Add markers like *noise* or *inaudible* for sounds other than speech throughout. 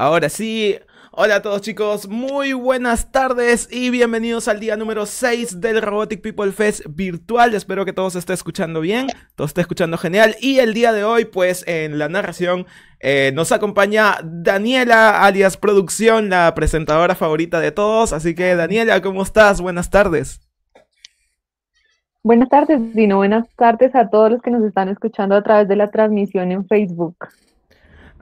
Ahora sí, Hola a todos chicos, muy buenas tardes y bienvenidos al día número 6 del Robotic People Fest virtual. Espero que todos esté escuchando bien, Todos esté escuchando genial. Y el día de hoy, pues en la narración eh, nos acompaña Daniela, alias Producción, la presentadora favorita de todos. Así que Daniela, ¿cómo estás? Buenas tardes. Buenas tardes, Dino. Buenas tardes a todos los que nos están escuchando a través de la transmisión en Facebook.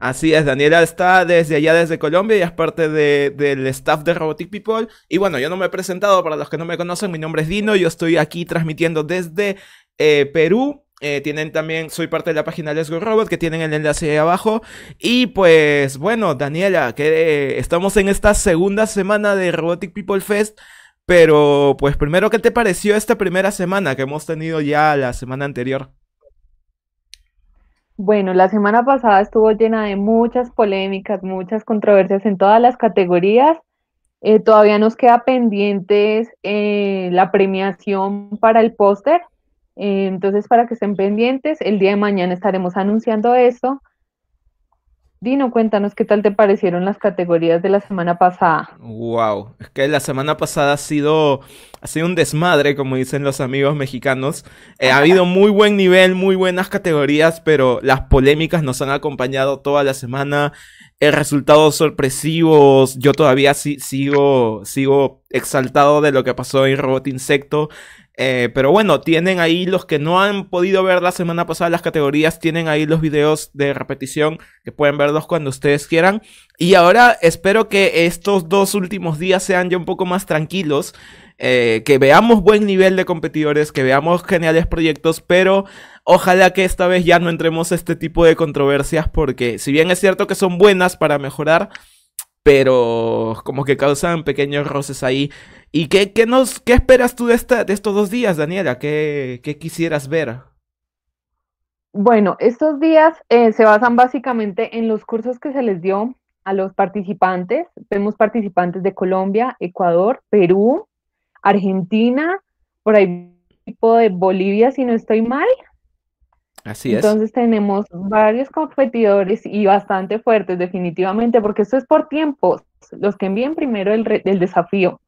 Así es, Daniela está desde allá, desde Colombia y es parte del staff de Robotic People. Y bueno, yo no me he presentado, para los que no me conocen, mi nombre es Dino, yo estoy aquí transmitiendo desde eh, Perú. Eh, tienen también, soy parte de la página Let's Go Robot, que tienen el enlace ahí abajo. Y pues bueno, Daniela, que eh, estamos en esta segunda semana de Robotic People Fest. Pero pues primero, ¿qué te pareció esta primera semana que hemos tenido ya la semana anterior? Bueno, la semana pasada estuvo llena de muchas polémicas, muchas controversias en todas las categorías. Eh, todavía nos queda pendientes eh, la premiación para el póster. Eh, entonces, para que estén pendientes, el día de mañana estaremos anunciando esto. Dino, cuéntanos qué tal te parecieron las categorías de la semana pasada. Wow, es que la semana pasada ha sido, ha sido un desmadre, como dicen los amigos mexicanos. Eh, ha habido *laughs* muy buen nivel, muy buenas categorías, pero las polémicas nos han acompañado toda la semana. El resultados sorpresivos. Yo todavía sigo, sigo exaltado de lo que pasó en Robot Insecto. Eh, pero bueno, tienen ahí los que no han podido ver la semana pasada las categorías, tienen ahí los videos de repetición que pueden verlos cuando ustedes quieran. Y ahora espero que estos dos últimos días sean ya un poco más tranquilos, eh, que veamos buen nivel de competidores, que veamos geniales proyectos, pero ojalá que esta vez ya no entremos a este tipo de controversias porque si bien es cierto que son buenas para mejorar, pero como que causan pequeños roces ahí ¿Y qué, nos, qué esperas tú de, esta, de estos dos días, Daniela? ¿Qué, quisieras ver? Bueno, estos días eh, se basan básicamente en los cursos que se les dio a los participantes. Vemos participantes de Colombia, Ecuador, Perú, Argentina, por ahí tipo de Bolivia, si no estoy mal. Así es. Entonces tenemos varios competidores y bastante fuertes definitivamente, porque esto es por tiempos. Los que envíen primero el, el desafío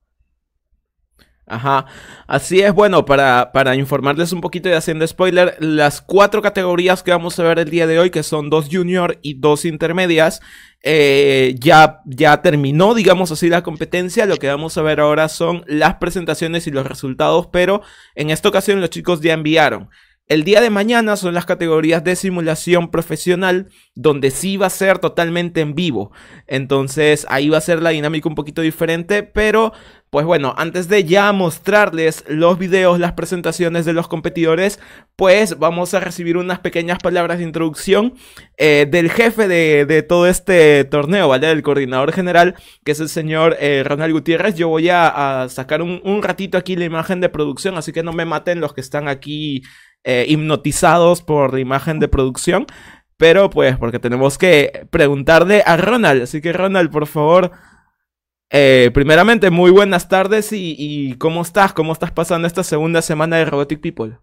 Ajá, así es, bueno, para, informarles un poquito y haciendo spoiler, las cuatro categorías que vamos a ver el día de hoy, que son dos junior y dos intermedias, eh, ya, ya terminó, digamos así, la competencia. Lo que vamos a ver ahora son las presentaciones y los resultados, pero en esta ocasión los chicos ya enviaron. El día de mañana son las categorías de simulación profesional, donde sí va a ser totalmente en vivo. Entonces ahí va a ser la dinámica un poquito diferente, pero pues bueno, antes de ya mostrarles los videos, las presentaciones de los competidores, pues vamos a recibir unas pequeñas palabras de introducción eh, del jefe de, todo este torneo, ¿vale? Del coordinador general, que es el señor eh, Ronald Gutiérrez. Yo voy a, sacar un, ratito aquí la imagen de producción, así que no me maten los que están aquí eh, hipnotizados por la imagen de producción. Pero pues, porque tenemos que preguntarle a Ronald. Así que Ronald, por favor eh, primeramente, muy buenas tardes y, ¿cómo estás? ¿Cómo estás pasando esta segunda semana de Robotic People?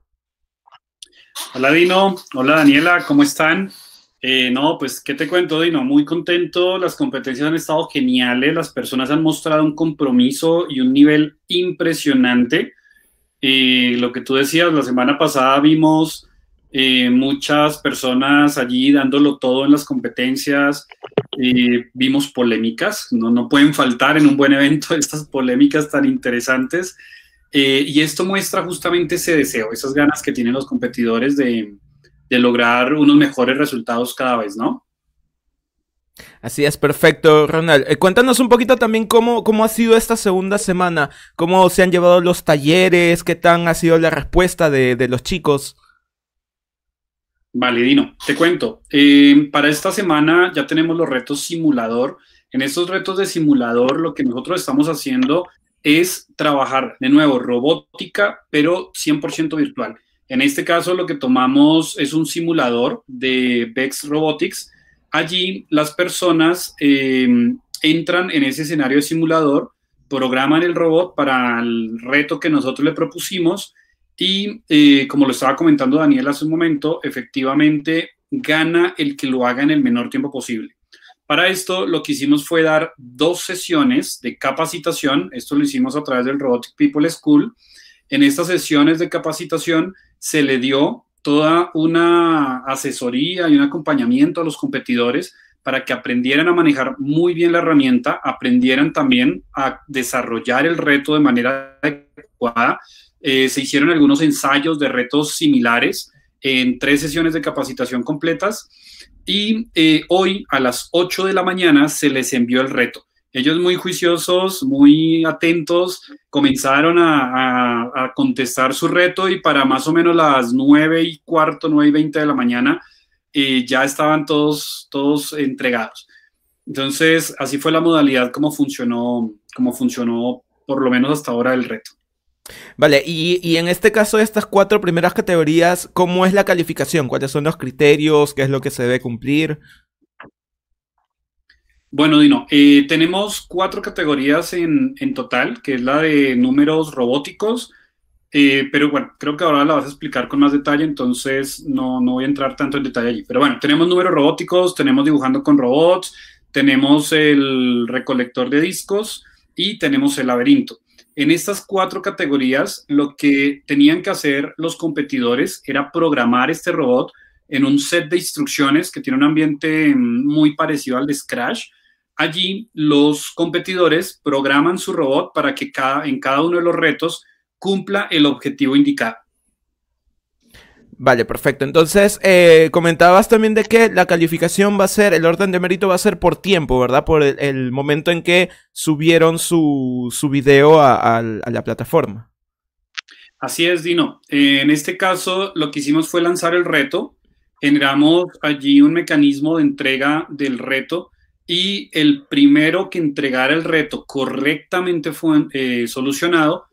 Hola Dino, hola Daniela, ¿cómo están? Eh, no, pues, ¿qué te cuento, Dino? Muy contento, las competencias han estado geniales, las personas han mostrado un compromiso y un nivel impresionante. Eh, lo que tú decías, la semana pasada vimos muchas personas allí dándolo todo en las competencias, vimos polémicas, no, no pueden faltar en un buen evento *laughs* estas polémicas tan interesantes. Eh, y esto muestra justamente ese deseo, esas ganas que tienen los competidores de, lograr unos mejores resultados cada vez, ¿no? Así es, perfecto, Ronald. Eh, cuéntanos un poquito también cómo, ha sido esta segunda semana, cómo se han llevado los talleres, qué tan ha sido la respuesta de, de los chicos. Vale, Dino, te cuento. Eh, para esta semana ya tenemos los retos simulador. En estos retos de simulador lo que nosotros estamos haciendo es trabajar de nuevo robótica, pero 100% virtual. En este caso lo que tomamos es un simulador de Bex Robotics. Allí las personas em, entran en ese escenario de simulador, programan el robot para el reto que nosotros le propusimos y eh, como lo estaba comentando Daniel hace un momento, efectivamente gana el que lo haga en el menor tiempo posible. Para esto lo que hicimos fue dar dos sesiones de capacitación, esto lo hicimos a través del Robotic People School. En estas sesiones de capacitación se le dio toda una asesoría y un acompañamiento a los competidores para que aprendieran a manejar muy bien la herramienta, aprendieran también a desarrollar el reto de manera adecuada, eh, se hicieron algunos ensayos de retos similares en tres sesiones de capacitación completas y eh, hoy a las 8 de la mañana se les envió el reto. Ellos muy juiciosos, muy atentos, comenzaron a, contestar su reto y para más o menos las 9 y cuarto, 9 y 20 de la mañana eh, ya estaban todos, todos entregados. Entonces, así fue la modalidad como funcionó, como funcionó por lo menos hasta ahora el reto. Vale, y, en este caso estas cuatro primeras categorías, ¿cómo es la calificación? ¿Cuáles son los criterios? ¿Qué es lo que se debe cumplir? Bueno, Dino, eh, tenemos cuatro categorías en, total, que es la de números robóticos, eh, pero bueno, creo que ahora la vas a explicar con más detalle, entonces no, no voy a entrar tanto en detalle allí. Pero bueno, tenemos números robóticos, tenemos dibujando con robots, tenemos el recolector de discos y tenemos el laberinto. En estas cuatro categorías, lo que tenían que hacer los competidores era programar este robot en un set de instrucciones que tiene un ambiente mm, muy parecido al de Scratch. Allí los competidores programan su robot para que cada, en cada uno de los retos cumpla el objetivo indicado. Vale, perfecto. Entonces, eh, comentabas también de que la calificación va a ser, el orden de mérito va a ser por tiempo, ¿verdad? Por el, momento en que subieron su, su video a, la plataforma. Así es, Dino. Eh, en este caso, lo que hicimos fue lanzar el reto. Generamos allí un mecanismo de entrega del reto y el primero que entregara el reto correctamente eh, solucionado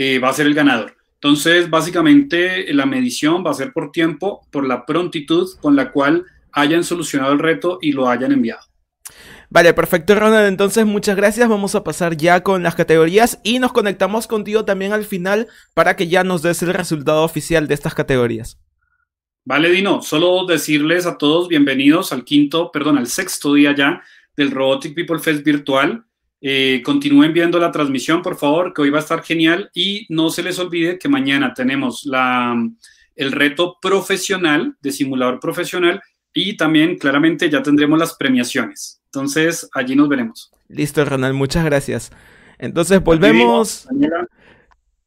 va a ser el ganador. Entonces, básicamente, la medición va a ser por tiempo, por la prontitud con la cual hayan solucionado el reto y lo hayan enviado. Vale, perfecto Ronald, entonces muchas gracias, vamos a pasar ya con las categorías y nos conectamos contigo también al final para que ya nos des el resultado oficial de estas categorías. Vale, Dino, solo decirles a todos bienvenidos al quinto, perdón, al sexto día ya del Robotic People Fest virtual. Eh, continúen viendo la transmisión, por favor, que hoy va a estar genial. Y no se les olvide que mañana tenemos la, el reto profesional, de simulador profesional, y también claramente ya tendremos las premiaciones. Entonces, allí nos veremos. Listo, Ronald, muchas gracias. Entonces, volvemos.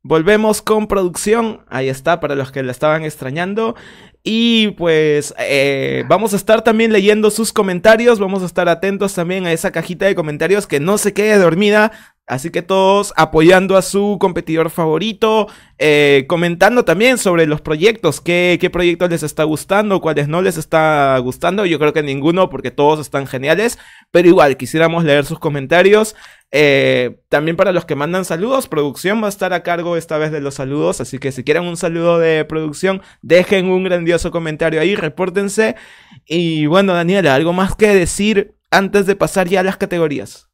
Volvemos con producción, ahí está, para los que la estaban extrañando. Y pues eh, vamos a estar también leyendo sus comentarios, vamos a estar atentos también a esa cajita de comentarios que no se quede dormida, Así que todos apoyando a su competidor favorito, eh, comentando también sobre los proyectos, qué, proyectos les está gustando, cuáles no les está gustando. Yo creo que ninguno, porque todos están geniales, pero igual quisiéramos leer sus comentarios. Eh, también para los que mandan saludos, producción va a estar a cargo esta vez de los saludos, así que si quieren un saludo de producción, dejen un grandioso comentario ahí, repórtense. Y bueno, Daniela, ¿algo más que decir antes de pasar ya a las categorías?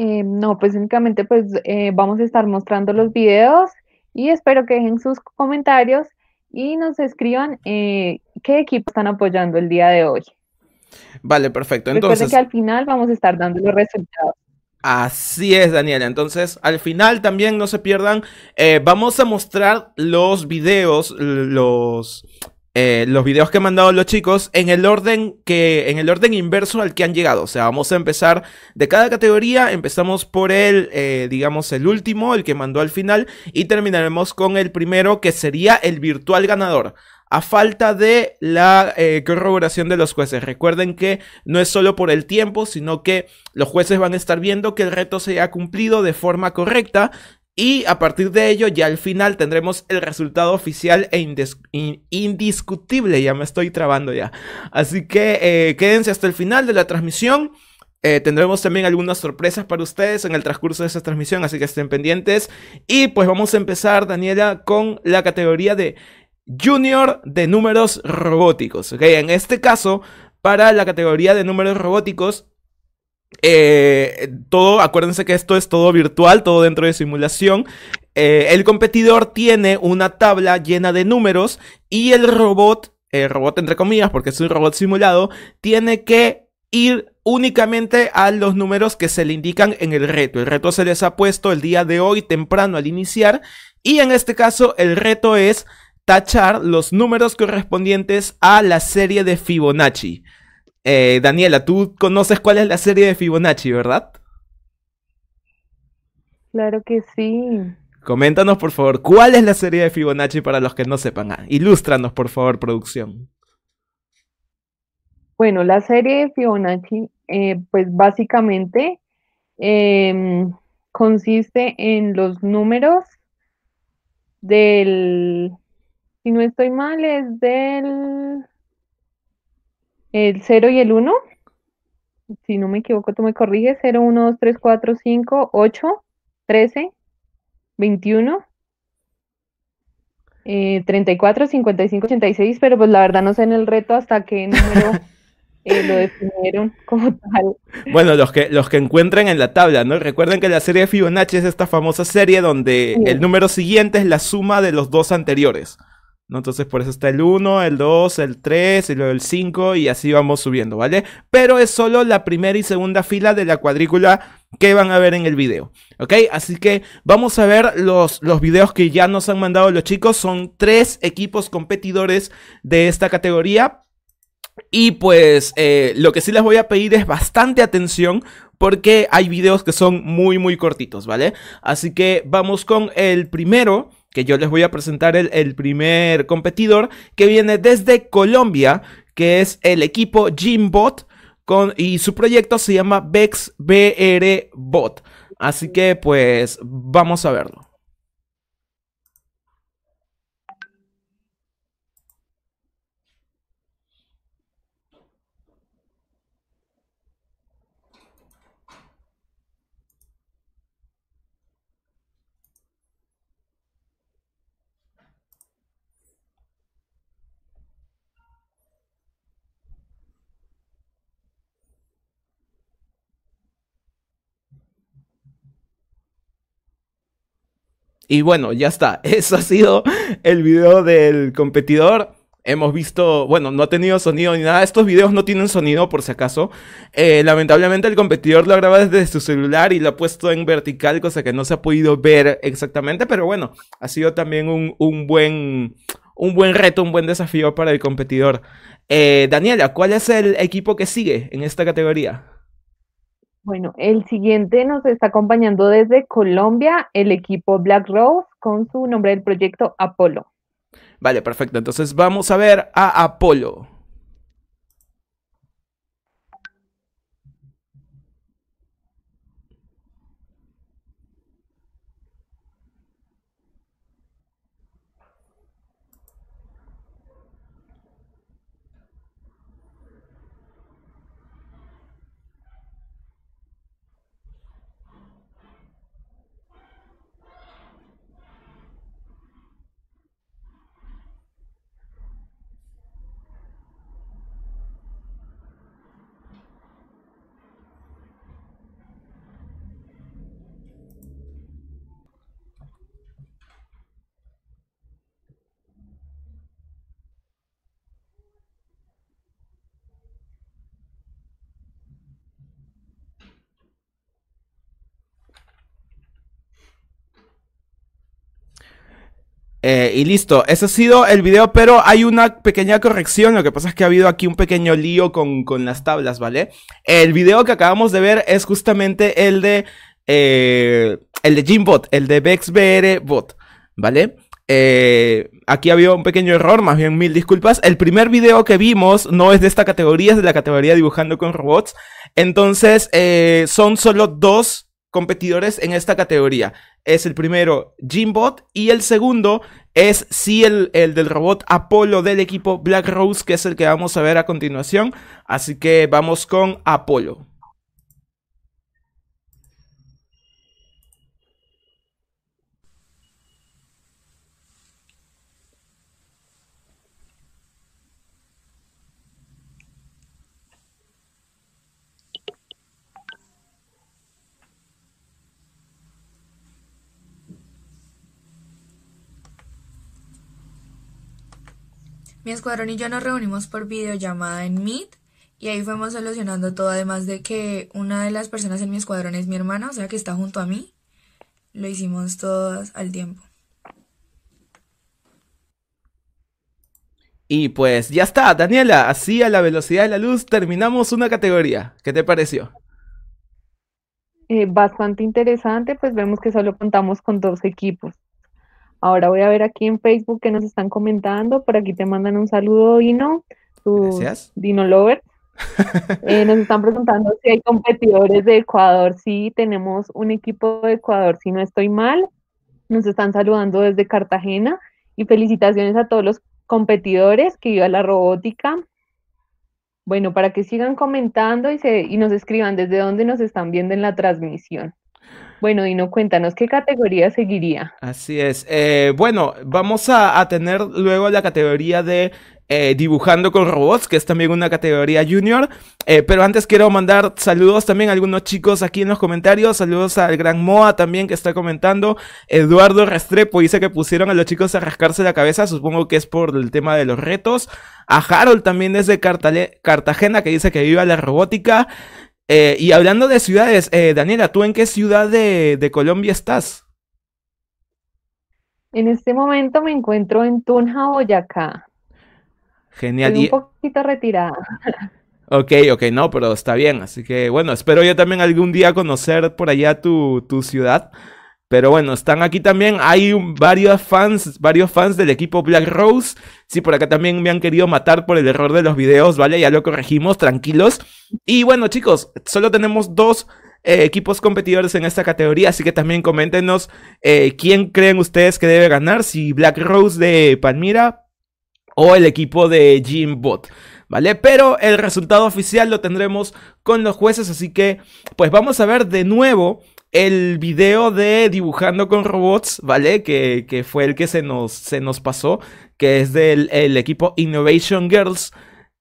Eh, no, pues únicamente pues eh, vamos a estar mostrando los videos y espero que dejen sus comentarios y nos escriban eh, qué equipo están apoyando el día de hoy. Vale, perfecto. Entonces Recuerden que al final vamos a estar dando los resultados. Así es, Daniela. Entonces, al final también no se pierdan. vamos a mostrar los videos, los, eh, los videos que han mandado los chicos en el orden que en el orden inverso al que han llegado. O sea, vamos a empezar de cada categoría. Empezamos por el, eh, digamos, el último, el que mandó al final, y terminaremos con el primero, que sería el virtual ganador a falta de la eh, corroboración de los jueces. Recuerden que no es solo por el tiempo, sino que los jueces van a estar viendo que el reto se ha cumplido de forma correcta y a partir de ello, ya al final tendremos el resultado oficial e indiscutible. Ya me estoy trabando ya. Así que eh, quédense hasta el final de la transmisión. Eh, tendremos también algunas sorpresas para ustedes en el transcurso de esta transmisión, así que estén pendientes. Y pues vamos a empezar, Daniela, con la categoría de Junior de números robóticos. ¿okay? En este caso, para la categoría de números robóticos, eh, todo, acuérdense que esto es todo virtual, todo dentro de simulación. Eh, el competidor tiene una tabla llena de números y el robot, el eh, robot entre comillas, porque es un robot simulado, tiene que ir únicamente a los números que se le indican en el reto. El reto se les ha puesto el día de hoy temprano al iniciar y en este caso el reto es tachar los números correspondientes a la serie de Fibonacci. Eh, Daniela, tú conoces cuál es la serie de Fibonacci, ¿verdad? Claro que sí. Coméntanos, por favor, cuál es la serie de Fibonacci para los que no sepan. Ah, ilústranos, por favor, producción. Bueno, la serie de Fibonacci, eh, pues básicamente em, consiste en los números del, si no estoy mal, es del el 0 y el 1, si no me equivoco, tú me corriges, 0, 1, 2, 3, 4, 5, 8, 13, 21, eh, 34, 55, 86, pero pues la verdad no sé en el reto hasta qué número eh, lo *laughs* definieron como tal. Bueno, los que, los que encuentren en la tabla, ¿no? Recuerden que la serie de Fibonacci es esta famosa serie donde el número siguiente es la suma de los dos anteriores. Entonces por eso está el 1, el 2, el 3 y luego el 5 y así vamos subiendo, ¿vale? Pero es solo la primera y segunda fila de la cuadrícula que van a ver en el video, ¿ok? Así que vamos a ver los, los videos que ya nos han mandado los chicos. Son tres equipos competidores de esta categoría. Y pues eh, lo que sí les voy a pedir es bastante atención porque hay videos que son muy muy cortitos, ¿vale? Así que vamos con el primero que yo les voy a presentar el, el primer competidor que viene desde Colombia, que es el equipo Jimbot. Con, y su proyecto se llama Vex BR Bot. Así que pues vamos a verlo. Y bueno, ya está. *laughs* Eso ha sido el video del competidor. Hemos visto, bueno, no ha tenido sonido ni nada. Estos videos no tienen sonido por si acaso. Eh, lamentablemente el competidor lo graba desde su celular y lo ha puesto en vertical, cosa que no se ha podido ver exactamente. Pero bueno, ha sido también un, buen, un buen reto, un buen desafío para el competidor. Eh, Daniela, ¿cuál es el equipo que sigue en esta categoría? Bueno, el siguiente nos está acompañando desde Colombia el equipo Black Rose con su nombre del proyecto Apolo. Vale, perfecto. Entonces vamos a ver a Apolo. Eh, y listo, ese ha sido el video, pero hay una pequeña corrección, lo que pasa es que ha habido aquí un pequeño lío con, las tablas, ¿vale? El video que acabamos de ver es justamente el de, eh, el de Jimbot, el de Vexbrbot, ¿vale? Eh, aquí había un pequeño error, más bien mil disculpas. El primer video que vimos no es de esta categoría, es de la categoría dibujando con robots. Entonces, eh, son solo dos competidores en esta categoría. Es el primero Jimbot y el segundo es sí el, el, del robot Apolo del equipo Black Rose, que es el que vamos a ver a continuación. Así que vamos con Apolo. Mi escuadrón y yo nos reunimos por videollamada en Meet y ahí fuimos solucionando todo, además de que una de las personas en mi escuadrón es mi hermana, o sea que está junto a mí. Lo hicimos todas al tiempo. Y pues ya está, Daniela, así a la velocidad de la luz terminamos una categoría. ¿Qué te pareció? Eh, bastante interesante, pues vemos que solo contamos con dos equipos. Ahora voy a ver aquí en Facebook que nos están comentando. Por aquí te mandan un saludo, Dino, Dino Lover. *laughs* Eh, nos están preguntando si hay competidores de Ecuador. Sí, tenemos un equipo de Ecuador, si no estoy mal. Nos están saludando desde Cartagena y felicitaciones a todos los competidores que a la robótica. Bueno, para que sigan comentando y, se, y nos escriban desde dónde nos están viendo en la transmisión. Bueno, Dino, cuéntanos qué categoría seguiría. Así es. Eh, bueno, vamos a, tener luego la categoría de eh, dibujando con robots, que es también una categoría junior. Eh, pero antes quiero mandar saludos también a algunos chicos aquí en los comentarios. Saludos al gran Moa también que está comentando. Eduardo Restrepo dice que pusieron a los chicos a rascarse la cabeza. Supongo que es por el tema de los retos. A Harold también desde Cartale Cartagena que dice que viva la robótica. Eh, y hablando de ciudades, eh, Daniela, ¿tú en qué ciudad de, Colombia estás? En este momento me encuentro en Tunja, Boyacá. Genial. Estoy un poquito retirada. Ok, ok, no, pero está bien. Así que bueno, espero yo también algún día conocer por allá tu, tu ciudad. Pero bueno, están aquí también. Hay varios fans, varios fans del equipo Black Rose. Sí, por acá también me han querido matar por el error de los videos, ¿vale? Ya lo corregimos, tranquilos. Y bueno, chicos, solo tenemos dos eh, equipos competidores en esta categoría, así que también coméntenos eh, quién creen ustedes que debe ganar, si Black Rose de Palmira o el equipo de Jim Bot. ¿vale? Pero el resultado oficial lo tendremos con los jueces, así que pues vamos a ver de nuevo el video de Dibujando con Robots, ¿vale? Que, fue el que se nos, se nos pasó, que es del el equipo Innovation Girls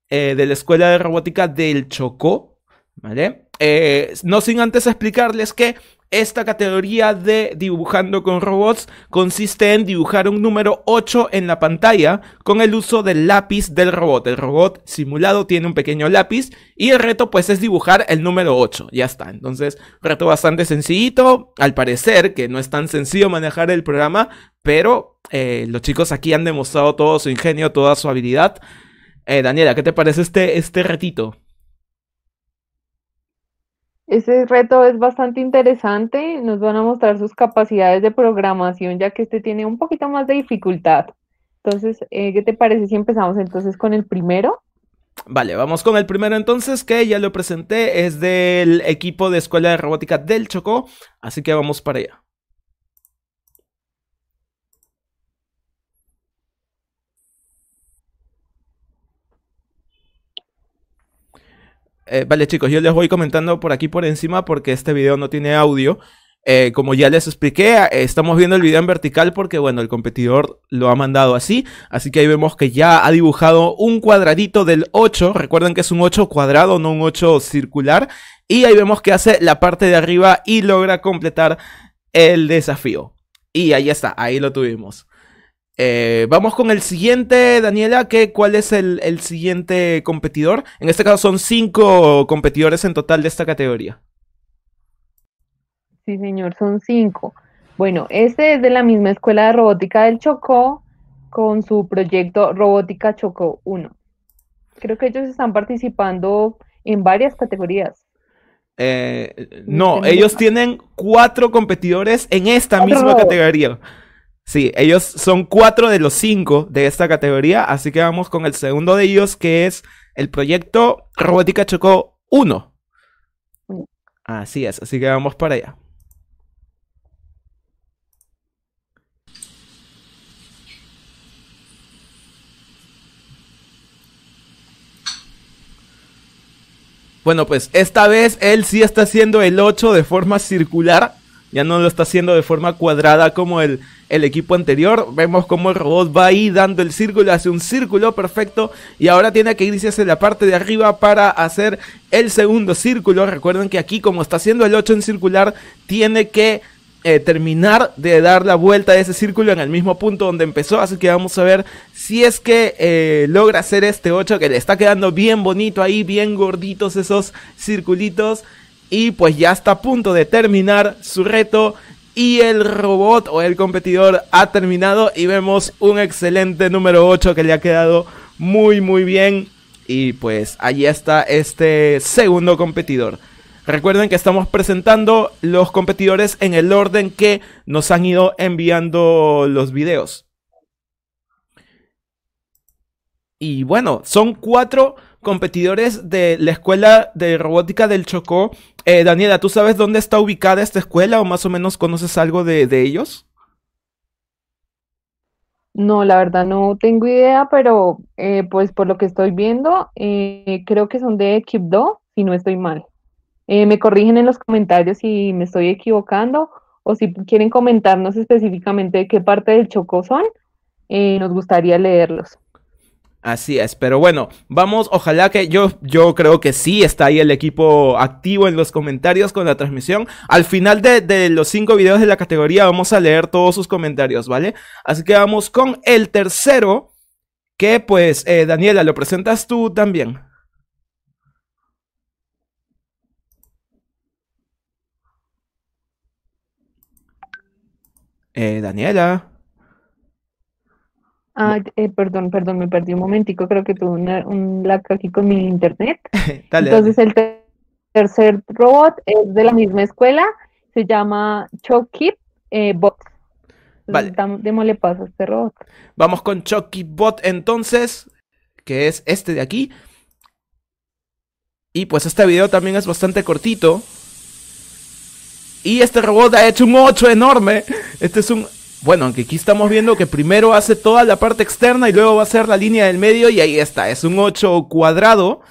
eh, de la Escuela de Robótica del Chocó, ¿vale? Eh, no sin antes explicarles que esta categoría de dibujando con robots consiste en dibujar un número 8 en la pantalla con el uso del lápiz del robot. El robot simulado tiene un pequeño lápiz y el reto pues es dibujar el número 8. Ya está. Entonces, reto bastante sencillito. Al parecer que no es tan sencillo manejar el programa, pero eh, los chicos aquí han demostrado todo su ingenio, toda su habilidad. Eh, Daniela, ¿qué te parece este, este retito? Ese reto es bastante interesante, nos van a mostrar sus capacidades de programación, ya que este tiene un poquito más de dificultad. Entonces, eh, ¿qué te parece si empezamos entonces con el primero? Vale, vamos con el primero entonces, que ya lo presenté, es del equipo de Escuela de Robótica del Chocó, así que vamos para allá. Eh, vale chicos, yo les voy comentando por aquí por encima porque este video no tiene audio. Eh, como ya les expliqué, eh, estamos viendo el video en vertical porque, bueno, el competidor lo ha mandado así. Así que ahí vemos que ya ha dibujado un cuadradito del 8. Recuerden que es un 8 cuadrado, no un 8 circular. Y ahí vemos que hace la parte de arriba y logra completar el desafío. Y ahí está, ahí lo tuvimos. Eh, vamos con el siguiente, Daniela, ¿cuál es el, siguiente competidor? En este caso son cinco competidores en total de esta categoría. Sí, señor, son cinco. Bueno, este es de la misma Escuela de Robótica del Chocó con su proyecto Robótica Chocó 1. Creo que ellos están participando en varias categorías. Eh, no, ellos tienen cuatro competidores en esta misma categoría. Sí, ellos son cuatro de los cinco de esta categoría, así que vamos con el segundo de ellos, que es el proyecto Robótica Chocó 1. Así es, así que vamos para allá. Bueno, pues esta vez él sí está haciendo el 8 de forma circular. Ya no lo está haciendo de forma cuadrada como el, equipo anterior. Vemos como el robot va ahí dando el círculo, hace un círculo perfecto. Y ahora tiene que irse hacia la parte de arriba para hacer el segundo círculo. Recuerden que aquí, como está haciendo el 8 en circular, tiene que eh, terminar de dar la vuelta de ese círculo en el mismo punto donde empezó. Así que vamos a ver si es que eh, logra hacer este 8 que le está quedando bien bonito ahí, bien gorditos esos circulitos. Y pues ya está a punto de terminar su reto. Y el robot o el competidor ha terminado. Y vemos un excelente número 8 que le ha quedado muy muy bien. Y pues allí está este segundo competidor. Recuerden que estamos presentando los competidores en el orden que nos han ido enviando los videos. Y bueno, son cuatro competidores de la Escuela de Robótica del Chocó. Eh, Daniela, ¿tú sabes dónde está ubicada esta escuela o más o menos conoces algo de, ellos? No, la verdad no tengo idea, pero eh, pues por lo que estoy viendo, eh, creo que son de Do si no estoy mal. me corrigen en los comentarios si me estoy equivocando o si quieren comentarnos específicamente qué parte del Chocó son. nos gustaría leerlos. Así es, pero bueno, vamos, ojalá que yo, yo creo que sí está ahí el equipo activo en los comentarios con la transmisión. Al final de, los cinco videos de la categoría vamos a leer todos sus comentarios, ¿vale? Así que vamos con el tercero, que pues, eh, Daniela, lo presentas tú también. Eh, Daniela. Ah, eh, perdón, perdón, me perdí un momentico, creo que tuve un lag aquí con mi internet. *laughs* Entonces el tercer robot es de la misma escuela, se llama Chucky eh, Bot. Vale. Démosle paso a este robot. Vamos con Chucky Bot entonces, que es este de aquí. Y pues este video también es bastante cortito. Y este robot ha hecho un mocho enorme. Este es un bueno, aunque aquí estamos viendo que primero hace toda la parte externa y luego va a ser la línea del medio y ahí está, es un 8 cuadrado.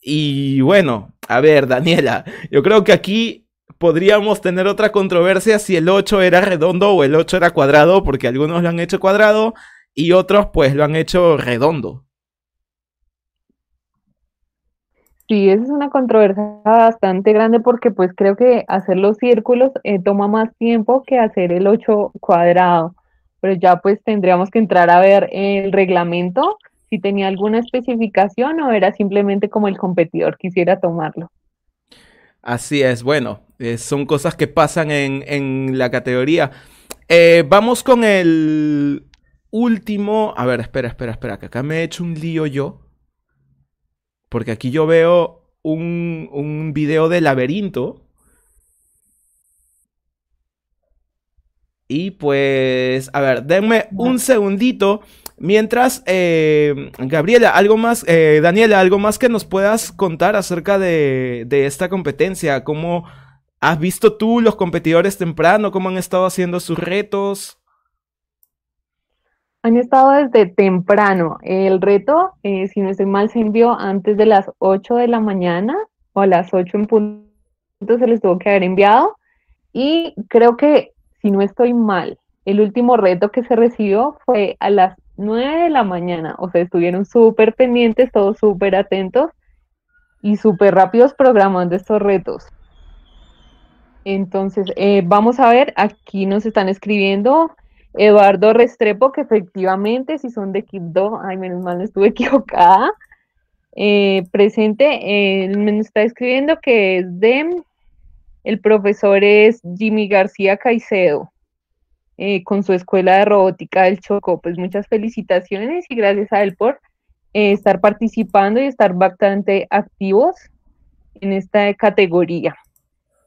Y bueno, a ver, Daniela, yo creo que aquí podríamos tener otra controversia si el 8 era redondo o el 8 era cuadrado, porque algunos lo han hecho cuadrado y otros pues lo han hecho redondo. Sí, esa es una controversia bastante grande porque pues creo que hacer los círculos eh, toma más tiempo que hacer el 8 cuadrado, pero ya pues tendríamos que entrar a ver el reglamento, si tenía alguna especificación o era simplemente como el competidor quisiera tomarlo. Así es, bueno, eh, son cosas que pasan en, en la categoría. Eh, vamos con el último, a ver, espera, espera, espera, que acá me he hecho un lío yo. Porque aquí yo veo un, video de laberinto. Y pues, a ver, denme un segundito. Mientras, eh, Gabriela, algo más, eh, Daniela, algo más que nos puedas contar acerca de, de, esta competencia. ¿Cómo has visto tú los competidores temprano? ¿Cómo han estado haciendo sus retos? Han estado desde temprano. El reto, eh, si no estoy mal, se envió antes de las 8 de la mañana o a las 8 en punto se les tuvo que haber enviado. Y creo que, si no estoy mal, el último reto que se recibió fue a las 9 de la mañana. O sea, estuvieron súper pendientes, todos súper atentos y súper rápidos programando estos retos. Entonces, eh, vamos a ver, aquí nos están escribiendo Eduardo Restrepo, que efectivamente, si son de Quibdó, ay, menos mal estuve *laughs* equivocada, eh, presente, él eh, me está escribiendo que es de, el profesor es Jimmy García Caicedo, eh, con su escuela de robótica del Choco. Pues muchas felicitaciones y gracias a él por estar participando y estar bastante activos en esta categoría.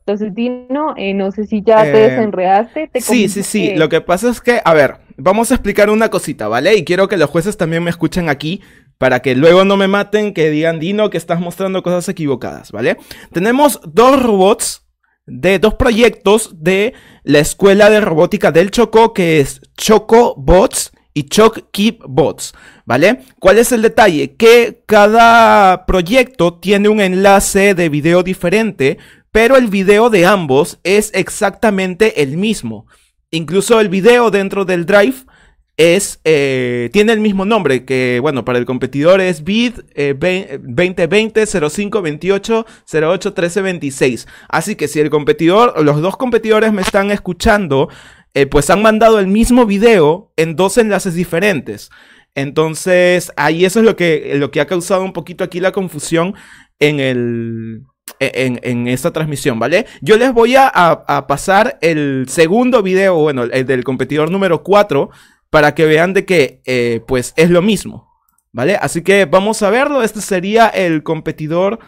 Entonces, Dino, eh, no sé si ya te eh, desenredaste. sí, sí, sí. Lo que pasa es que, a ver, vamos a explicar una cosita, ¿vale? Y quiero que los jueces también me escuchen aquí para que luego no me maten, que digan, Dino, que estás mostrando cosas equivocadas, ¿vale? Tenemos dos robots de dos proyectos de la Escuela de Robótica del Choco, que es Choco Bots y Choc Keep Bots, ¿vale? ¿Cuál es el detalle? Que cada proyecto tiene un enlace de video diferente pero el video de ambos es exactamente el mismo. Incluso el video dentro del Drive es, eh, tiene el mismo nombre, que bueno, para el competidor es BID 2020 eh, 0528 Así que si el competidor, los dos competidores me están escuchando, eh, pues han mandado el mismo video en dos enlaces diferentes. Entonces, ahí eso es lo que, lo que ha causado un poquito aquí la confusión en el, en, esta transmisión, ¿vale? Yo les voy a, pasar el segundo video, bueno, el del competidor número 4, para que vean de que, eh, pues, es lo mismo, ¿vale? Así que vamos a verlo. Este sería el competidor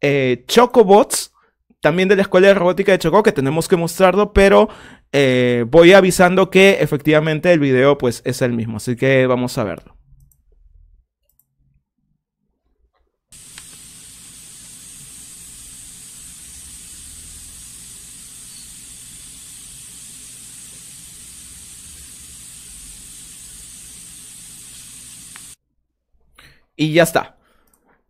eh, Chocobots, también de la Escuela de Robótica de Chocó, que tenemos que mostrarlo, pero eh, voy avisando que efectivamente el video, pues, es el mismo. Así que vamos a verlo. y ya está.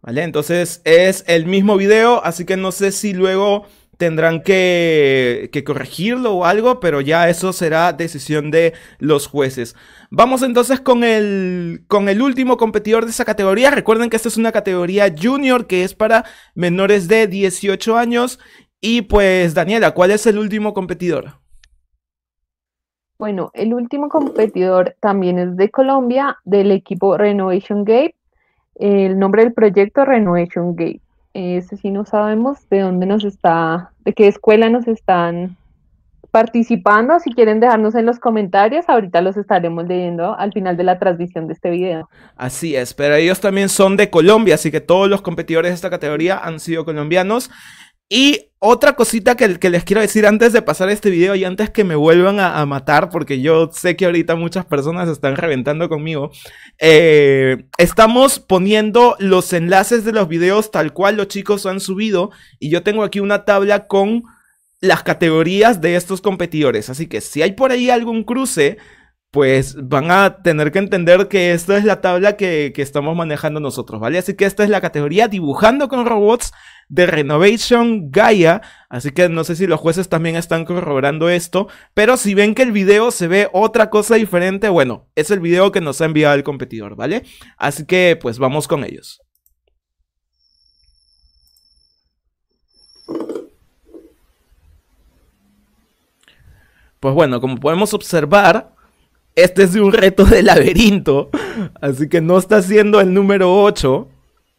¿Vale? Entonces es el mismo video, así que no sé si luego tendrán que, corregirlo o algo, pero ya eso será decisión de los jueces. Vamos entonces con el, con el último competidor de esa categoría. Recuerden que esta es una categoría junior que es para menores de 18 años. Y pues, Daniela, ¿cuál es el último competidor? Bueno, el último competidor también es de Colombia, del equipo Renovation Gate, el nombre del proyecto Renovation Gate. Ese sí no sabemos de dónde nos está, de qué escuela nos están participando. Si quieren dejarnos en los comentarios, ahorita los estaremos leyendo al final de la transmisión de este video. Así es, pero ellos también son de Colombia, así que todos los competidores de esta categoría han sido colombianos. Y otra cosita que, les quiero decir antes de pasar este video y antes que me vuelvan a, matar, porque yo sé que ahorita muchas personas están reventando conmigo, eh, estamos poniendo los enlaces de los videos tal cual los chicos han subido y yo tengo aquí una tabla con las categorías de estos competidores. Así que si hay por ahí algún cruce pues van a tener que entender que esta es la tabla que, estamos manejando nosotros, ¿vale? Así que esta es la categoría dibujando con robots de Renovation Gaia, así que no sé si los jueces también están corroborando esto, pero si ven que el video se ve otra cosa diferente, bueno, es el video que nos ha enviado el competidor, ¿vale? Así que pues vamos con ellos. Pues bueno, como podemos observar, este es un reto de laberinto, así que no está siendo el número 8,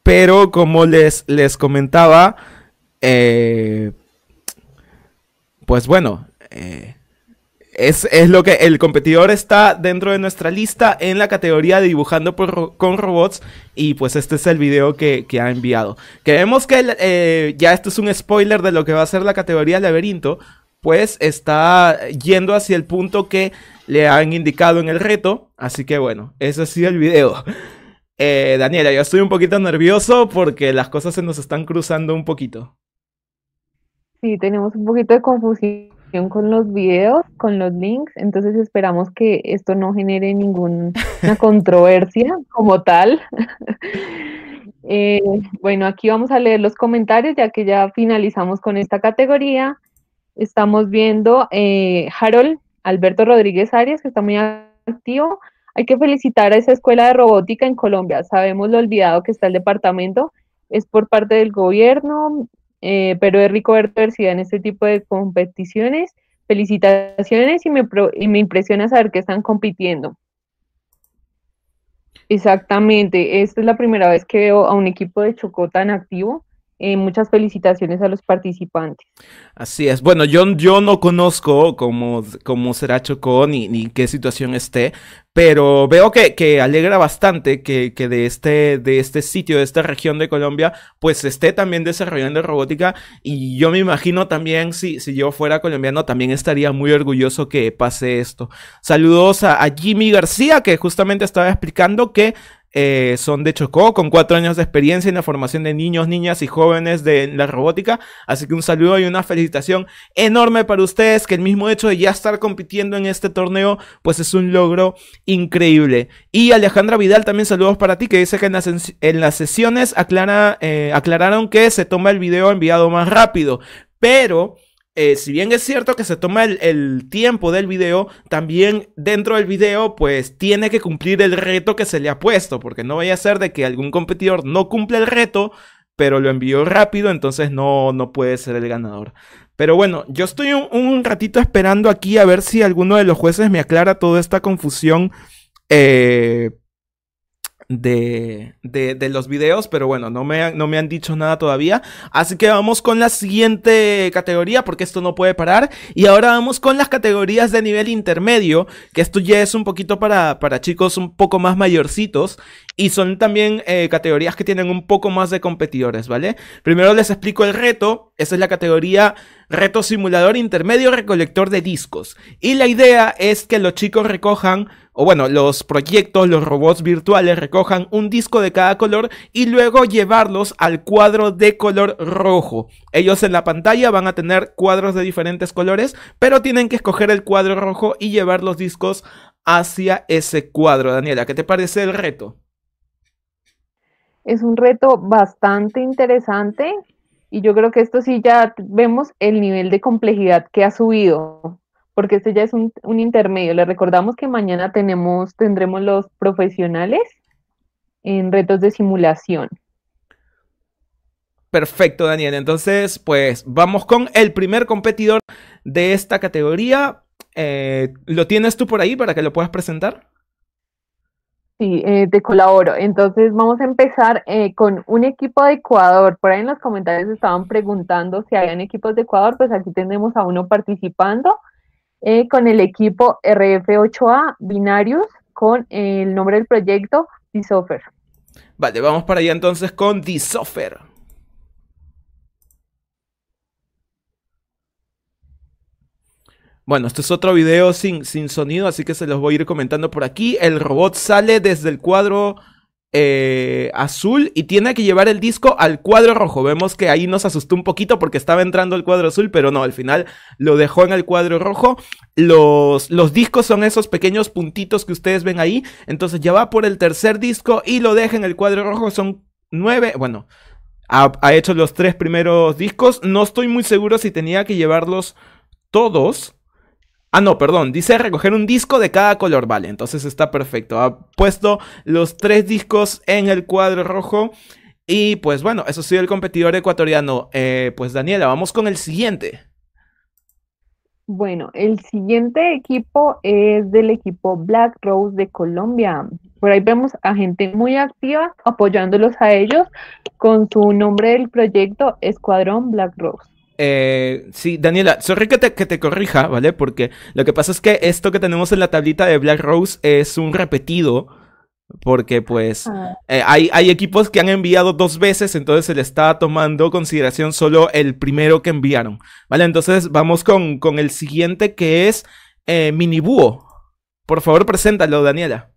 pero como les, les comentaba, eh, pues bueno, eh, es, lo que el competidor está dentro de nuestra lista en la categoría de dibujando con robots y pues este es el video que, ha enviado. Queremos que eh, ya esto es un spoiler de lo que va a ser la categoría laberinto, pues está yendo hacia el punto que le han indicado en el reto. Así que bueno, ese ha sido el video. *laughs* Eh, Daniela, yo estoy un poquito nervioso porque las cosas se nos están cruzando un poquito. Sí, tenemos un poquito de confusión con los videos, con los links, entonces esperamos que esto no genere ninguna *laughs* controversia como tal. *laughs* Eh, bueno, aquí vamos a leer los comentarios ya que ya finalizamos con esta categoría. Estamos viendo, eh, Harold Alberto Rodríguez Arias, que está muy activo. Hay que felicitar a esa escuela de robótica en Colombia. Sabemos lo olvidado que está el departamento. Es por parte del gobierno, eh, pero es rico ver diversidad en este tipo de competiciones. Felicitaciones y me, y me impresiona saber que están compitiendo. Exactamente, esta es la primera vez que veo a un equipo de Chocó tan activo. Eh, muchas felicitaciones a los participantes. Así es. Bueno, yo, yo no conozco cómo, cómo será Chocó ni, ni qué situación esté, pero veo que, alegra bastante que, de, este, de este sitio, de esta región de Colombia, pues esté también desarrollando robótica y yo me imagino también, si, si yo fuera colombiano, también estaría muy orgulloso que pase esto. Saludos a Jimmy García, que justamente estaba explicando que eh, son de Chocó, con cuatro años de experiencia en la formación de niños, niñas y jóvenes de la robótica. Así que un saludo y una felicitación enorme para ustedes, que el mismo hecho de ya estar compitiendo en este torneo, pues es un logro increíble. Y Alejandra Vidal, también saludos para ti, que dice que en las, sesiones eh, aclararon que se toma el video enviado más rápido, pero eh, si bien es cierto que se toma el, tiempo del video, también dentro del video pues tiene que cumplir el reto que se le ha puesto, porque no vaya a ser de que algún competidor no cumpla el reto, pero lo envió rápido, entonces no, no puede ser el ganador. Pero bueno, yo estoy un, un ratito esperando aquí a ver si alguno de los jueces me aclara toda esta confusión. Eh, de, de, de, los videos, pero bueno, no me, no me han dicho nada todavía. Así que vamos con la siguiente categoría, porque esto no puede parar. Y ahora vamos con las categorías de nivel intermedio, que esto ya es un poquito para, para chicos un poco más mayorcitos. Y son también eh, categorías que tienen un poco más de competidores, ¿vale? Primero les explico el reto. Esa es la categoría reto simulador intermedio recolector de discos. Y la idea es que los chicos recojan, o bueno, los proyectos, los robots virtuales recojan un disco de cada color y luego llevarlos al cuadro de color rojo. Ellos en la pantalla van a tener cuadros de diferentes colores, pero tienen que escoger el cuadro rojo y llevar los discos hacia ese cuadro. Daniela, ¿qué te parece el reto? Es un reto bastante interesante y yo creo que esto sí ya vemos el nivel de complejidad que ha subido, porque este ya es un, intermedio. Le recordamos que mañana tenemos, tendremos los profesionales en retos de simulación. Perfecto, Daniel. Entonces, pues vamos con el primer competidor de esta categoría. Eh, ¿Lo tienes tú por ahí para que lo puedas presentar? Sí, eh, te colaboro. Entonces vamos a empezar eh, con un equipo de Ecuador. Por ahí en los comentarios estaban preguntando si habían equipos de Ecuador, pues aquí tenemos a uno participando eh, con el equipo RF8A Binarius con el nombre del proyecto Disofer. Vale, vamos para allá entonces con Disofer. Bueno, este es otro video sin, sin sonido, así que se los voy a ir comentando por aquí. El robot sale desde el cuadro eh, azul y tiene que llevar el disco al cuadro rojo. Vemos que ahí nos asustó un poquito porque estaba entrando el cuadro azul, pero no, al final lo dejó en el cuadro rojo. Los, los discos son esos pequeños puntitos que ustedes ven ahí. Entonces ya va por el tercer disco y lo deja en el cuadro rojo. Son nueve, bueno, ha hecho los tres primeros discos. No estoy muy seguro si tenía que llevarlos todos. Ah, no, perdón, dice recoger un disco de cada color, vale, entonces está perfecto. Ha puesto los tres discos en el cuadro rojo. Y pues bueno, eso ha sido el competidor ecuatoriano. Eh, pues Daniela, vamos con el siguiente. Bueno, el siguiente equipo es del equipo Black Rose de Colombia. Por ahí vemos a gente muy activa apoyándolos a ellos con su nombre del proyecto Escuadrón Black Rose. Eh, sí, Daniela, sorry que te, corrija, ¿vale? Porque lo que pasa es que esto que tenemos en la tablita de Black Rose es un repetido. Porque pues ah. eh, hay, hay equipos que han enviado dos veces, entonces se le está tomando consideración solo el primero que enviaron. Vale, entonces vamos con, el siguiente que es eh, Minibúo. Por favor, preséntalo, Daniela.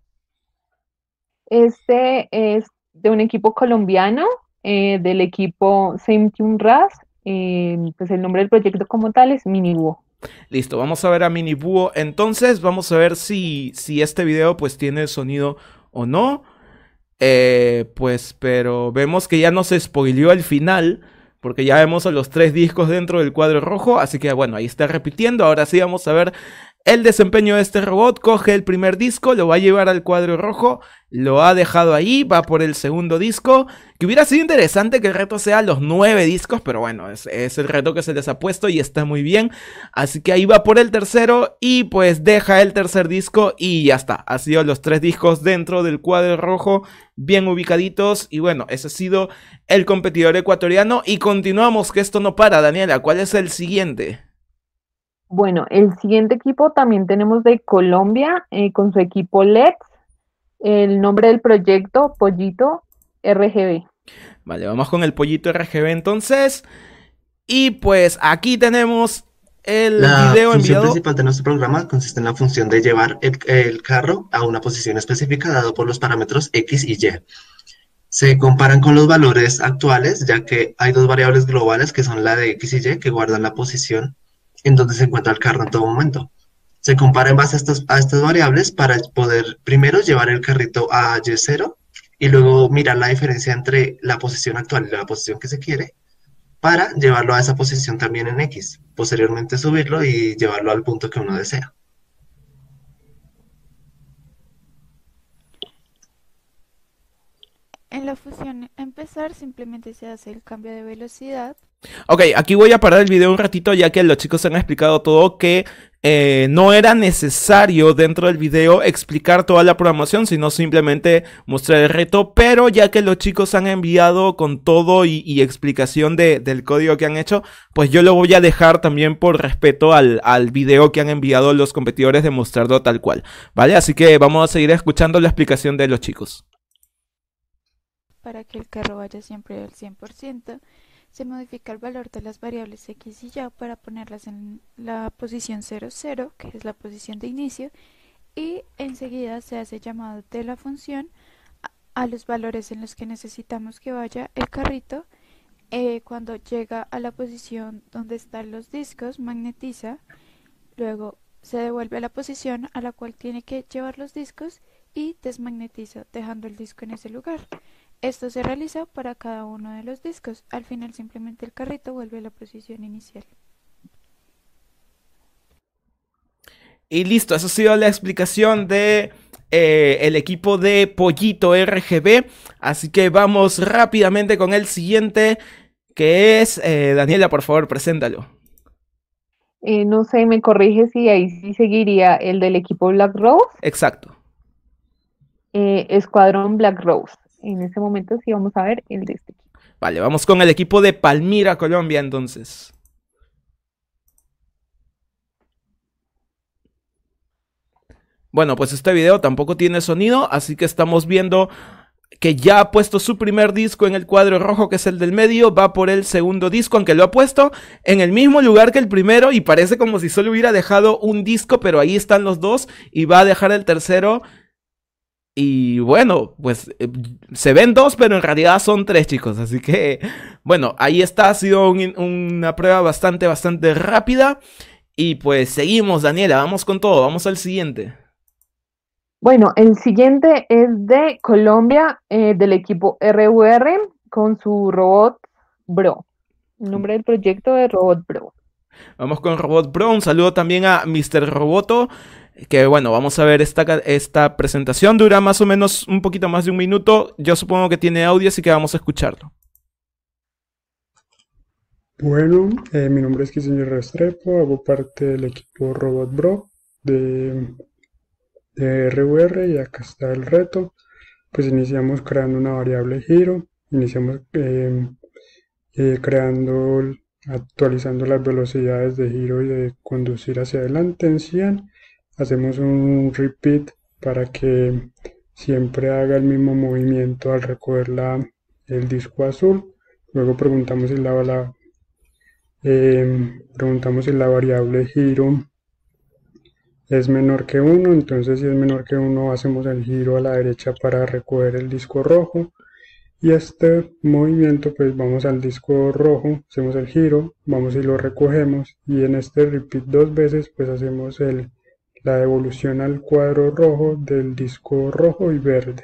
Este es de un equipo colombiano, eh, del equipo Same Tune Ras, eh, pues el nombre del proyecto como tal es Minibuo. Listo, vamos a ver a Minibuo, Entonces, vamos a ver si, si este video pues tiene sonido o no. Eh, pues, pero vemos que ya nos spoileó el final. Porque ya vemos a los tres discos dentro del cuadro rojo. Así que bueno, ahí está repitiendo. Ahora sí vamos a ver el desempeño de este robot coge el primer disco, lo va a llevar al cuadro rojo, lo ha dejado ahí, va por el segundo disco. Que hubiera sido interesante que el reto sea los nueve discos, pero bueno, es, el reto que se les ha puesto y está muy bien. Así que ahí va por el tercero y pues deja el tercer disco y ya está. Ha sido los tres discos dentro del cuadro rojo, bien ubicaditos. Y bueno, ese ha sido el competidor ecuatoriano. Y continuamos, que esto no para, Daniela. ¿Cuál es el siguiente? Bueno, el siguiente equipo también tenemos de Colombia eh, con su equipo Lex. El nombre del proyecto, Pollito RGB. Vale, vamos con el Pollito RGB entonces. Y pues aquí tenemos el la función principal de nuestro programa consiste en la función de llevar el, el, carro a una posición específica dado por los parámetros X y Y. Se comparan con los valores actuales, ya que hay dos variables globales que son la de X y Y que guardan la posición en donde se encuentra el carro en todo momento. Se compara en base a estas, variables para poder primero llevar el carrito a Y0 y luego mirar la diferencia entre la posición actual y la posición que se quiere para llevarlo a esa posición también en X, posteriormente subirlo y llevarlo al punto que uno desea. En la fusión empezar simplemente se hace el cambio de velocidad Ok, aquí voy a parar el video un ratito ya que los chicos han explicado todo que eh, no era necesario dentro del video explicar toda la programación, sino simplemente mostrar el reto, pero ya que los chicos han enviado con todo y, explicación del código que han hecho, pues yo lo voy a dejar también por respeto al, al video que han enviado los competidores de mostrarlo tal cual, ¿vale? Así que vamos a seguir escuchando la explicación de los chicos. Para que el carro vaya siempre al 100%, se modifica el valor de las variables x y y para ponerlas en la posición 0,0 que es la posición de inicio, y enseguida se hace llamado de la función a los valores en los que necesitamos que vaya el carrito. Eh, cuando llega a la posición donde están los discos, magnetiza, luego se devuelve a la posición a la cual tiene que llevar los discos y desmagnetiza, dejando el disco en ese lugar. Esto se realiza para cada uno de los discos. Al final simplemente el carrito vuelve a la posición inicial. Y listo, eso ha sido la explicación de eh, el equipo de Pollito RGB. Así que vamos rápidamente con el siguiente, que es eh, Daniela, por favor, preséntalo. Eh, no sé, me corrige si ahí sí seguiría el del equipo Black Rose. Exacto. Escuadrón Black Rose en ese momento sí vamos a ver el de este equipo. Vale, vamos con el equipo de Palmira, Colombia, entonces. Bueno, pues este video tampoco tiene sonido, así que estamos viendo que ya ha puesto su primer disco en el cuadro rojo, que es el del medio, va por el segundo disco, aunque lo ha puesto en el mismo lugar que el primero y parece como si solo hubiera dejado un disco, pero ahí están los dos y va a dejar el tercero y bueno, pues eh, se ven dos, pero en realidad son tres chicos. Así que, bueno, ahí está. Ha sido una prueba bastante, bastante rápida. Y pues seguimos, Daniela. Vamos con todo. Vamos al siguiente. Bueno, el siguiente es de Colombia, eh, del equipo RUR, con su robot Bro. nombre del proyecto de Robot Bro. Vamos con Robot Bro. Un saludo también a Mr. Roboto que bueno, vamos a ver esta, presentación, dura más o menos un poquito más de un minuto, yo supongo que tiene audio, así que vamos a escucharlo. Bueno, eh, mi nombre es Quiseño Restrepo, hago parte del equipo Robot Bro de, de y acá está el reto. Pues iniciamos creando una variable giro, iniciamos em, eh, creando, actualizando las velocidades de giro y de conducir hacia adelante en 100 hacemos un repeat para que siempre haga el mismo movimiento al recoger la, el disco azul. Luego preguntamos si la, em, preguntamos si la variable giro es menor que 1, entonces si es menor que 1 hacemos el giro a la derecha para recoger el disco rojo y este movimiento pues vamos al disco rojo, hacemos el giro, vamos y lo recogemos y en este repeat dos veces pues hacemos el, la evolución al cuadro rojo del disco rojo y verde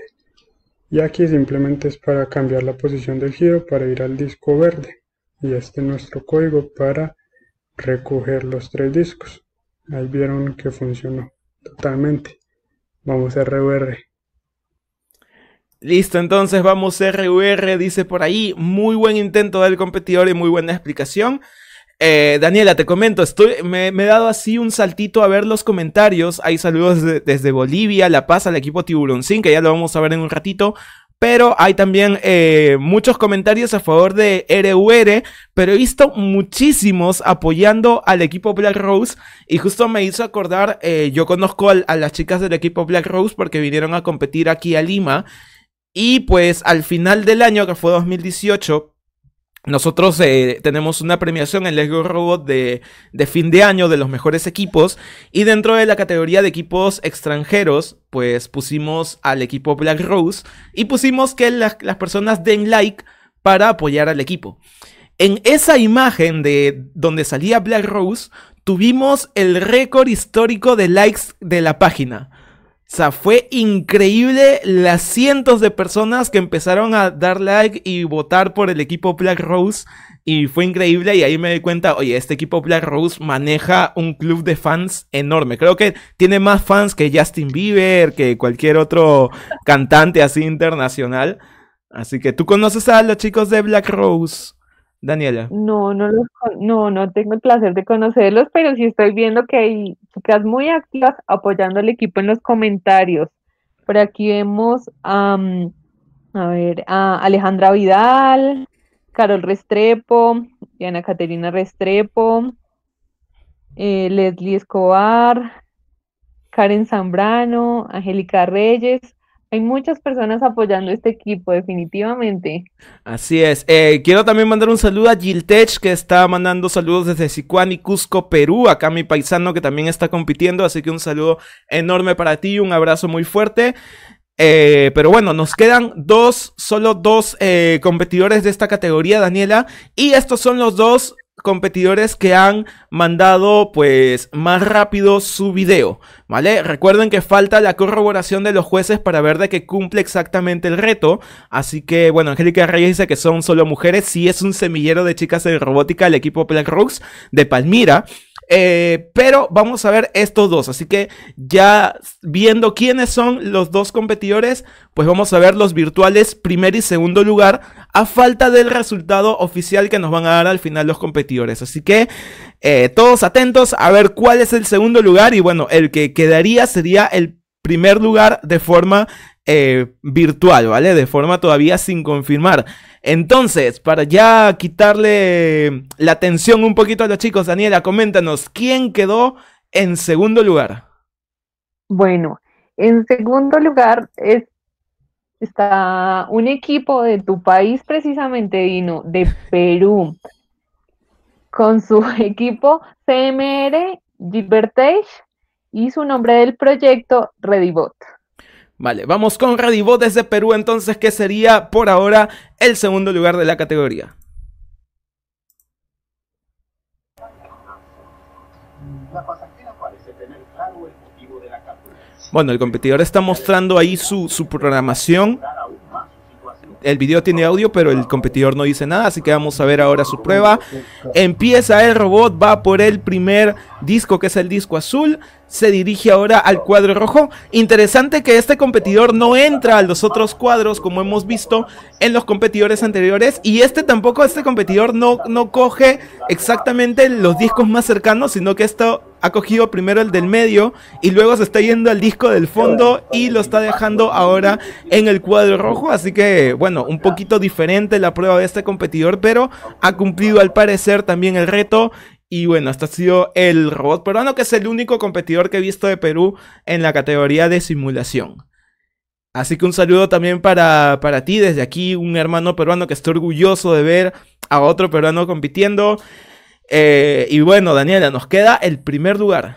y aquí simplemente es para cambiar la posición del giro para ir al disco verde y este es nuestro código para recoger los tres discos ahí vieron que funcionó totalmente vamos a RVR Listo, entonces vamos a RVR, dice por ahí, muy buen intento del competidor y muy buena explicación. Eh, Daniela, te comento, estoy, me, he dado así un saltito a ver los comentarios. Hay saludos desde Bolivia, La Paz, al equipo Tiburoncín, que ya lo vamos a ver en un ratito. Pero hay también eh, muchos comentarios a favor de RUR, pero he visto muchísimos apoyando al equipo Black Rose. Y justo me hizo acordar, eh, yo conozco a las chicas del equipo Black Rose porque vinieron a competir aquí a Lima. Y pues al final del año, que fue 2018, nosotros eh, tenemos una premiación en Lego Robot de, fin de año de los mejores equipos y dentro de la categoría de equipos extranjeros, pues pusimos al equipo Black Rose y pusimos que las personas den like para apoyar al equipo. En esa imagen de donde salía Black Rose, tuvimos el récord histórico de likes de la página. O sea, fue increíble las cientos de personas que empezaron a dar like y votar por el equipo Black Rose. Y fue increíble y ahí me di cuenta, oye, este equipo Black Rose maneja un club de fans enorme. Creo que tiene más fans que Justin Bieber, que cualquier otro cantante así internacional. Así que tú conoces a los chicos de Black Rose. Daniela? No, no, no, no tengo el placer de conocerlos, pero sí estoy viendo que hay chicas muy activas apoyando al equipo en los comentarios. Por aquí vemos a ver, a Alejandra Vidal, Carol Restrepo, Diana Caterina Restrepo, eh, Leslie Escobar, Karen Zambrano, Angélica Reyes, hay muchas personas apoyando este equipo, definitivamente. Así es. Eh, quiero también mandar un saludo a Giltech, que está mandando saludos desde Sicuán y Cusco, Perú. Acá mi paisano que también está compitiendo. Así que un saludo enorme para ti, y un abrazo muy fuerte. Eh, pero bueno, nos quedan dos, solo dos eh, competidores de esta categoría, Daniela. Y estos son los dos competidores que han mandado pues más rápido su video, ¿vale? Recuerden que falta la corroboración de los jueces para ver de que cumple exactamente el reto, así que bueno, Angélica Reyes dice que son solo mujeres, si es un semillero de chicas en robótica el equipo Black Rocks de Palmira, eh, pero vamos a ver estos dos. Así que ya viendo quiénes son los dos competidores, pues vamos a ver los virtuales primer y segundo lugar a falta del resultado oficial que nos van a dar al final los competidores. Así que eh, todos atentos a ver cuál es el segundo lugar y bueno, el que quedaría sería el primer lugar de forma eh, virtual, ¿vale? De forma todavía sin confirmar. Entonces, para ya quitarle la atención un poquito a los chicos, Daniela, coméntanos, ¿quién quedó en segundo lugar? Bueno, en segundo lugar está un equipo de tu país, precisamente, Dino, de Perú, con su *laughs* equipo CMR Gilbertage y su nombre del proyecto ReadyBot. Vale, vamos con Radivó desde Perú entonces, que sería por ahora el segundo lugar de la categoría. Bueno, el competidor está mostrando ahí su programación el video tiene audio, pero el competidor no dice nada, así que vamos a ver ahora su prueba. Empieza el robot, va por el primer disco, que es el disco azul, se dirige ahora al cuadro rojo. Interesante que este competidor no entra a los otros cuadros, como hemos visto en los competidores anteriores, y este tampoco, este competidor no, no coge exactamente los discos más cercanos, sino que esto ha cogido primero el del medio y luego se está yendo al disco del fondo y lo está dejando ahora en el cuadro rojo. Así que, bueno, un poquito diferente la prueba de este competidor, pero ha cumplido al parecer también el reto. Y bueno, este ha sido el robot peruano, que es el único competidor que he visto de Perú en la categoría de simulación. Así que un saludo también para, ti desde aquí, un hermano peruano que está orgulloso de ver a otro peruano compitiendo. Eh, y bueno, Daniela, nos queda el primer lugar.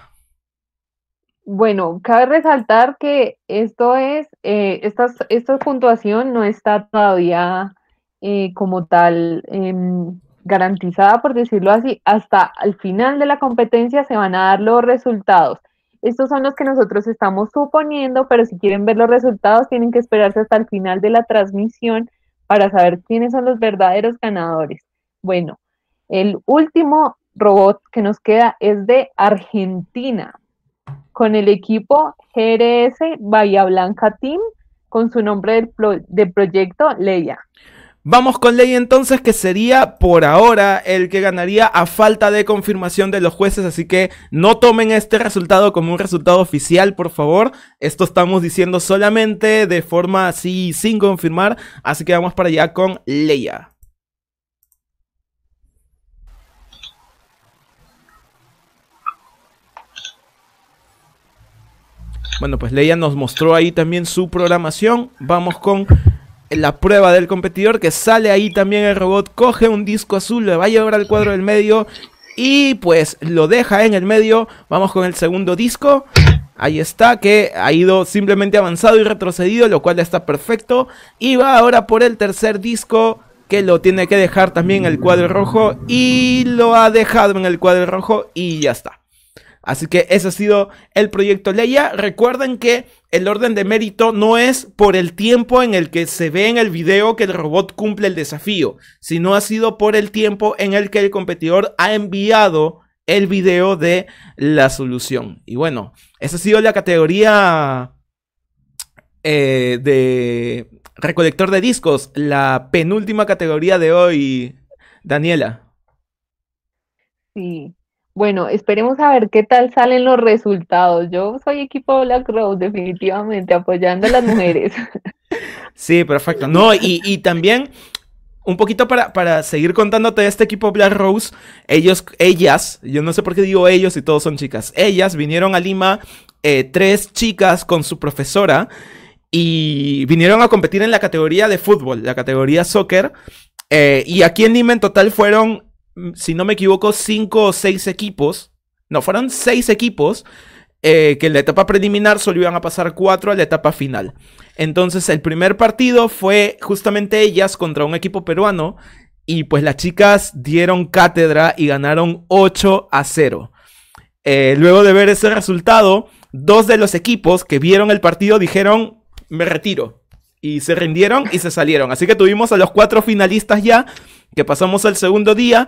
Bueno, cabe resaltar que esto es, eh, esta, puntuación no está todavía eh, como tal em, garantizada, por decirlo así. Hasta el final de la competencia se van a dar los resultados. Estos son los que nosotros estamos suponiendo, pero si quieren ver los resultados tienen que esperarse hasta el final de la transmisión para saber quiénes son los verdaderos ganadores. Bueno, el último robot que nos queda es de Argentina, con el equipo GRS Bahía Blanca Team, con su nombre de proyecto Leia. Vamos con Leia entonces, que sería por ahora el que ganaría a falta de confirmación de los jueces, así que no tomen este resultado como un resultado oficial, por favor. Esto estamos diciendo solamente de forma así, sin confirmar, así que vamos para allá con Leia. Bueno, pues Leia nos mostró ahí también su programación. Vamos con la prueba del competidor que sale ahí también el robot, coge un disco azul, le va a llevar al cuadro del medio y pues lo deja en el medio. Vamos con el segundo disco. Ahí está, que ha ido simplemente avanzado y retrocedido, lo cual está perfecto. Y va ahora por el tercer disco, que lo tiene que dejar también en el cuadro rojo. Y lo ha dejado en el cuadro rojo y ya está. Así que ese ha sido el proyecto Leia. Recuerden que el orden de mérito no es por el tiempo en el que se ve en el video que el robot cumple el desafío, sino ha sido por el tiempo en el que el competidor ha enviado el video de la solución. Y bueno, esa ha sido la categoría eh, de recolector de discos, la penúltima categoría de hoy, Daniela. Sí, bueno, esperemos a ver qué tal salen los resultados. Yo soy equipo Black Rose, definitivamente, apoyando a las mujeres. *laughs* Sí, perfecto. No, y, también un poquito para, seguir contándote de este equipo Black Rose, ellos, ellas, yo no sé por qué digo ellos y todos son chicas, ellas vinieron a Lima, eh, tres chicas con su profesora, y vinieron a competir en la categoría de fútbol, la categoría soccer, eh, y aquí en Lima en total fueron Mm, si no me equivoco, cinco o seis equipos. No, fueron seis equipos eh, que en la etapa preliminar solo iban a pasar cuatro a la etapa final. Entonces el primer partido fue justamente ellas contra un equipo peruano y pues las chicas dieron cátedra y ganaron 8 a 0. Eh, luego de ver ese resultado, dos de los equipos que vieron el partido dijeron, me retiro. Y se rindieron y se salieron. Así que tuvimos a los cuatro finalistas ya que pasamos al segundo día,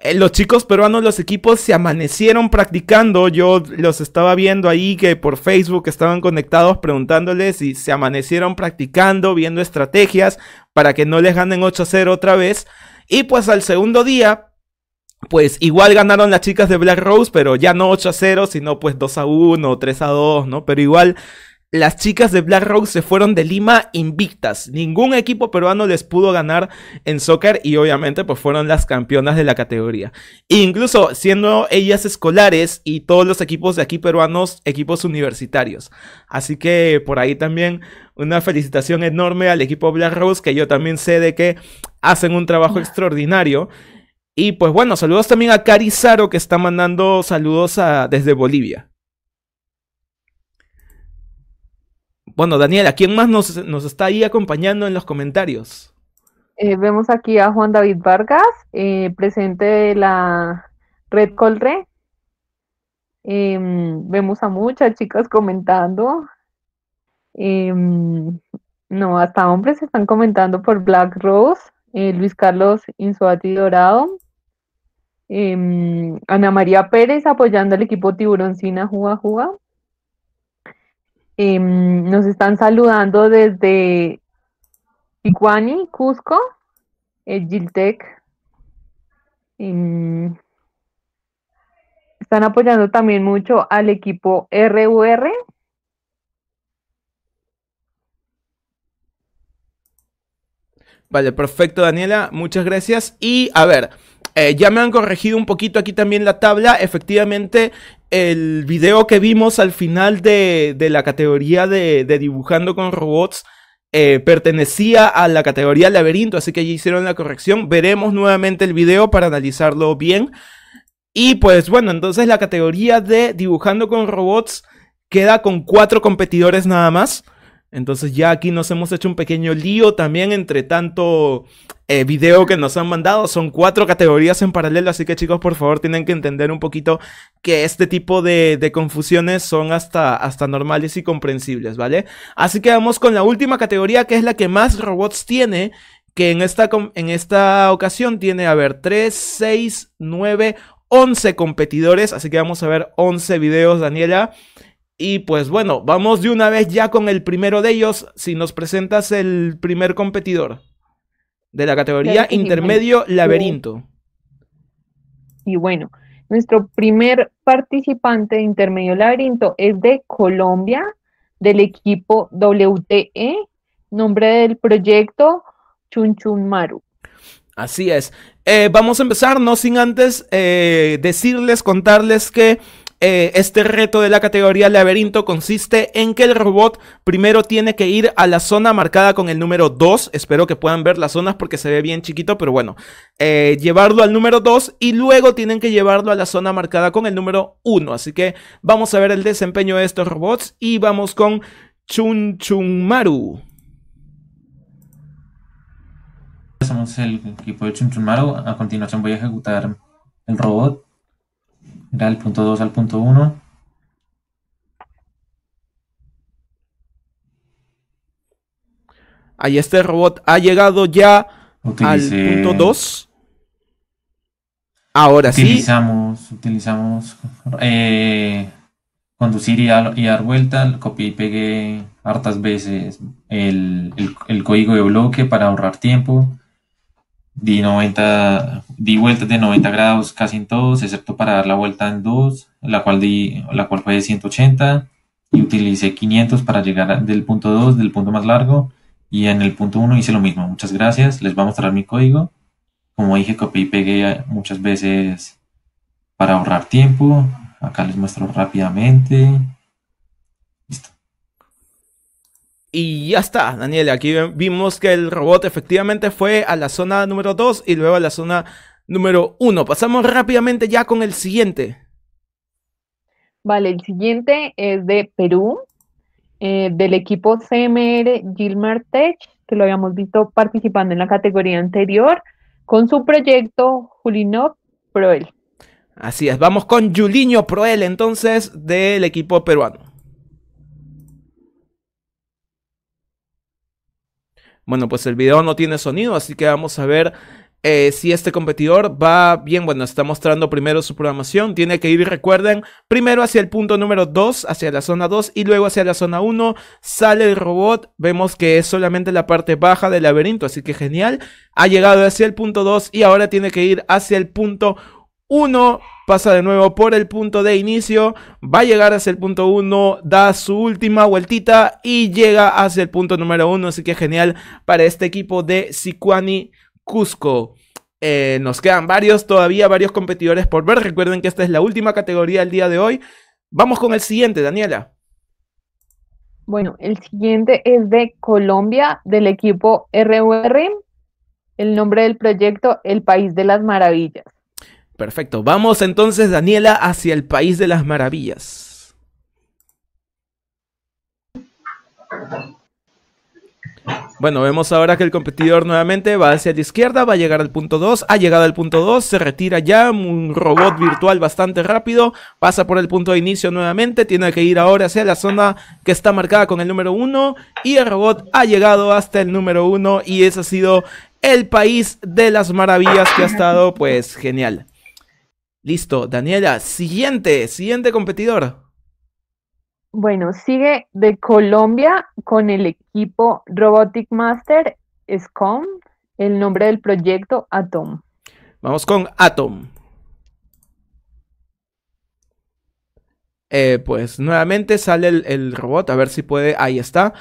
eh, los chicos peruanos, los equipos se amanecieron practicando. Yo los estaba viendo ahí que por Facebook estaban conectados preguntándoles y se amanecieron practicando, viendo estrategias para que no les ganen 8-0 a otra vez. Y pues al segundo día, pues igual ganaron las chicas de Black Rose, pero ya no 8 a 0, sino pues 2 a 1, 3 a 2, ¿no? Pero igual las chicas de Black Rose se fueron de Lima invictas. Ningún equipo peruano les pudo ganar en soccer y obviamente pues fueron las campeonas de la categoría. Incluso siendo ellas escolares y todos los equipos de aquí peruanos equipos universitarios. Así que por ahí también una felicitación enorme al equipo Black Rose que yo también sé de que hacen un trabajo extraordinario. Y pues bueno, saludos también a Cari que está mandando saludos desde Bolivia. Bueno, Daniela, ¿quién más nos, está ahí acompañando en los comentarios? Eh, vemos aquí a Juan David Vargas, eh, presente de la Red Colre. Em, vemos a muchas chicas comentando. Em, no, hasta hombres están comentando por Black Rose, eh, Luis Carlos Insuati Dorado, em, Ana María Pérez apoyando al equipo Tiburoncina Juga Juga. Em, nos están saludando desde Iguani, Cusco, Giltec. Em, están apoyando también mucho al equipo RUR. Vale, perfecto, Daniela. Muchas gracias. Y a ver, eh, ya me han corregido un poquito aquí también la tabla. Efectivamente, el video que vimos al final de, la categoría de, dibujando con robots eh, pertenecía a la categoría laberinto, así que ya hicieron la corrección. Veremos nuevamente el video para analizarlo bien. Y pues bueno, entonces la categoría de dibujando con robots queda con cuatro competidores nada más. Entonces ya aquí nos hemos hecho un pequeño lío también entre tanto, eh, video que nos han mandado. Son cuatro categorías en paralelo, así que chicos, por favor, tienen que entender un poquito que este tipo de, confusiones son hasta, hasta normales y comprensibles, ¿vale? Así que vamos con la última categoría, que es la que más robots tiene, que en esta, en esta ocasión tiene, a ver, 3, 6, 9, 11 competidores, así que vamos a ver 11 videos, Daniela. Y pues bueno, vamos de una vez ya con el primero de ellos, si nos presentas el primer competidor de la categoría intermedio laberinto. Y bueno, nuestro primer participante de intermedio laberinto es de Colombia, del equipo WTE, nombre del proyecto Maru Así es. Eh, vamos a empezar, no sin antes eh, decirles, contarles que eh, este reto de la categoría laberinto consiste en que el robot primero tiene que ir a la zona marcada con el número 2. Espero que puedan ver las zonas porque se ve bien chiquito, pero bueno. Eh, llevarlo al número 2 y luego tienen que llevarlo a la zona marcada con el número 1. Así que vamos a ver el desempeño de estos robots y vamos con Chun Chun Maru. el equipo de Chun A continuación voy a ejecutar el robot era el punto 2 al punto 1. Ahí este robot ha llegado ya al punto 2. Ahora sí. Utilizamos eh, conducir y, dar vuelta. Copié y pegué hartas veces el código de bloque para ahorrar tiempo. Di, 90, di vueltas de 90 grados casi en todos, excepto para dar la vuelta en 2, la cual, di, la cual fue de 180, y utilicé 500 para llegar del punto 2, del punto más largo, y en el punto 1 hice lo mismo. Muchas gracias, les voy a mostrar mi código. Como dije, copié y pegué muchas veces para ahorrar tiempo. Acá les muestro rápidamente. Y ya está, Daniel, aquí vimos que el robot efectivamente fue a la zona número 2 y luego a la zona número 1. Pasamos rápidamente ya con el siguiente. Vale, el siguiente es de Perú, eh, del equipo CMR Gilmar Tech, que lo habíamos visto participando en la categoría anterior, con su proyecto Julino Proel. Así es, vamos con Juliño Proel entonces del equipo peruano. Bueno, pues el video no tiene sonido, así que vamos a ver eh, si este competidor va bien. Bueno, está mostrando primero su programación. Tiene que ir, recuerden, primero hacia el punto número 2, hacia la zona 2 y luego hacia la zona 1. Sale el robot. Vemos que es solamente la parte baja del laberinto, así que genial. Ha llegado hacia el punto 2 y ahora tiene que ir hacia el punto 1. Uno pasa de nuevo por el punto de inicio, va a llegar hacia el punto 1, da su última vueltita y llega hacia el punto número uno. así que genial para este equipo de Sicuani Cusco. Eh, nos quedan varios, todavía varios competidores por ver. Recuerden que esta es la última categoría del día de hoy. Vamos con el siguiente, Daniela. Bueno, el siguiente es de Colombia, del equipo RUR. El nombre del proyecto, El País de las Maravillas. Perfecto. Vamos entonces, Daniela, hacia el país de las maravillas. Bueno, vemos ahora que el competidor nuevamente va hacia la izquierda, va a llegar al punto 2, ha llegado al punto 2, se retira ya, un robot virtual bastante rápido, pasa por el punto de inicio nuevamente, tiene que ir ahora hacia la zona que está marcada con el número 1 y el robot ha llegado hasta el número 1 y ese ha sido el país de las maravillas que ha estado pues genial. Listo, Daniela, siguiente, siguiente competidor. Bueno, sigue de Colombia con el equipo Robotic Master SCOM, el nombre del proyecto Atom. Vamos con Atom. Eh, pues nuevamente sale el robot, a ver si puede, ahí está.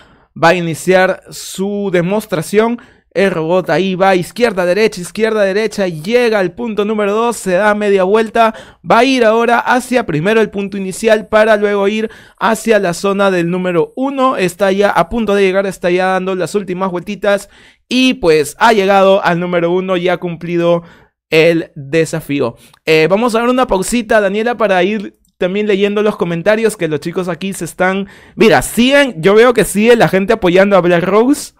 Va a iniciar su demostración el robot ahí va izquierda, derecha, izquierda, derecha. Llega al punto número 2. Se da media vuelta. Va a ir ahora hacia primero el punto inicial para luego ir hacia la zona del número 1. Está ya a punto de llegar. Está ya dando las últimas vueltitas. Y pues ha llegado al número 1 y ha cumplido el desafío. Eh, vamos a dar una pausita, Daniela, para ir también leyendo los comentarios que los chicos aquí se están. Mira, siguen, yo veo que sigue la gente apoyando a Black Rose.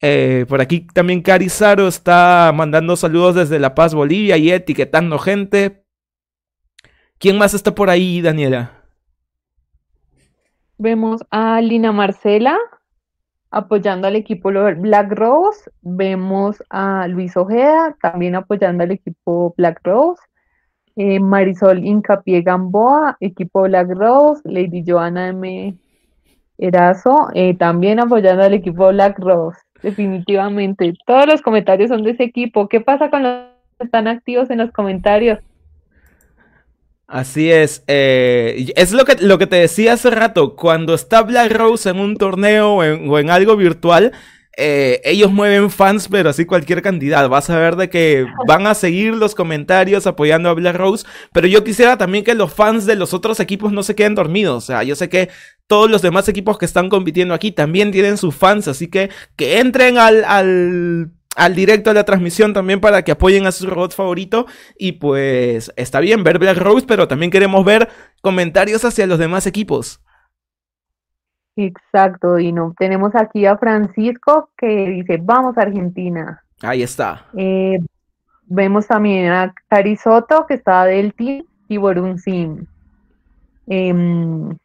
Eh, por aquí también Carizaro está mandando saludos desde La Paz, Bolivia y etiquetando gente. ¿Quién más está por ahí, Daniela? Vemos a Lina Marcela apoyando al equipo Black Rose. Vemos a Luis Ojeda también apoyando al equipo Black Rose. Eh, Marisol Incapié Gamboa, equipo Black Rose. Lady Joana M. Erazo eh, también apoyando al equipo Black Rose. Definitivamente. Todos los comentarios son de ese equipo. ¿Qué pasa con los que están activos en los comentarios? Así es. Eh, es lo que, lo que te decía hace rato. Cuando está Black Rose en un torneo o en algo virtual, eh, ellos mueven fans, pero así cualquier candidato, Vas a ver de que van a seguir los comentarios apoyando a Black Rose. Pero yo quisiera también que los fans de los otros equipos no se queden dormidos. O sea, yo sé que todos los demás equipos que están compitiendo aquí también tienen sus fans. Así que que entren al, al al directo de la transmisión también para que apoyen a su robot favorito. Y pues está bien ver Black Rose, pero también queremos ver comentarios hacia los demás equipos. Exacto, y no tenemos aquí a Francisco que dice, vamos a Argentina. Ahí está. Eh, vemos también a Cari Soto que está del team y Borun em,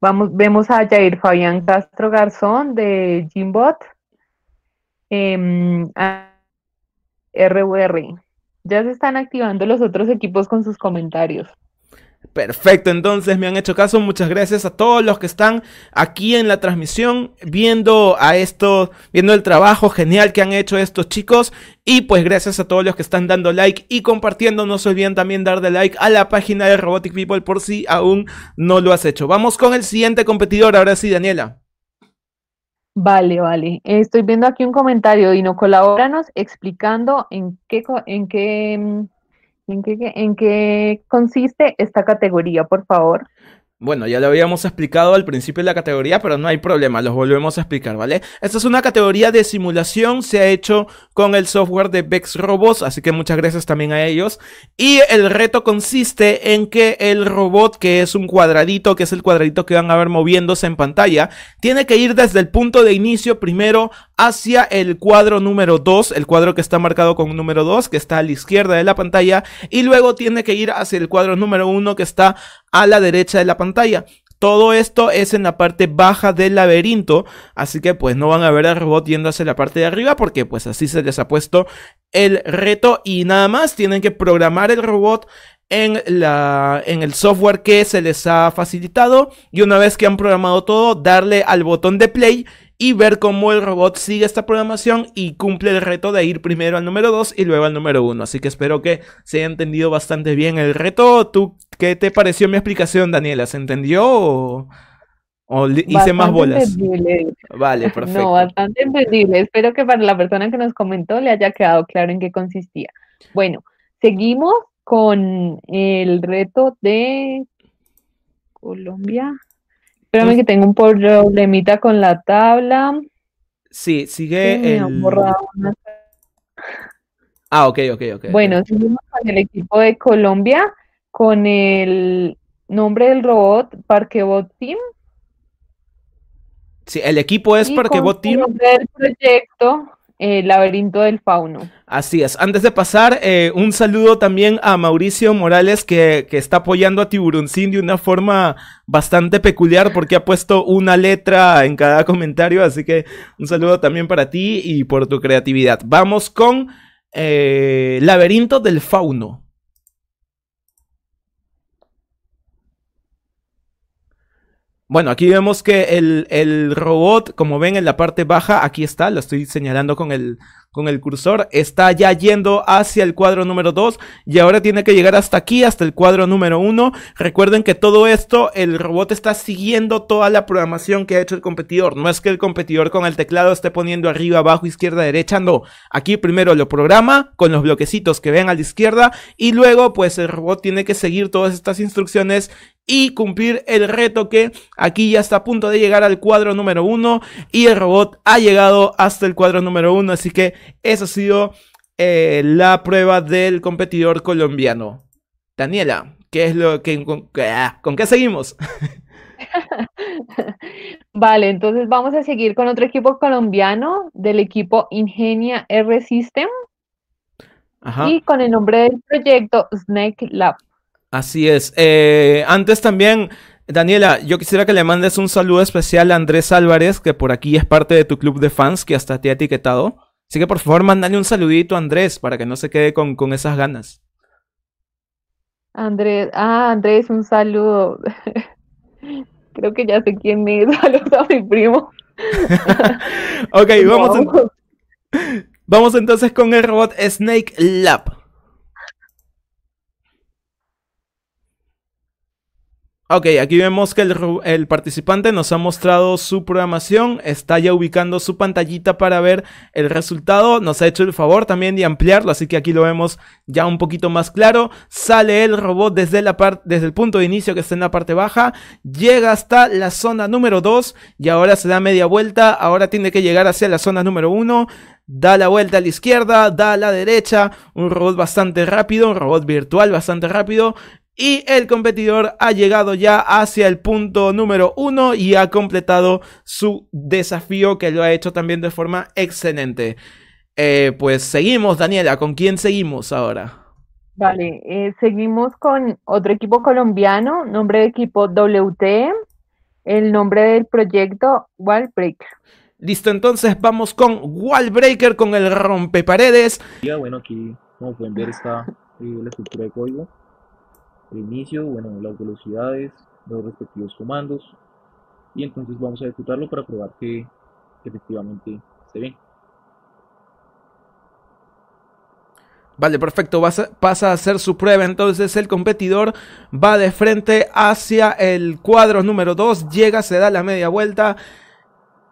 vamos, vemos a Jair Fabián Castro Garzón de Jimbot. Eh, em, Ya se están activando los otros equipos con sus comentarios. Perfecto, entonces me han hecho caso. Muchas gracias a todos los que están aquí en la transmisión viendo a esto, viendo el trabajo genial que han hecho estos chicos. Y pues gracias a todos los que están dando like y compartiendo. No se olviden también darle like a la página de Robotic People por si aún no lo has hecho. Vamos con el siguiente competidor. Ahora sí, Daniela. Vale, vale. Estoy viendo aquí un comentario. no colabóranos explicando en qué, en qué mm, ¿En qué, consiste esta categoría, por favor? Bueno, ya lo habíamos explicado al principio de la categoría, pero no hay problema, los volvemos a explicar, ¿vale? Esta es una categoría de simulación, se ha hecho con el software de Vex Robots, así que muchas gracias también a ellos. Y el reto consiste en que el robot, que es un cuadradito, que es el cuadradito que van a ver moviéndose en pantalla, tiene que ir desde el punto de inicio primero hacia el cuadro número 2, el cuadro que está marcado con número 2, que está a la izquierda de la pantalla, y luego tiene que ir hacia el cuadro número 1, que está a la derecha de la pantalla. Todo esto es en la parte baja del laberinto, así que pues no van a ver al robot yendo hacia la parte de arriba porque pues así se les ha puesto el reto y nada más tienen que programar el robot en, la, en el software que se les ha facilitado y una vez que han programado todo darle al botón de play y ver cómo el robot sigue esta programación y cumple el reto de ir primero al número 2 y luego al número 1. Así que espero que se haya entendido bastante bien el reto. ¿Tú qué te pareció mi explicación, Daniela? ¿Se entendió o, hice más bolas? Vale, *laughs* perfecto. No, bastante entendible. Espero que para la persona que nos comentó le haya quedado claro en qué consistía. Bueno, seguimos con el reto de Colombia que tengo un problemita con la tabla. Sí, sigue Ah, ok, ok, ok. Bueno, seguimos con el equipo de Colombia con el nombre del robot Parquebot Team. Sí, el equipo es Parquebot Team. del proyecto el eh, laberinto del fauno. Así es. Antes de pasar, eh, un saludo también a Mauricio Morales que, está apoyando a Tiburoncín de una forma bastante peculiar porque ha puesto una letra en cada comentario. Así que un saludo también para ti y por tu creatividad. Vamos con eh, Laberinto del Fauno. Bueno, aquí vemos que el, robot, como ven en la parte baja, aquí está, lo estoy señalando con el, con el cursor, está ya yendo hacia el cuadro número 2 y ahora tiene que llegar hasta aquí, hasta el cuadro número 1. Recuerden que todo esto, el robot está siguiendo toda la programación que ha hecho el competidor. No es que el competidor con el teclado esté poniendo arriba, abajo, izquierda, derecha, no. Aquí primero lo programa con los bloquecitos que ven a la izquierda y luego pues el robot tiene que seguir todas estas instrucciones y cumplir el reto que aquí ya está a punto de llegar al cuadro número uno y el robot ha llegado hasta el cuadro número uno, así que esa ha sido eh, la prueba del competidor colombiano. Daniela, ¿qué es lo que con, ah, qué seguimos? *laughs* vale, entonces vamos a seguir con otro equipo colombiano del equipo Ingenia R System y con el nombre del proyecto Snake Lab. Así es. Eh, antes también, Daniela, yo quisiera que le mandes un saludo especial a Andrés Álvarez, que por aquí es parte de tu club de fans, que hasta te ha etiquetado. Así que por favor, mándale un saludito a Andrés para que no se quede con, esas ganas. Andrés, ah, Andrés, un saludo. *laughs* Creo que ya sé quién me *laughs* saluda a mi primo. *laughs* ok, vamos, vamos entonces con el robot Snake Lab. Ok, aquí vemos que el, participante nos ha mostrado su programación, está ya ubicando su pantallita para ver el resultado, nos ha hecho el favor también de ampliarlo, así que aquí lo vemos ya un poquito más claro, sale el robot desde, la desde el punto de inicio que está en la parte baja, llega hasta la zona número 2 y ahora se da media vuelta, ahora tiene que llegar hacia la zona número 1, da la vuelta a la izquierda, da a la derecha, un robot bastante rápido, un robot virtual bastante rápido, y el competidor ha llegado ya hacia el punto número uno y ha completado su desafío que lo ha hecho también de forma excelente. Eh, pues seguimos, Daniela, ¿con quién seguimos ahora? Vale, eh, seguimos con otro equipo colombiano, nombre de equipo WT, el nombre del proyecto Wallbreaker. Listo, entonces vamos con Wallbreaker, con el rompeparedes. Bueno, aquí como pueden ver está la estructura de código el inicio, bueno, las velocidades, los respectivos comandos y entonces vamos a ejecutarlo para probar que efectivamente se ve. Vale, perfecto. pasa a hacer su prueba. Entonces el competidor va de frente hacia el cuadro número 2. Llega, se da la media vuelta.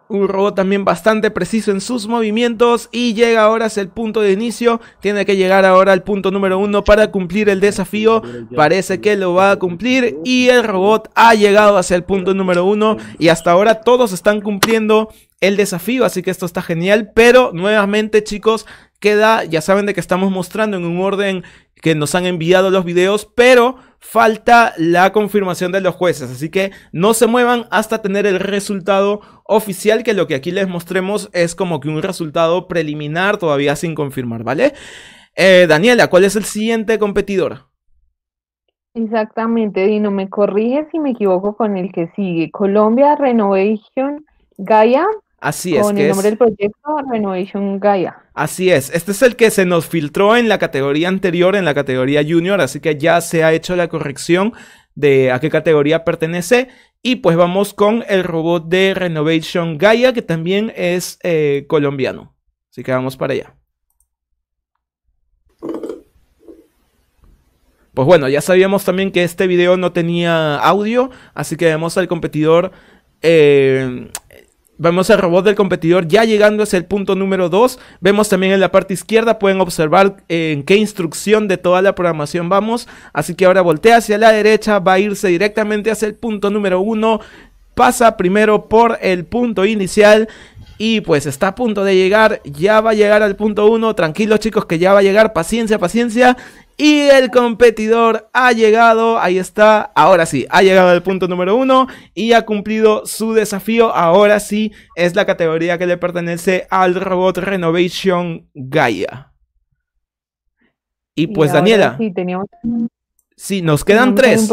Un robot también bastante preciso en sus movimientos y llega ahora hacia el punto de inicio. Tiene que llegar ahora al punto número uno para cumplir el desafío. Parece que lo va a cumplir y el robot ha llegado hacia el punto número uno y hasta ahora todos están cumpliendo el desafío, así que esto está genial, pero nuevamente chicos, queda, ya saben de que estamos mostrando en un orden que nos han enviado los videos, pero falta la confirmación de los jueces, así que no se muevan hasta tener el resultado oficial, que lo que aquí les mostremos es como que un resultado preliminar todavía sin confirmar, ¿vale? Eh, Daniela, ¿cuál es el siguiente competidor? Exactamente, Dino, me corrige si me equivoco con el que sigue. Colombia Renovation Gaia Así es. Con el nombre del proyecto Renovation Gaia. Así es. Este es el que se nos filtró en la categoría anterior, en la categoría junior, así que ya se ha hecho la corrección de a qué categoría pertenece. Y pues vamos con el robot de Renovation Gaia, que también es eh, colombiano. Así que vamos para allá. Pues bueno, ya sabíamos también que este video no tenía audio, así que vemos al competidor eh, Vemos el robot del competidor ya llegando hacia el punto número 2. Vemos también en la parte izquierda, pueden observar eh, en qué instrucción de toda la programación vamos. Así que ahora voltea hacia la derecha, va a irse directamente hacia el punto número 1. Pasa primero por el punto inicial. Y pues está a punto de llegar, ya va a llegar al punto 1, tranquilos chicos que ya va a llegar, paciencia, paciencia. Y el competidor ha llegado, ahí está, ahora sí, ha llegado al punto número uno y ha cumplido su desafío. Ahora sí es la categoría que le pertenece al robot Renovation Gaia. Y pues, Daniela. Sí, sí, nos quedan tres.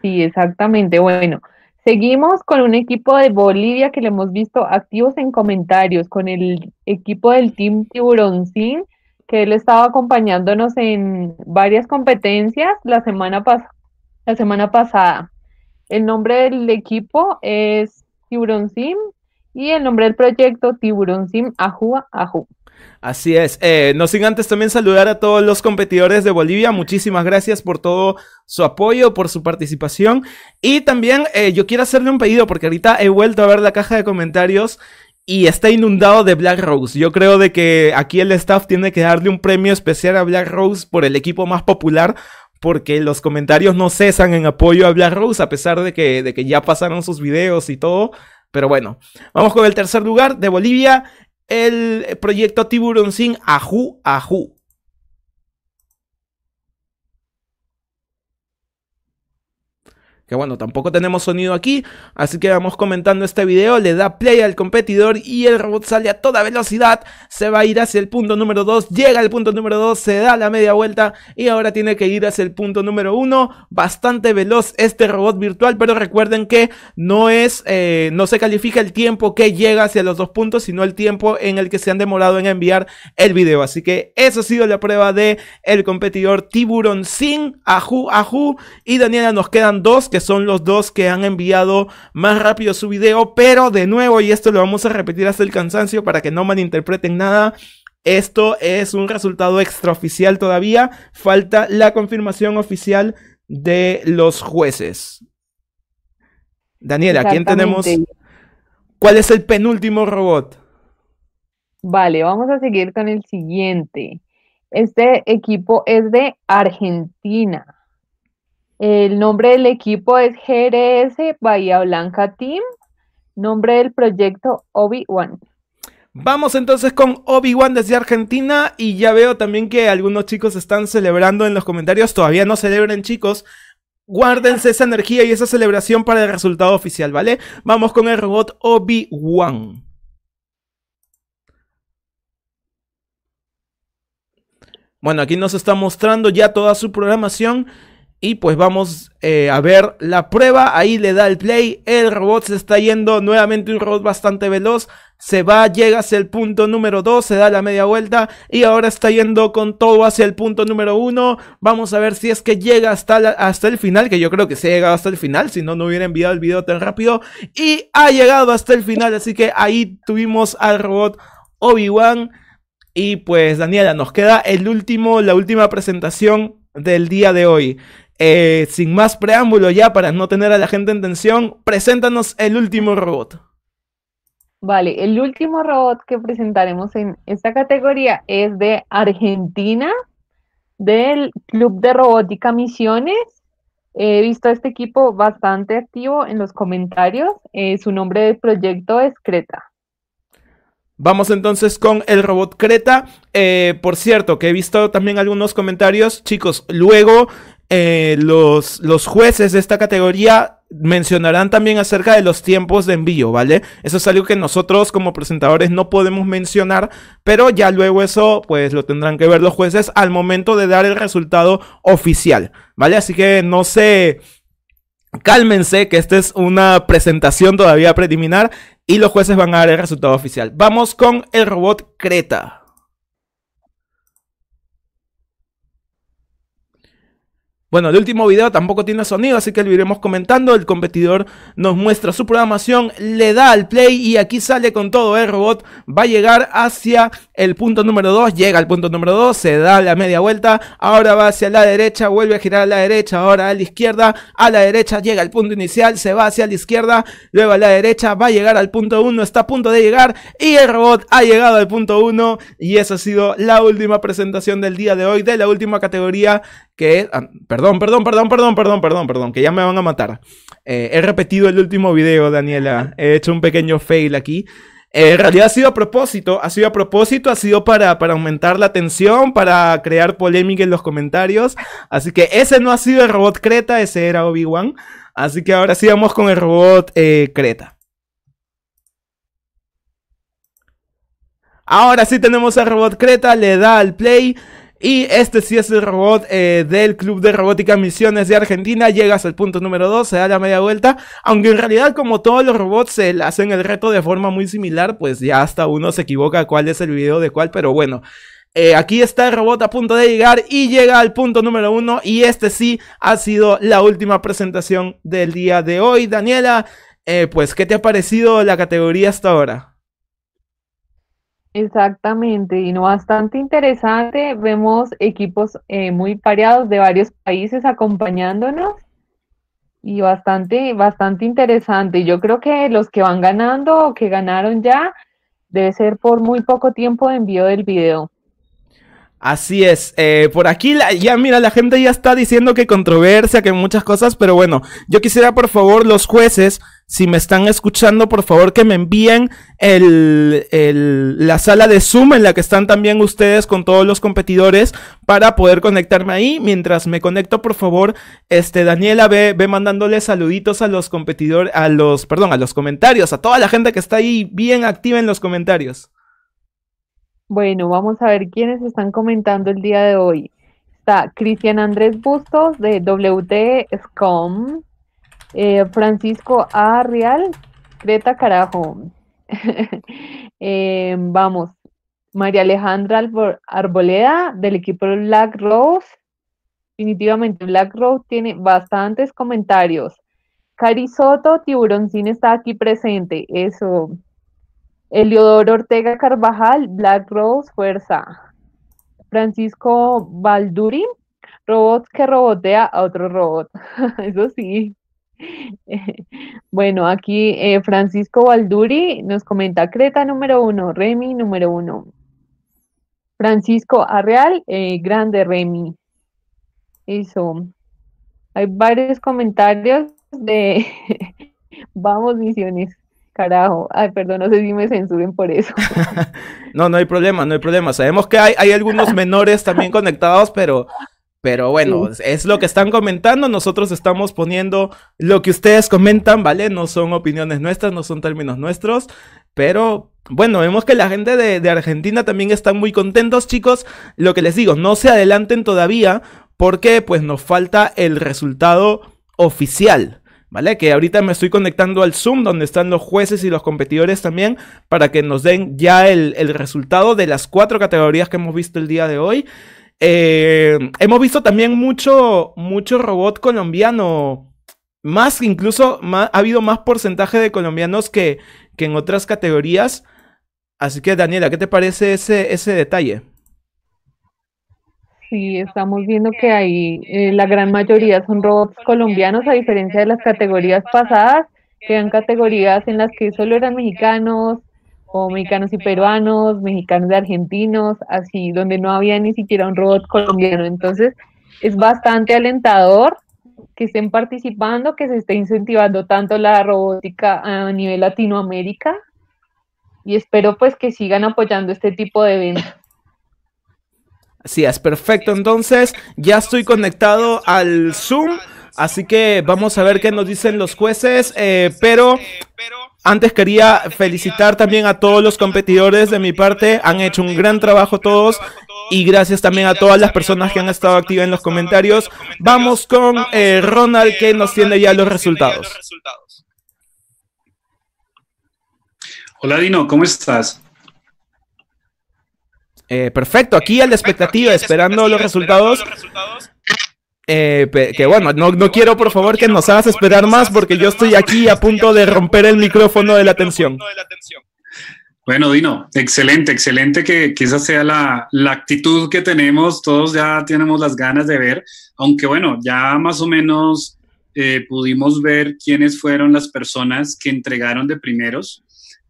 Sí, exactamente. Bueno, seguimos con un equipo de Bolivia que le hemos visto activos en comentarios, con el equipo del Team Tiburoncín que él estaba acompañándonos en varias competencias la semana, la semana pasada. El nombre del equipo es Tiburón Sim y el nombre del proyecto Tiburón Sim Ajua Aju. Así es. Eh, no sin antes también saludar a todos los competidores de Bolivia. Muchísimas gracias por todo su apoyo, por su participación. Y también eh, yo quiero hacerle un pedido porque ahorita he vuelto a ver la caja de comentarios y está inundado de Black Rose. Yo creo de que aquí el staff tiene que darle un premio especial a Black Rose por el equipo más popular. Porque los comentarios no cesan en apoyo a Black Rose, a pesar de que, de que ya pasaron sus videos y todo. Pero bueno, vamos con el tercer lugar de Bolivia, el proyecto Tiburón Sin Aju Aju. que bueno, tampoco tenemos sonido aquí, así que vamos comentando este video, le da play al competidor y el robot sale a toda velocidad, se va a ir hacia el punto número 2, llega al punto número 2, se da la media vuelta y ahora tiene que ir hacia el punto número 1, bastante veloz este robot virtual, pero recuerden que no es, eh, no se califica el tiempo que llega hacia los dos puntos, sino el tiempo en el que se han demorado en enviar el video, así que eso ha sido la prueba de el competidor Tiburón Sin, Aju Aju y Daniela nos quedan dos son los dos que han enviado más rápido su video, pero de nuevo, y esto lo vamos a repetir hasta el cansancio para que no malinterpreten nada, esto es un resultado extraoficial todavía, falta la confirmación oficial de los jueces. Daniela, ¿quién tenemos? ¿Cuál es el penúltimo robot? Vale, vamos a seguir con el siguiente. Este equipo es de Argentina. El nombre del equipo es GRS Bahía Blanca Team. Nombre del proyecto Obi-Wan. Vamos entonces con Obi-Wan desde Argentina y ya veo también que algunos chicos están celebrando en los comentarios. Todavía no celebren chicos. Guárdense esa energía y esa celebración para el resultado oficial, ¿vale? Vamos con el robot Obi-Wan. Bueno, aquí nos está mostrando ya toda su programación y pues vamos eh, a ver la prueba. Ahí le da el play. El robot se está yendo. Nuevamente un robot bastante veloz. Se va, llega hacia el punto número 2. Se da la media vuelta. Y ahora está yendo con todo hacia el punto número 1. Vamos a ver si es que llega hasta, hasta el final. Que yo creo que se ha llegado hasta el final. Si no, no hubiera enviado el video tan rápido. Y ha llegado hasta el final. Así que ahí tuvimos al robot Obi-Wan. Y pues Daniela, nos queda el último, la última presentación del día de hoy. Eh, sin más preámbulo ya para no tener a la gente en tensión, preséntanos el último robot. Vale, el último robot que presentaremos en esta categoría es de Argentina, del Club de Robótica Misiones. He visto a este equipo bastante activo en los comentarios. Eh, su nombre del proyecto es Creta. Vamos entonces con el robot Creta. Eh, por cierto, que he visto también algunos comentarios. Chicos, luego eh, los, los jueces de esta categoría mencionarán también acerca de los tiempos de envío, ¿vale? Eso es algo que nosotros como presentadores no podemos mencionar, pero ya luego eso pues lo tendrán que ver los jueces al momento de dar el resultado oficial, ¿vale? Así que no se... Cálmense que esta es una presentación todavía preliminar y los jueces van a dar el resultado oficial. Vamos con el robot Creta. Bueno, el último video tampoco tiene sonido, así que lo iremos comentando. El competidor nos muestra su programación, le da al play y aquí sale con todo. El ¿eh? robot va a llegar hacia el punto número 2, llega al punto número 2, se da la media vuelta, ahora va hacia la derecha, vuelve a girar a la derecha, ahora a la izquierda, a la derecha, llega al punto inicial, se va hacia la izquierda, luego a la derecha, va a llegar al punto 1, está a punto de llegar y el robot ha llegado al punto 1 y esa ha sido la última presentación del día de hoy de la última categoría que ah, perdón, perdón, perdón, perdón, perdón, perdón, perdón, que ya me van a matar. Eh, he repetido el último video, Daniela, he hecho un pequeño fail aquí. Eh, en realidad ha sido a propósito, ha sido a propósito, ha sido para, aumentar la tensión, para crear polémica en los comentarios. Así que ese no ha sido el robot Creta, ese era Obi-Wan. Así que ahora sí vamos con el robot eh, Creta. Ahora sí tenemos al robot Creta, le da al play. Y este sí es el robot eh, del Club de Robótica Misiones de Argentina. Llegas al punto número 2, se da la media vuelta. Aunque en realidad, como todos los robots se hacen el reto de forma muy similar, pues ya hasta uno se equivoca cuál es el video de cuál, pero bueno. Eh, aquí está el robot a punto de llegar y llega al punto número uno. Y este sí ha sido la última presentación del día de hoy. Daniela, eh, pues, ¿qué te ha parecido la categoría hasta ahora? Exactamente, y no bastante interesante. Vemos equipos eh, muy pareados de varios países acompañándonos y bastante, bastante interesante. Yo creo que los que van ganando o que ganaron ya debe ser por muy poco tiempo de envío del video. Así es, eh, por aquí la, ya mira, la gente ya está diciendo que controversia, que muchas cosas, pero bueno, yo quisiera por favor los jueces si me están escuchando, por favor que me envíen el, la sala de Zoom en la que están también ustedes con todos los competidores para poder conectarme ahí. Mientras me conecto, por favor, este, Daniela ve, ve mandándole saluditos a los competidores, a los, perdón, a los comentarios, a toda la gente que está ahí bien activa en los comentarios. Bueno, vamos a ver quiénes están comentando el día de hoy. Está Cristian Andrés Bustos de WTScom. E eh, Francisco A. Real, Creta Carajo. *laughs* Em, vamos. María Alejandra Arboleda del equipo Black Rose. Definitivamente Black Rose tiene bastantes comentarios. Cari Soto, Tiburoncín está aquí presente. Eso. Eliodoro Ortega Carvajal, Black Rose, fuerza. Francisco Balduri, robots que robotea a otro robot. *laughs* Eso sí. *laughs* Bueno, aquí eh, Francisco Balduri nos comenta Creta número uno, Remy número uno. Francisco Arreal, eh, grande Remy. Eso. Hay varios comentarios de *laughs* vamos misiones. Carajo, ay, perdón, no sé si me censuren por eso. *laughs* no, no hay problema, no hay problema. Sabemos que hay algunos menores también conectados, pero pero bueno, es lo que están comentando. Nosotros estamos poniendo lo que ustedes comentan, ¿vale? No son opiniones nuestras, no son términos nuestros. Pero bueno, vemos que la gente de, Argentina también está muy contentos, chicos. Lo que les digo, no se adelanten todavía porque pues nos falta el resultado oficial. ¿Vale? Que ahorita me estoy conectando al Zoom donde están los jueces y los competidores también para que nos den ya el resultado de las cuatro categorías que hemos visto el día de hoy. Eh, hemos visto también mucho, mucho robot colombiano. Más, incluso ha habido más porcentaje de colombianos que, en otras categorías. Así que, Daniela, ¿qué te parece ese, ese detalle? Sí, estamos viendo que ahí eh, la gran mayoría son robots colombianos, a diferencia de las categorías pasadas, que eran categorías en las que solo eran mexicanos, mexicanos y peruanos, mexicanos y argentinos, así, donde no había ni siquiera un robot colombiano. Entonces, es bastante alentador que estén participando, que se esté incentivando tanto la robótica a nivel Latinoamérica y espero pues que sigan apoyando este tipo de eventos. Así es, perfecto. Entonces, ya estoy conectado al Zoom. Así que vamos a ver qué nos dicen los jueces. Eh, pero antes quería felicitar también a todos los competidores de mi parte. Han hecho un gran trabajo todos. Y gracias también a todas las personas que han estado activas en los comentarios. Vamos con eh, Ronald que nos tiene ya los resultados. Hola Dino, ¿cómo estás? Eh, perfecto, aquí a la expectativa, esperando los resultados. Eh, que bueno, no, quiero por favor que nos hagas esperar más porque yo estoy aquí a punto de romper el micrófono de la atención. Bueno, Dino, excelente, excelente que, que esa sea la, actitud que tenemos, todos ya tenemos las ganas de ver, aunque bueno, ya más o menos eh, pudimos ver quiénes fueron las personas que entregaron de primeros,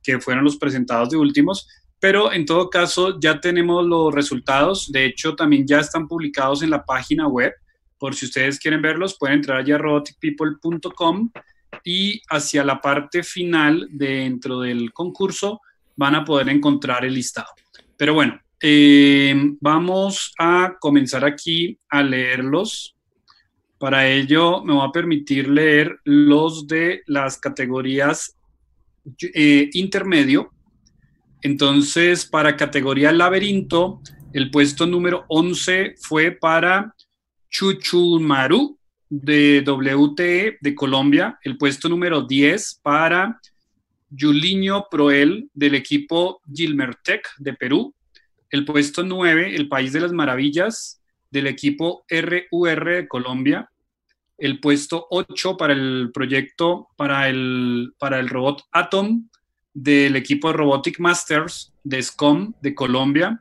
que fueron los presentados de últimos, pero en todo caso ya tenemos los resultados, de hecho también ya están publicados en la página web, por si ustedes quieren verlos, pueden entrar allá a roboticpeople.com y hacia la parte final dentro del concurso van a poder encontrar el listado. Pero bueno, eh, vamos a comenzar aquí a leerlos. Para ello me va a permitir leer los de las categorías eh, intermedio. Entonces, para categoría laberinto, el puesto número 11 fue para Maru de WTE de Colombia, el puesto número 10 para Juliño Proel del equipo Gilmertec de Perú, el puesto 9, el País de las Maravillas del equipo RUR de Colombia, el puesto 8 para el proyecto, para el, para el robot Atom del equipo Robotic Masters de SCOM de Colombia,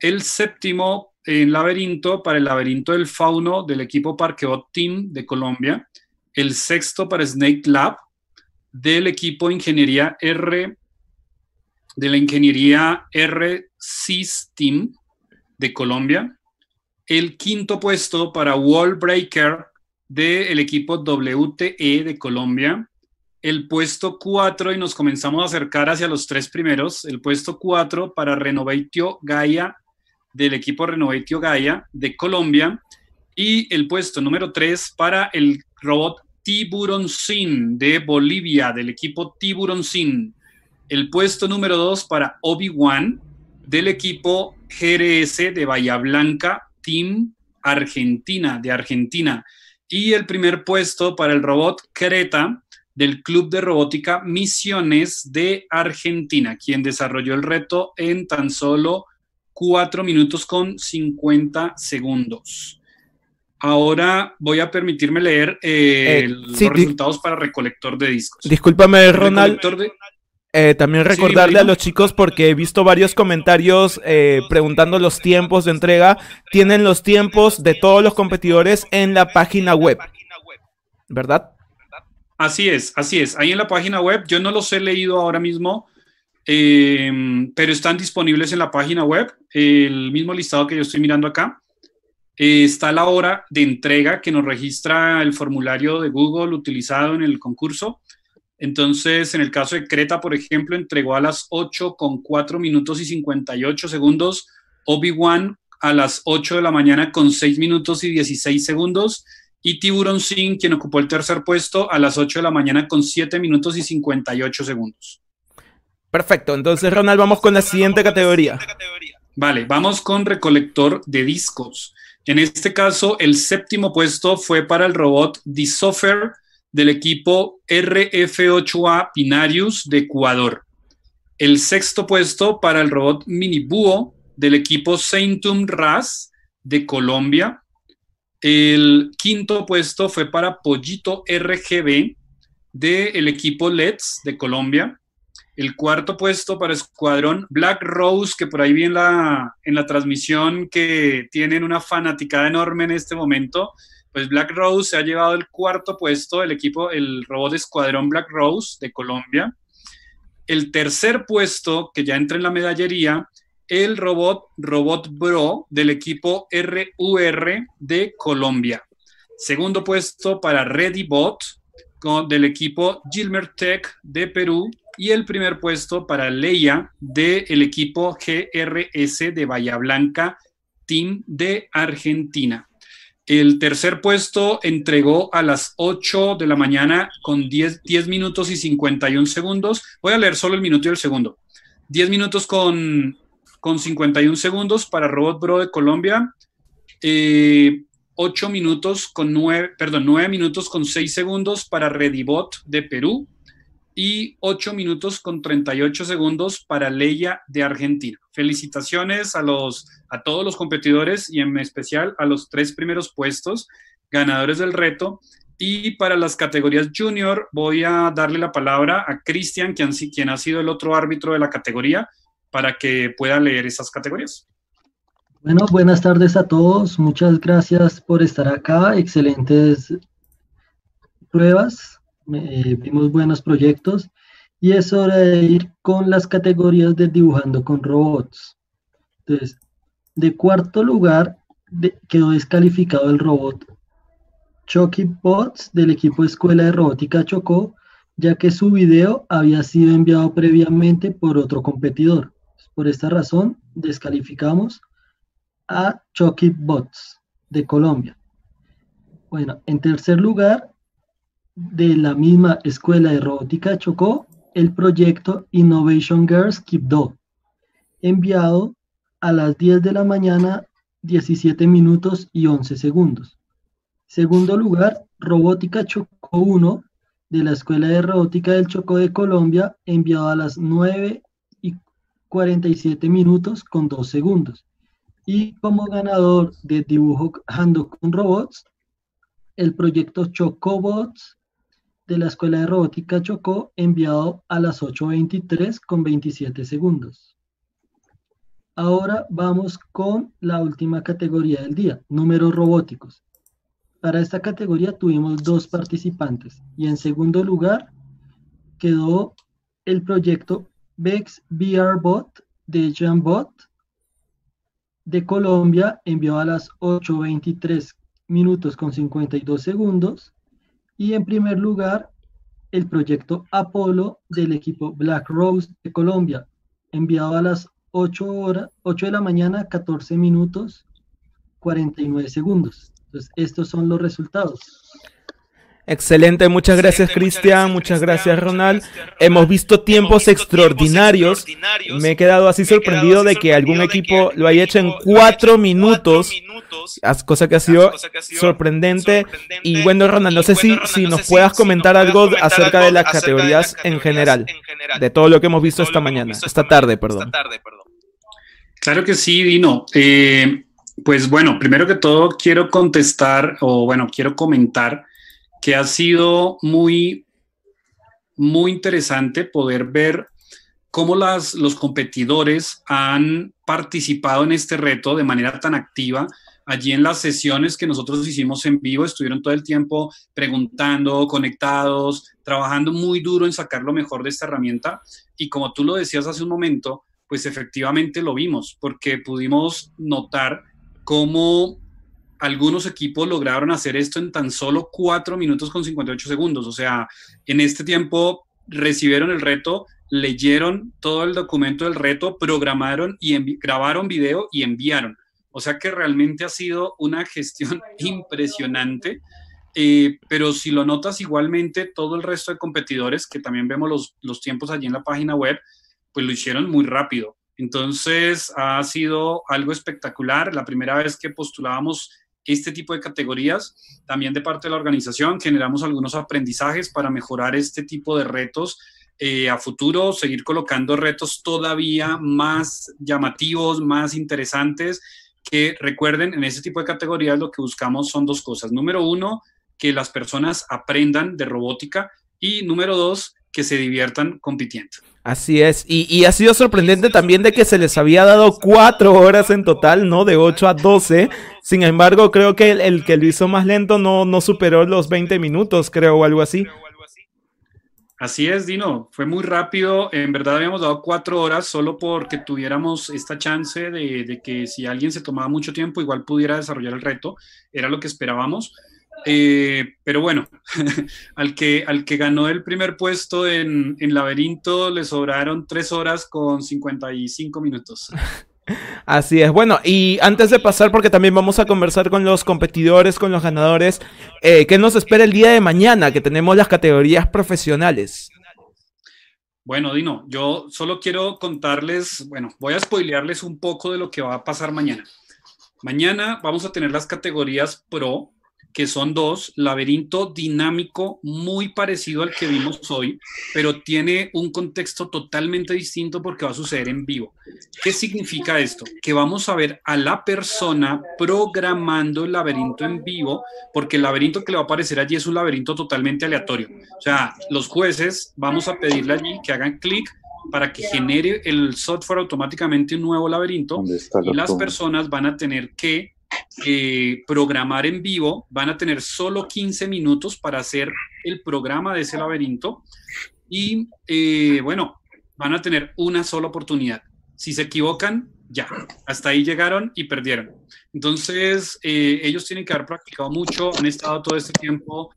el séptimo en laberinto para el laberinto del fauno del equipo Parqueo Team de Colombia, el sexto para Snake Lab del equipo ingeniería R de la ingeniería R -CIS Team de Colombia, el quinto puesto para Wall Breaker del equipo WTE de Colombia, el puesto cuatro, y nos comenzamos a acercar hacia los tres primeros, el puesto cuatro para Renovatio Gaia del equipo Renovatio Gaia de Colombia y el puesto número 3 para el robot Tiburón Sin de Bolivia, del equipo Tiburón Sin. El puesto número 2 para Obi-Wan del equipo GRS de Bahía Blanca, Team Argentina, de Argentina. Y el primer puesto para el robot Creta del Club de Robótica Misiones de Argentina, quien desarrolló el reto en tan solo 4 minutos con 50 segundos. Ahora voy a permitirme leer eh, eh, los resultados para recolector de discos. Discúlpame, Ronald. Eh, también recordarle a los chicos, porque he visto varios comentarios preguntando los tiempos de entrega. Tienen los tiempos de todos los competidores en la página web. ¿Verdad? Así es, así es. Ahí en la página web, yo no los he leído ahora mismo Em, pero están disponibles en la página web, el mismo listado que yo estoy mirando acá. Eh, está la hora de entrega que nos registra el formulario de Google utilizado en el concurso. Entonces, en el caso de Creta, por ejemplo, entregó a las 8 con 4 minutos y 58 segundos, Obi-Wan a las 8 de la mañana con 6 minutos y 16 segundos y Tiburón Sin, quien ocupó el tercer puesto, a las 8 de la mañana con 7 minutos y 58 segundos. Perfecto, entonces Ronald, vamos con la siguiente categoría. Vale, vamos con recolector de discos. En este caso, el séptimo puesto fue para el robot Disoffer del equipo RF8A Pinarius de Ecuador. El sexto puesto para el robot Minibúo del equipo Saintum Ras de Colombia. El quinto puesto fue para Pollito RGB del equipo LEDs de Colombia. El cuarto puesto para Escuadrón Black Rose, que por ahí vi en la, en la transmisión que tienen una fanaticada enorme en este momento. Pues Black Rose se ha llevado el cuarto puesto, el equipo, el robot Escuadrón Black Rose de Colombia. El tercer puesto, que ya entra en la medallería, el robot Robot Bro del equipo RUR de Colombia. Segundo puesto para Ready Bot del equipo Gilmer Tech de Perú y el primer puesto para Leia del equipo GRS de Bahía Blanca, Team de Argentina. El tercer puesto entregó a las 8 de la mañana con 10, 10 minutos y 51 segundos. Voy a leer solo el minuto y el segundo. 10 minutos con, 51 segundos para Robot Bro de Colombia. 8 eh, minutos con 9, perdón, 9 minutos con 6 segundos para Redibot de Perú y 8 minutos con 38 segundos para Leia de Argentina. Felicitaciones a, los, a todos los competidores y en especial a los tres primeros puestos ganadores del reto. Y para las categorías junior voy a darle la palabra a Cristian, quien, quien ha sido el otro árbitro de la categoría, para que pueda leer esas categorías. Bueno, buenas tardes a todos. Muchas gracias por estar acá. Excelentes pruebas eh, vimos buenos proyectos y es hora de ir con las categorías de dibujando con robots. Entonces, de cuarto lugar quedó descalificado el robot Chucky Bots del equipo de Escuela de Robótica Chocó, ya que su video había sido enviado previamente por otro competidor. Por esta razón, descalificamos a Chucky Bots de Colombia. Bueno, en tercer lugar de la misma escuela de robótica chocó el proyecto Innovation Girls Kipdo, enviado a las 10 de la mañana 17 minutos y 11 segundos. Segundo lugar, Robótica Chocó 1 de la Escuela de Robótica del Chocó de Colombia, enviado a las 9 y 47 minutos con 2 segundos. Y como ganador de dibujo Hando con Robots, el proyecto Chocobots de la Escuela de Robótica Chocó enviado a las 8.23 con 27 segundos. Ahora vamos con la última categoría del día, números robóticos. Para esta categoría tuvimos dos participantes y en segundo lugar quedó el proyecto Bex VR Bot de Jambot de Colombia enviado a las 8.23 minutos con 52 segundos y en primer lugar, el proyecto Apolo del equipo Black Rose de Colombia, enviado a las 8, horas, 8 de la mañana, 14 minutos, 49 segundos. Entonces, estos son los resultados. Excelente, muchas gracias Cristian, muchas gracias Ronald. Hemos visto tiempos extraordinarios. Me he quedado así sorprendido de que algún equipo lo haya hecho en cuatro minutos, cosa que ha sido sorprendente. Y bueno Ronald, no sé si, si nos puedas comentar algo acerca de las categorías en general, de todo lo que hemos visto esta mañana, esta tarde, perdón. Claro que sí, Dino. Eh, pues bueno, primero que todo quiero contestar o bueno, quiero comentar que ha sido muy, muy interesante poder ver cómo las, los competidores han participado en este reto de manera tan activa. Allí en las sesiones que nosotros hicimos en vivo estuvieron todo el tiempo preguntando, conectados, trabajando muy duro en sacar lo mejor de esta herramienta. Y como tú lo decías hace un momento, pues efectivamente lo vimos, porque pudimos notar cómo algunos equipos lograron hacer esto en tan solo 4 minutos con 58 segundos. O sea, en este tiempo recibieron el reto, leyeron todo el documento del reto, programaron y grabaron video y enviaron. O sea que realmente ha sido una gestión impresionante. Eh, pero si lo notas igualmente, todo el resto de competidores, que también vemos los, los tiempos allí en la página web, pues lo hicieron muy rápido. Entonces ha sido algo espectacular. La primera vez que postulábamos este tipo de categorías. También de parte de la organización generamos algunos aprendizajes para mejorar este tipo de retos eh, a futuro, seguir colocando retos todavía más llamativos, más interesantes, que recuerden, en este tipo de categorías lo que buscamos son dos cosas. Número uno, que las personas aprendan de robótica y número dos, que se diviertan compitiendo. Así es, y, ha sido sorprendente también de que se les había dado cuatro horas en total, ¿no? De 8 a 12. Sin embargo, creo que el, que lo hizo más lento no, no superó los 20 minutos, creo, o algo así. Así es, Dino, fue muy rápido. En verdad habíamos dado cuatro horas solo porque tuviéramos esta chance de, de que si alguien se tomaba mucho tiempo, igual pudiera desarrollar el reto. Era lo que esperábamos. Eh, pero bueno, *laughs* al, que, al que ganó el primer puesto en, Laberinto le sobraron tres horas con 55 minutos. *laughs* Así es. Bueno, y antes de pasar, porque también vamos a conversar con los competidores, con los ganadores, eh, ¿qué nos espera el día de mañana? Que tenemos las categorías profesionales. Bueno, Dino, yo solo quiero contarles, bueno, voy a spoilearles un poco de lo que va a pasar mañana. Mañana vamos a tener las categorías pro, que son dos, laberinto dinámico muy parecido al que vimos hoy, pero tiene un contexto totalmente distinto porque va a suceder en vivo. ¿Qué significa esto? Que vamos a ver a la persona programando el laberinto en vivo, porque el laberinto que le va a aparecer allí es un laberinto totalmente aleatorio. O sea, los jueces vamos a pedirle allí que hagan clic para que genere el software automáticamente un nuevo laberinto y las personas van a tener que eh, programar en vivo, van a tener solo 15 minutos para hacer el programa de ese laberinto y eh, bueno, van a tener una sola oportunidad. Si se equivocan, ya, hasta ahí llegaron y perdieron. Entonces, eh, ellos tienen que haber practicado mucho, han estado todo este tiempo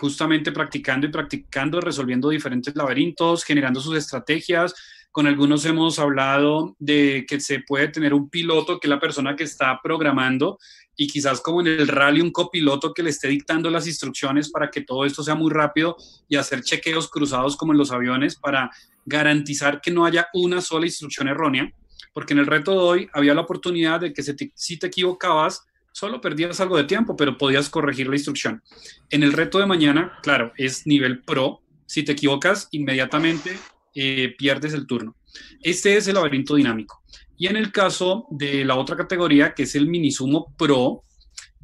justamente practicando y practicando, resolviendo diferentes laberintos, generando sus estrategias, con algunos hemos hablado de que se puede tener un piloto, que es la persona que está programando, y quizás como en el rally un copiloto que le esté dictando las instrucciones para que todo esto sea muy rápido y hacer chequeos cruzados como en los aviones para garantizar que no haya una sola instrucción errónea, porque en el reto de hoy había la oportunidad de que si te equivocabas, solo perdías algo de tiempo, pero podías corregir la instrucción. En el reto de mañana, claro, es nivel pro. Si te equivocas, inmediatamente eh, pierdes el turno. Este es el laberinto dinámico. Y en el caso de la otra categoría, que es el Minisumo Pro,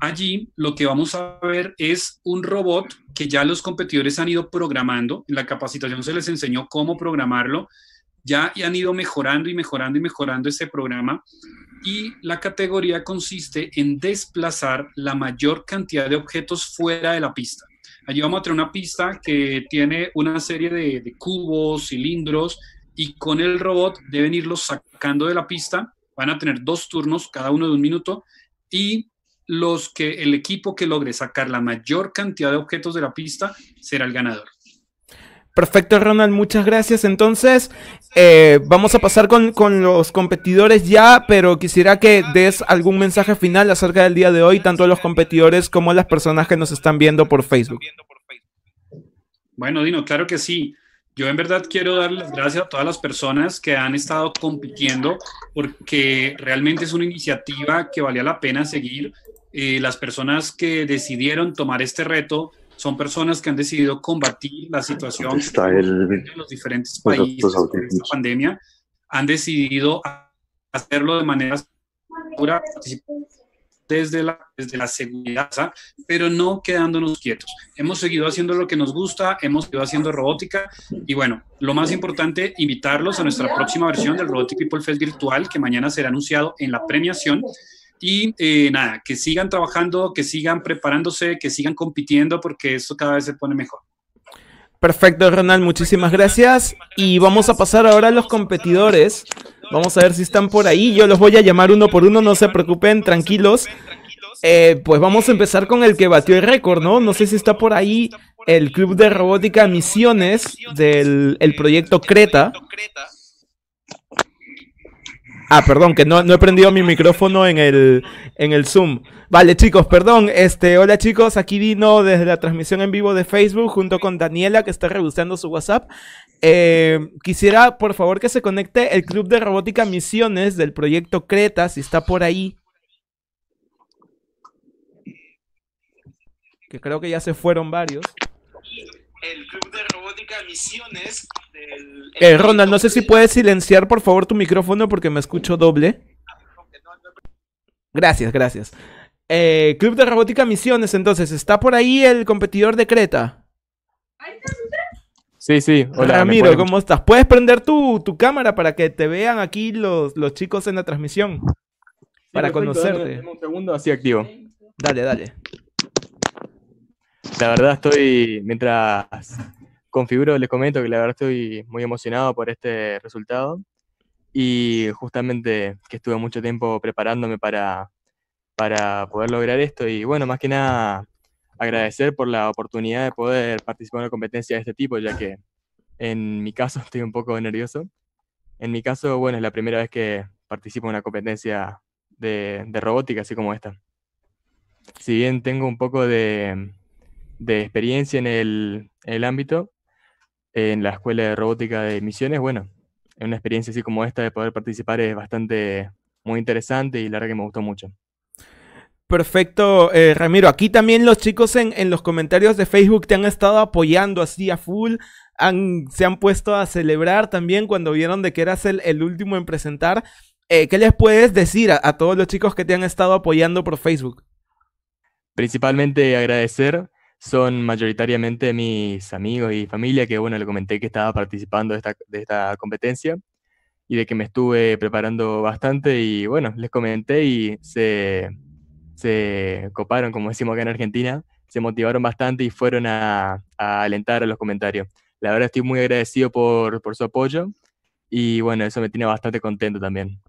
allí lo que vamos a ver es un robot que ya los competidores han ido programando. En la capacitación se les enseñó cómo programarlo. Ya y han ido mejorando y mejorando y mejorando ese programa. Y la categoría consiste en desplazar la mayor cantidad de objetos fuera de la pista. Allí vamos a tener una pista que tiene una serie de, cubos, cilindros, y con el robot deben irlos sacando de la pista. Van a tener dos turnos, cada uno de un minuto, y los que el equipo que logre sacar la mayor cantidad de objetos de la pista será el ganador. Perfecto, Ronald, muchas gracias. Entonces, eh, vamos a pasar con, los competidores ya, pero quisiera que des algún mensaje final acerca del día de hoy, tanto a los competidores como a las personas que nos están viendo por Facebook. Bueno, Dino, claro que sí. Yo en verdad quiero dar las gracias a todas las personas que han estado compitiendo porque realmente es una iniciativa que valía la pena seguir. Eh, las personas que decidieron tomar este reto son personas que han decidido combatir la situación está los diferentes países de esta pandemia, han decidido hacerlo de manera segura, desde la, desde la seguridad, pero no quedándonos quietos. Hemos seguido haciendo lo que nos gusta, hemos ido haciendo robótica y bueno, lo más importante, invitarlos a nuestra próxima versión del Robotic People Fest virtual que mañana será anunciado en la premiación y eh, nada, que sigan trabajando, que sigan preparándose, que sigan compitiendo, porque eso cada vez se pone mejor. Perfecto, Ronald, muchísimas gracias. Y vamos a pasar ahora a los competidores. Vamos a ver si están por ahí. Yo los voy a llamar uno por uno, no se preocupen, tranquilos. Eh, pues vamos a empezar con el que batió el récord, ¿no? No sé si está por ahí el Club de Robótica Misiones del el proyecto Creta. Ah, perdón, que no, he prendido mi micrófono en el, Zoom. Vale, chicos, perdón. Este, hola chicos, aquí vino desde la transmisión en vivo de Facebook junto con Daniela que está rebuscando su WhatsApp. Eh, quisiera, por favor, que se conecte el Club de Robótica Misiones del proyecto Creta, si está por ahí. Que creo que ya se fueron varios. El Club de Robótica Misiones eh, Ronald, no sé si puedes silenciar por favor tu micrófono porque me escucho doble. Gracias, gracias. Eh, Club de Robótica Misiones, entonces, ¿está por ahí el competidor de Creta? Sí, sí. Hola, Ramiro, ¿cómo estás? ¿Puedes prender tu, cámara para que te vean aquí los, chicos en la transmisión? para conocerte. un segundo, así activo. Dale, dale. La verdad estoy, mientras configuro, les comento que la verdad estoy muy emocionado por este resultado y justamente que estuve mucho tiempo preparándome para, para poder lograr esto y bueno, más que nada agradecer por la oportunidad de poder participar en una competencia de este tipo, ya que en mi caso *laughs* estoy un poco nervioso. En mi caso, bueno, es la primera vez que participo en una competencia de, robótica, así como esta. Si bien tengo un poco de, experiencia en el ámbito, en la Escuela de Robótica de Misiones, bueno, una experiencia así como esta de poder participar es bastante muy interesante y la verdad que me gustó mucho. Perfecto, eh, Ramiro. Aquí también los chicos en, los comentarios de Facebook te han estado apoyando así a full. se han puesto a celebrar también cuando vieron de que eras el, el último en presentar. Eh, ¿Qué les puedes decir a, a, todos los chicos que te han estado apoyando por Facebook? Principalmente agradecer son mayoritariamente mis amigos y familia, que bueno, le comenté que estaba participando de esta, de esta competencia y de que me estuve preparando bastante y bueno, les comenté y se, se coparon, como decimos acá en Argentina, se motivaron bastante y fueron a, alentar a los comentarios. La verdad estoy muy agradecido por, por su apoyo y bueno, eso me tiene bastante contento también.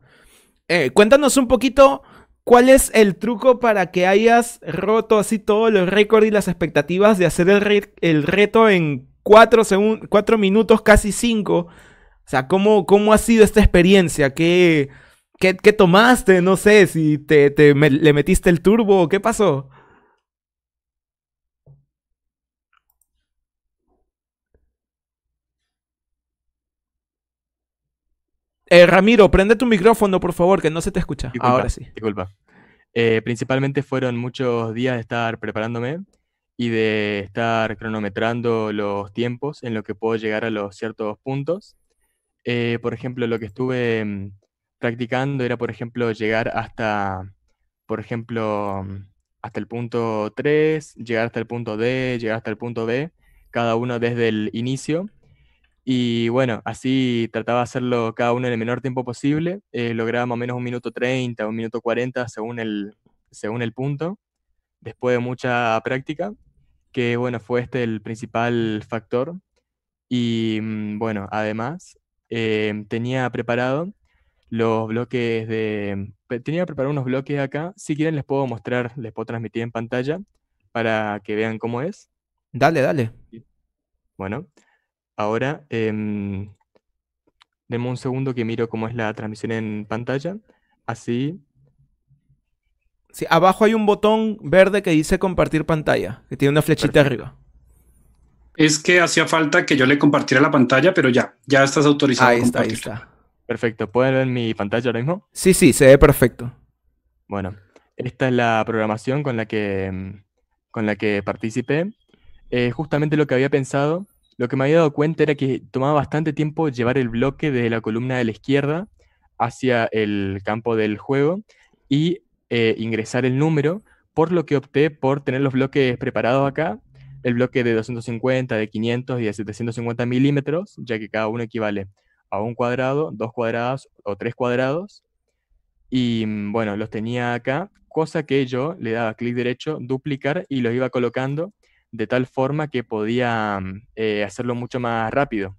Eh, cuéntanos un poquito ¿Cuál es el truco para que hayas roto así todos los récords y las expectativas de hacer el, el reto en cuatro cuatro minutos, casi cinco? O sea, ¿cómo, ¿cómo ha sido esta experiencia? ¿Qué, qué, qué tomaste? No sé, si te, le metiste el turbo, ¿qué pasó? Eh, Ramiro, prende tu micrófono, por favor, que no se te escucha. Ahora sí. Disculpa. Eh, principalmente fueron muchos días de estar preparándome y de estar cronometrando los tiempos en los que puedo llegar a los ciertos puntos. Eh, por ejemplo, lo que estuve mm, practicando era, por ejemplo, llegar hasta, por ejemplo, mm, hasta el punto 3, llegar hasta el punto D, llegar hasta el punto B, cada uno desde el inicio y bueno, así trataba de hacerlo cada uno en el menor tiempo posible. Eh, lograba más o menos un minuto 30, un minuto 40 según el, según el punto, después de mucha práctica, que bueno, fue este el principal factor. Y mm, bueno, además eh, tenía preparado los bloques de... Tenía preparado unos bloques acá. Si quieren les puedo mostrar, les puedo transmitir en pantalla para que vean cómo es. Dale, dale. Bueno, Ahora, eh, em, denme un segundo que miro cómo es la transmisión en pantalla. Así. Sí, abajo hay un botón verde que dice compartir pantalla, que tiene una flechita arriba. Es que hacía falta que yo le compartiera la pantalla, pero ya, ya estás autorizado. Ahí está, ahí está. Perfecto, ¿pueden ver mi pantalla ahora mismo? Sí, sí, se ve perfecto. Bueno, esta es la programación con la que, em, con la que participé. Eh, justamente lo que había pensado lo que me había dado cuenta era que tomaba bastante tiempo llevar el bloque desde la columna de la izquierda hacia el campo del juego y eh, ingresar el número, por lo que opté por tener los bloques preparados acá, el bloque de 250, de 500 y de 750 milímetros, ya que cada uno equivale a un cuadrado, dos cuadrados o tres cuadrados. Y mm, bueno, los tenía acá, cosa que yo le daba clic derecho, duplicar y los iba colocando de tal forma que podía mm, eh, hacerlo mucho más rápido.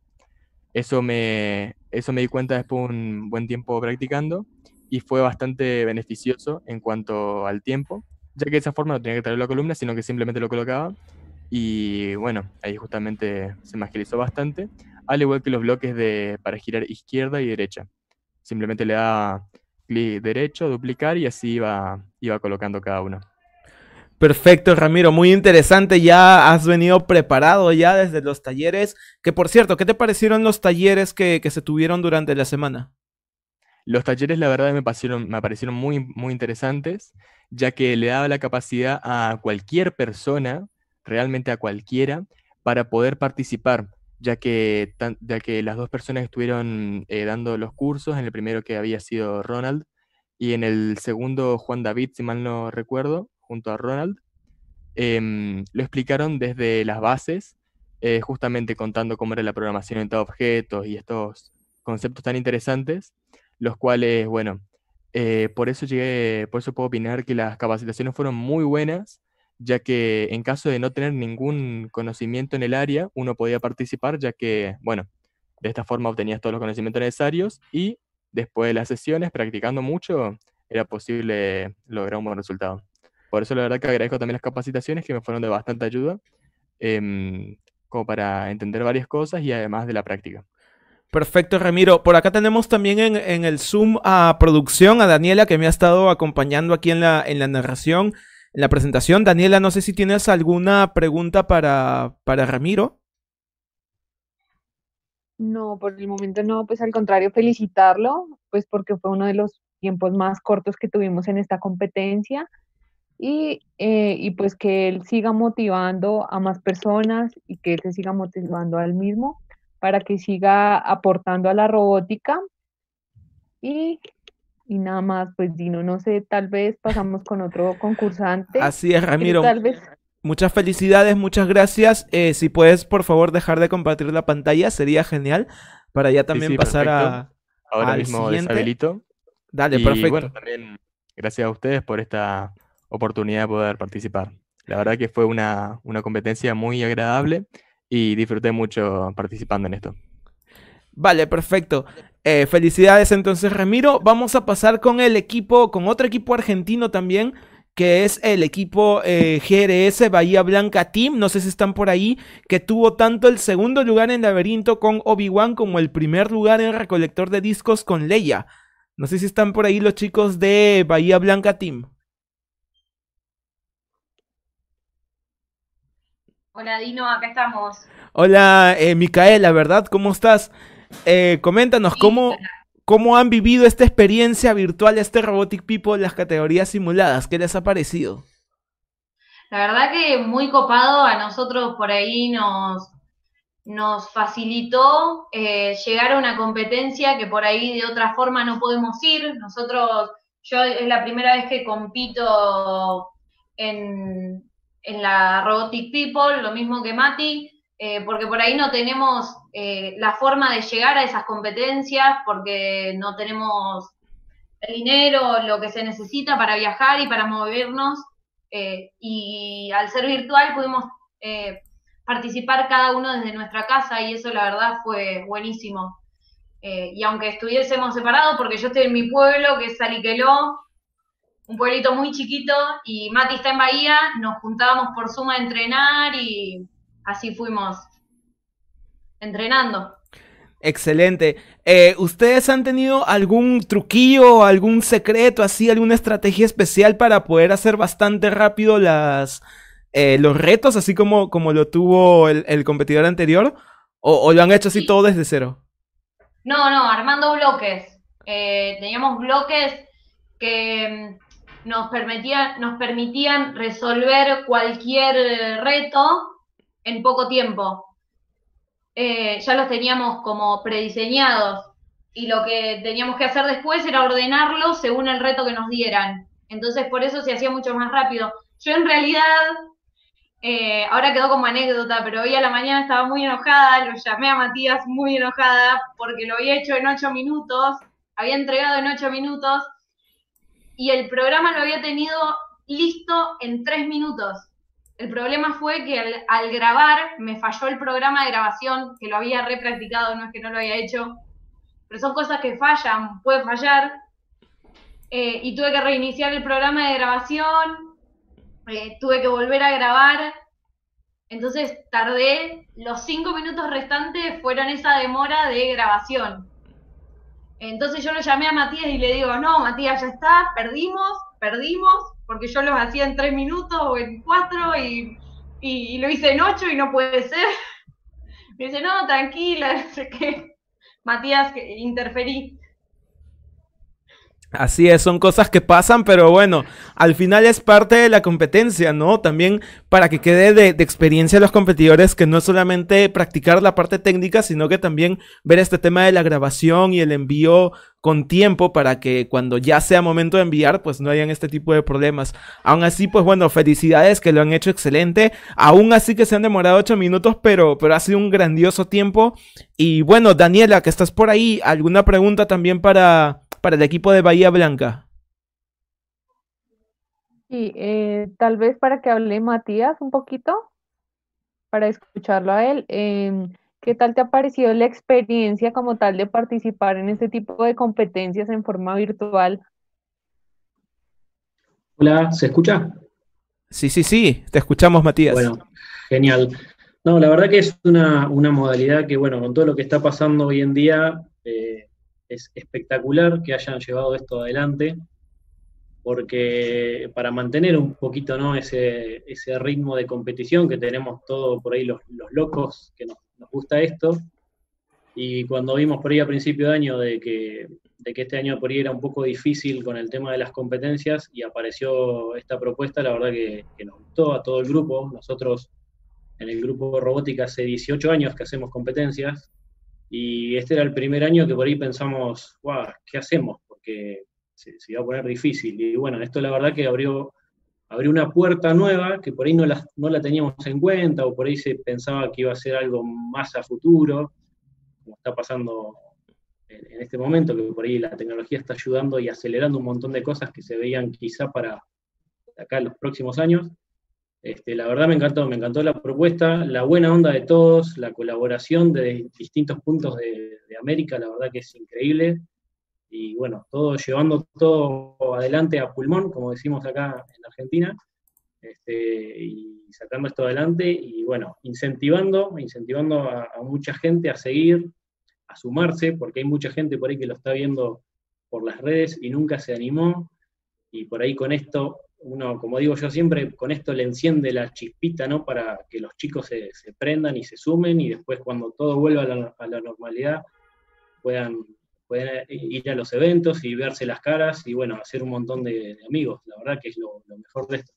Eso me, eso me di cuenta después de un buen tiempo practicando y fue bastante beneficioso en cuanto al tiempo, ya que de esa forma no tenía que traer la columna, sino que simplemente lo colocaba y bueno, ahí justamente se me bastante, al igual que los bloques de, para girar izquierda y derecha. Simplemente le da clic derecho, duplicar y así iba, iba colocando cada uno. Perfecto, Ramiro, muy interesante. Ya has venido preparado ya desde los talleres. Que por cierto, ¿qué te parecieron los talleres que, que se tuvieron durante la semana? Los talleres, la verdad, me, parecieron, me muy, muy interesantes, ya que le daba la capacidad a cualquier persona, realmente a cualquiera, para poder participar, ya que, ya que las dos personas estuvieron eh, dando los cursos, en el primero que había sido Ronald y en el segundo Juan David, si mal no recuerdo junto a Ronald, em, lo explicaron desde las bases, eh, justamente contando cómo era la programación en objetos y estos conceptos tan interesantes, los cuales, bueno, eh, por eso llegué, por eso puedo opinar que las capacitaciones fueron muy buenas, ya que en caso de no tener ningún conocimiento en el área, uno podía participar, ya que, bueno, de esta forma obtenías todos los conocimientos necesarios y después de las sesiones, practicando mucho, era posible lograr un buen resultado. Por eso la verdad que agradezco también las capacitaciones que me fueron de bastante ayuda, em, como para entender varias cosas y además de la práctica. Perfecto, Ramiro. Por acá tenemos también en, el Zoom a producción, a Daniela, que me ha estado acompañando aquí en la, en la narración, en la presentación. Daniela, no sé si tienes alguna pregunta para, para Ramiro. No, por el momento no, pues al contrario, felicitarlo, pues porque fue uno de los tiempos más cortos que tuvimos en esta competencia eh, y, pues que él siga motivando a más personas y que él se siga motivando a él mismo para que siga aportando a la robótica. Y, nada más, pues Dino, no sé, tal vez pasamos con otro concursante. Así es, Ramiro. Muchas felicidades, muchas gracias. Eh, si puedes, por favor, dejar de compartir la pantalla, sería genial para ya también pasar a... Ahora mismo, siguiente. Dale, perfecto. gracias a ustedes por esta oportunidad de poder participar. La verdad que fue una, competencia muy agradable y disfruté mucho participando en esto. Vale, perfecto. Eh, felicidades entonces, Ramiro. Vamos a pasar con el equipo, con otro equipo argentino también, que es el equipo eh, GRS Bahía Blanca Team. No sé si están por ahí, que tuvo tanto el segundo lugar en laberinto con Obi-Wan como el primer lugar en recolector de discos con Leia. No sé si están por ahí los chicos de Bahía Blanca Team. Hola Dino, acá estamos. Hola eh, Micaela, ¿verdad? ¿Cómo estás? Eh, coméntanos, ¿cómo, han vivido esta experiencia virtual, este Robotic People, las categorías simuladas? ¿Qué les ha parecido? La verdad que muy copado, a nosotros por ahí nos, nos facilitó eh, llegar a una competencia que por ahí de otra forma no podemos ir. Nosotros, yo es la primera vez que compito en, en la Robotic People, lo mismo que Mati, eh, porque por ahí no tenemos eh, la forma de llegar a esas competencias, porque no tenemos el dinero, lo que se necesita para viajar y para movernos. Eh, y al ser virtual pudimos participar cada uno desde nuestra casa y eso la verdad fue buenísimo. y aunque estuviésemos separados, porque yo estoy en mi pueblo, que es Saliqueló, un pueblito muy chiquito y Mati está en Bahía, nos juntábamos por suma a entrenar y así fuimos entrenando. Excelente. Eh, ¿Ustedes han tenido algún truquillo, algún secreto, así, alguna estrategia especial para poder hacer bastante rápido las, eh, los retos, así como, como lo tuvo el, competidor anterior? ¿O, lo han hecho así todo desde cero? No, no, armando bloques. Eh, teníamos bloques que mm, nos, nos permitían resolver cualquier eh, reto en poco tiempo. Eh, ya los teníamos como prediseñados y lo que teníamos que hacer después era ordenarlos según el reto que nos dieran. Entonces por eso se hacía mucho más rápido. Yo en realidad, eh, ahora quedó como anécdota, pero hoy a la mañana estaba muy enojada, lo llamé a Matías muy enojada porque lo había hecho en ocho minutos, había entregado en ocho minutos y el programa lo había tenido listo en tres minutos. El problema fue que al, grabar me falló el programa de grabación, que lo había repracticado, no es que no lo había hecho, pero son cosas que fallan, puede fallar. Eh, y tuve que reiniciar el programa de grabación, eh, tuve que volver a grabar, entonces tardé, los cinco minutos restantes fueron esa demora de grabación. Entonces yo lo llamé a Matías y le digo, no, Matías, ya está, perdimos, perdimos, porque yo los hacía en tres minutos o en cuatro y, lo hice en ocho y no puede ser. *laughs* Me dice, no, tranquila, *laughs* sé que Matías, interferí. Así es, son cosas que pasan, pero bueno, al final es parte de la competencia, ¿no? También para que quede de, experiencia a los competidores que no es solamente practicar la parte técnica, sino que también ver este tema de la grabación y el envío con tiempo para que cuando ya sea momento de enviar, pues no hayan este tipo de problemas. Aún así, pues bueno, felicidades que lo han hecho excelente. Aún así que se han demorado ocho minutos, pero, pero ha sido un grandioso tiempo. Y bueno, Daniela, que estás por ahí, ¿alguna pregunta también para para el equipo de Bahía Blanca? Sí, eh, tal vez para que hable Matías un poquito, para escucharlo a él. Em, ¿Qué tal te ha parecido la experiencia como tal de participar en este tipo de competencias en forma virtual? Hola, ¿se escucha? Sí, sí, sí, te escuchamos, Matías. Bueno, genial. No, la verdad que es una, una modalidad que, bueno, con todo lo que está pasando hoy en día, eh, es espectacular que hayan llevado esto adelante, porque para mantener un poquito ¿no? ese, ese ritmo de competición que tenemos todos por ahí los, locos que nos, gusta esto, y cuando vimos por ahí a principio de año de que, de que este año por ahí era un poco difícil con el tema de las competencias y apareció esta propuesta, la verdad que, nos gustó a todo el grupo, nosotros en el grupo robótica hace 18 años que hacemos competencias, y este era el primer año que por ahí pensamos, wow, ¿qué hacemos? Porque se, iba a poner difícil. Y bueno, esto la verdad que abrió, abrió una puerta nueva que por ahí no la, no la teníamos en cuenta o por ahí se pensaba que iba a ser algo más a futuro, como está pasando en, en este momento, que por ahí la tecnología está ayudando y acelerando un montón de cosas que se veían quizá para acá en los próximos años. Este, la verdad me encantó, me encantó la propuesta, la buena onda de todos, la colaboración de distintos puntos de, América, la verdad que es increíble. Y bueno, todo llevando todo adelante a pulmón, como decimos acá en Argentina, este, y sacando esto adelante y bueno, incentivando, incentivando a, a mucha gente a seguir, a sumarse, porque hay mucha gente por ahí que lo está viendo por las redes y nunca se animó. Y por ahí con esto uno, como digo yo siempre, con esto le enciende la chispita, ¿no? Para que los chicos se, prendan y se sumen y después cuando todo vuelva a la, normalidad puedan, ir a los eventos y verse las caras y bueno, hacer un montón de, amigos. La verdad que es lo, mejor de esto.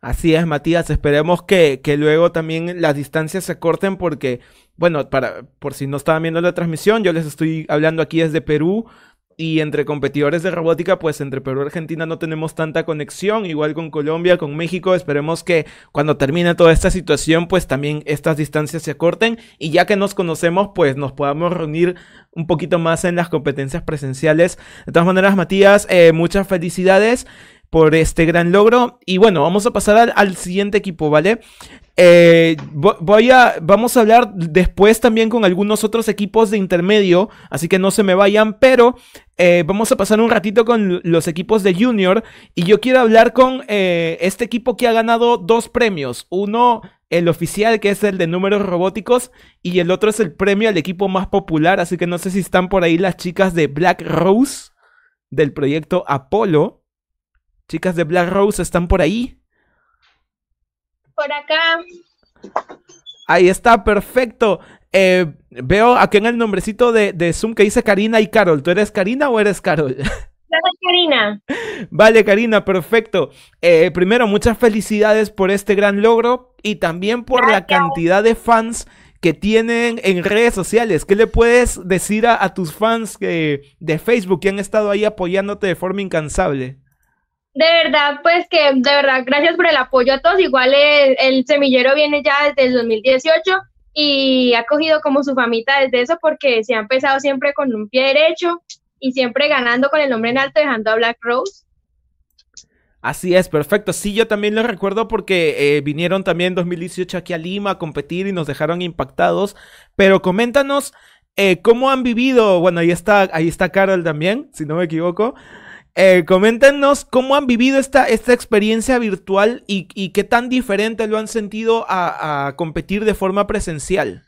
Así es, Matías. Esperemos que, luego también las distancias se corten porque, bueno, para, por si no estaban viendo la transmisión, yo les estoy hablando aquí desde Perú. Y entre competidores de robótica, pues entre Perú y Argentina no tenemos tanta conexión, igual con Colombia, con México. Esperemos que cuando termine toda esta situación, pues también estas distancias se acorten y ya que nos conocemos, pues nos podamos reunir un poquito más en las competencias presenciales. De todas maneras, Matías, eh, muchas felicidades por este gran logro. Y bueno, vamos a pasar al siguiente equipo, ¿vale? Eh, voy a, vamos a hablar después también con algunos otros equipos de intermedio, así que no se me vayan, pero eh, vamos a pasar un ratito con los equipos de junior y yo quiero hablar con eh, este equipo que ha ganado dos premios, uno el oficial que es el de números robóticos y el otro es el premio al equipo más popular, así que no sé si están por ahí las chicas de Black Rose del proyecto Apolo. Chicas de Black Rose están por ahí por acá. Ahí está, perfecto. Eh, veo aquí en el nombrecito de, Zoom que dice Karina y Carol. ¿Tú eres Karina o eres Carol? *laughs* soy Karina. Vale, Karina, perfecto. Eh, primero, muchas felicidades por este gran logro y también por la cantidad de fans que tienen en redes sociales. ¿Qué le puedes decir a, tus fans que, de Facebook que han estado ahí apoyándote de forma incansable? de verdad, pues que de verdad, gracias por el apoyo a todos. Igual el, semillero viene ya desde el 2018 y ha cogido como su famita desde eso porque se ha empezado siempre con un pie derecho y siempre ganando con el nombre en alto, dejando a Black Rose. Así es, perfecto. Sí, yo también lo recuerdo porque eh, vinieron también en 2018 aquí a Lima a competir y nos dejaron impactados. Pero coméntanos eh, cómo han vivido, bueno, ahí está, ahí está Carol también, si no me equivoco. Eh, coméntenos cómo han vivido esta, esta experiencia virtual y, qué tan diferente lo han sentido a, competir de forma presencial.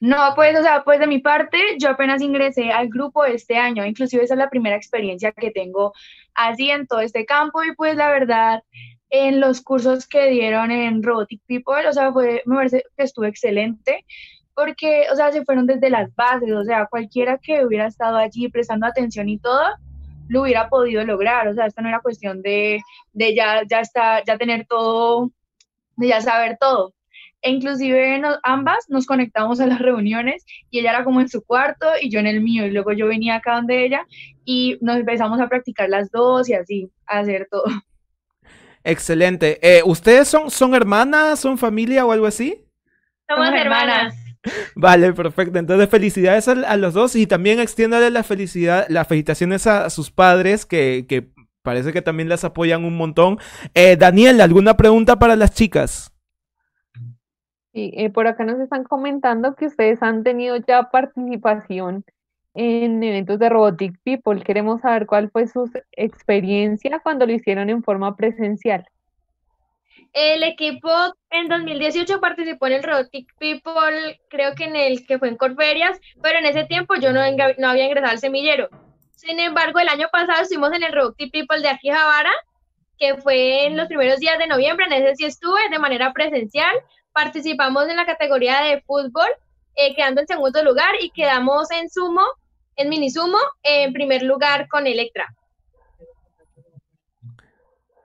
No, pues, o sea, pues de mi parte, yo apenas ingresé al grupo este año, inclusive esa es la primera experiencia que tengo así en todo este campo y pues la verdad, en los cursos que dieron en Robotic People, o sea, me parece que estuvo excelente porque, o sea, se fueron desde las bases, o sea, cualquiera que hubiera estado allí prestando atención y todo, lo hubiera podido lograr, o sea, esto no era cuestión de, ya, ya, está, ya tener todo, de ya saber todo. E inclusive ambas nos conectamos a las reuniones y ella era como en su cuarto y yo en el mío y luego yo venía acá donde ella y nos empezamos a practicar las dos y así, a hacer todo. Excelente. Eh, ¿Ustedes son, son hermanas, son familia o algo así? Somos hermanas. Vale, perfecto. Entonces, felicidades a, los dos y también extiéndale la felicidad, las felicitaciones a, sus padres que, que, parece que también las apoyan un montón. Eh, Daniel, ¿alguna pregunta para las chicas? Sí, eh, por acá nos están comentando que ustedes han tenido ya participación en eventos de Robotic People. Queremos saber cuál fue su experiencia cuando lo hicieron en forma presencial. El equipo en 2018 participó en el Robotic People, creo que en el que fue en Corferias, pero en ese tiempo yo no, había ingresado al semillero. Sin embargo, el año pasado estuvimos en el Robotic People de aquí Javara, que fue en los primeros días de noviembre, en ese sí estuve de manera presencial. Participamos en la categoría de fútbol, eh, quedando en segundo lugar y quedamos en sumo, en mini sumo, en primer lugar con Electra.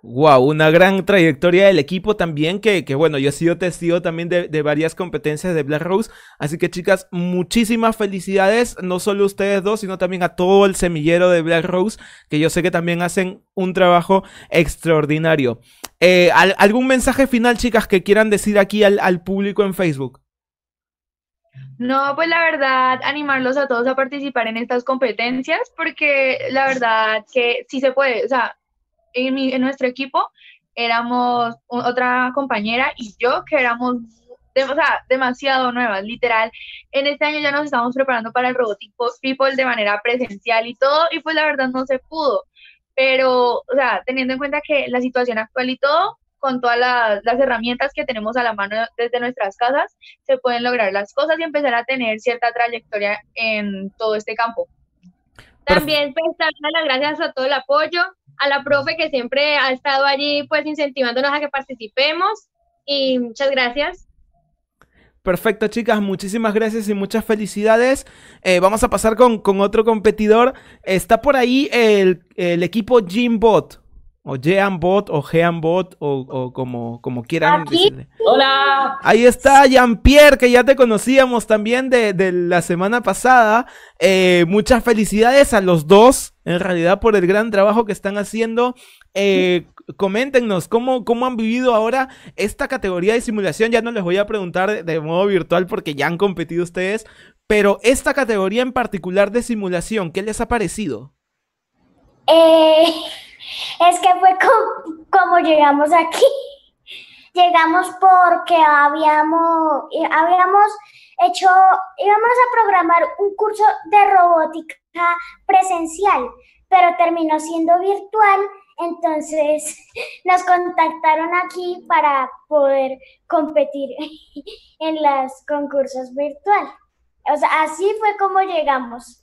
Wow, una gran trayectoria del equipo también, que, que bueno, yo he sido testigo también de, varias competencias de Black Rose. Así que chicas, muchísimas felicidades, no solo a ustedes dos, sino también a todo el semillero de Black Rose, que yo sé que también hacen un trabajo extraordinario. Eh, ¿Algún mensaje final, chicas, que quieran decir aquí al, al público en Facebook? No, pues la verdad, animarlos a todos a participar en estas competencias, porque la verdad que sí se puede, o sea, en, nuestro equipo éramos otra compañera y yo que éramos demasiado nuevas, literal. En este año ya nos estábamos preparando para el robotipo People de manera presencial y todo, y pues la verdad no se pudo. Pero, o sea, teniendo en cuenta que la situación actual y todo, con todas las, las herramientas que tenemos a la mano desde nuestras casas, se pueden lograr las cosas y empezar a tener cierta trayectoria en todo este campo. También, pues, dar las gracias a todo el apoyo a la profe que siempre ha estado allí pues incentivándonos a que participemos y muchas gracias. Perfecto, chicas, muchísimas gracias y muchas felicidades. Eh, vamos a pasar con, otro competidor. Está por ahí el, el equipo GymBot o Jeanbot o Jeanbot o, como, como quieran Hola. Ahí está Jean-Pierre, que ya te conocíamos también de, la semana pasada. Eh, muchas felicidades a los dos, en realidad, por el gran trabajo que están haciendo. Eh, coméntenos ¿cómo, cómo han vivido ahora esta categoría de simulación. Ya no les voy a preguntar de modo virtual porque ya han competido ustedes, pero esta categoría en particular de simulación, ¿qué les ha parecido? Eh es que fue como, llegamos aquí. Llegamos porque habíamos, habíamos hecho, íbamos a programar un curso de robótica presencial, pero terminó siendo virtual, entonces *laughs* nos contactaron aquí para poder competir *laughs* en los concursos virtual. O sea, así fue como llegamos.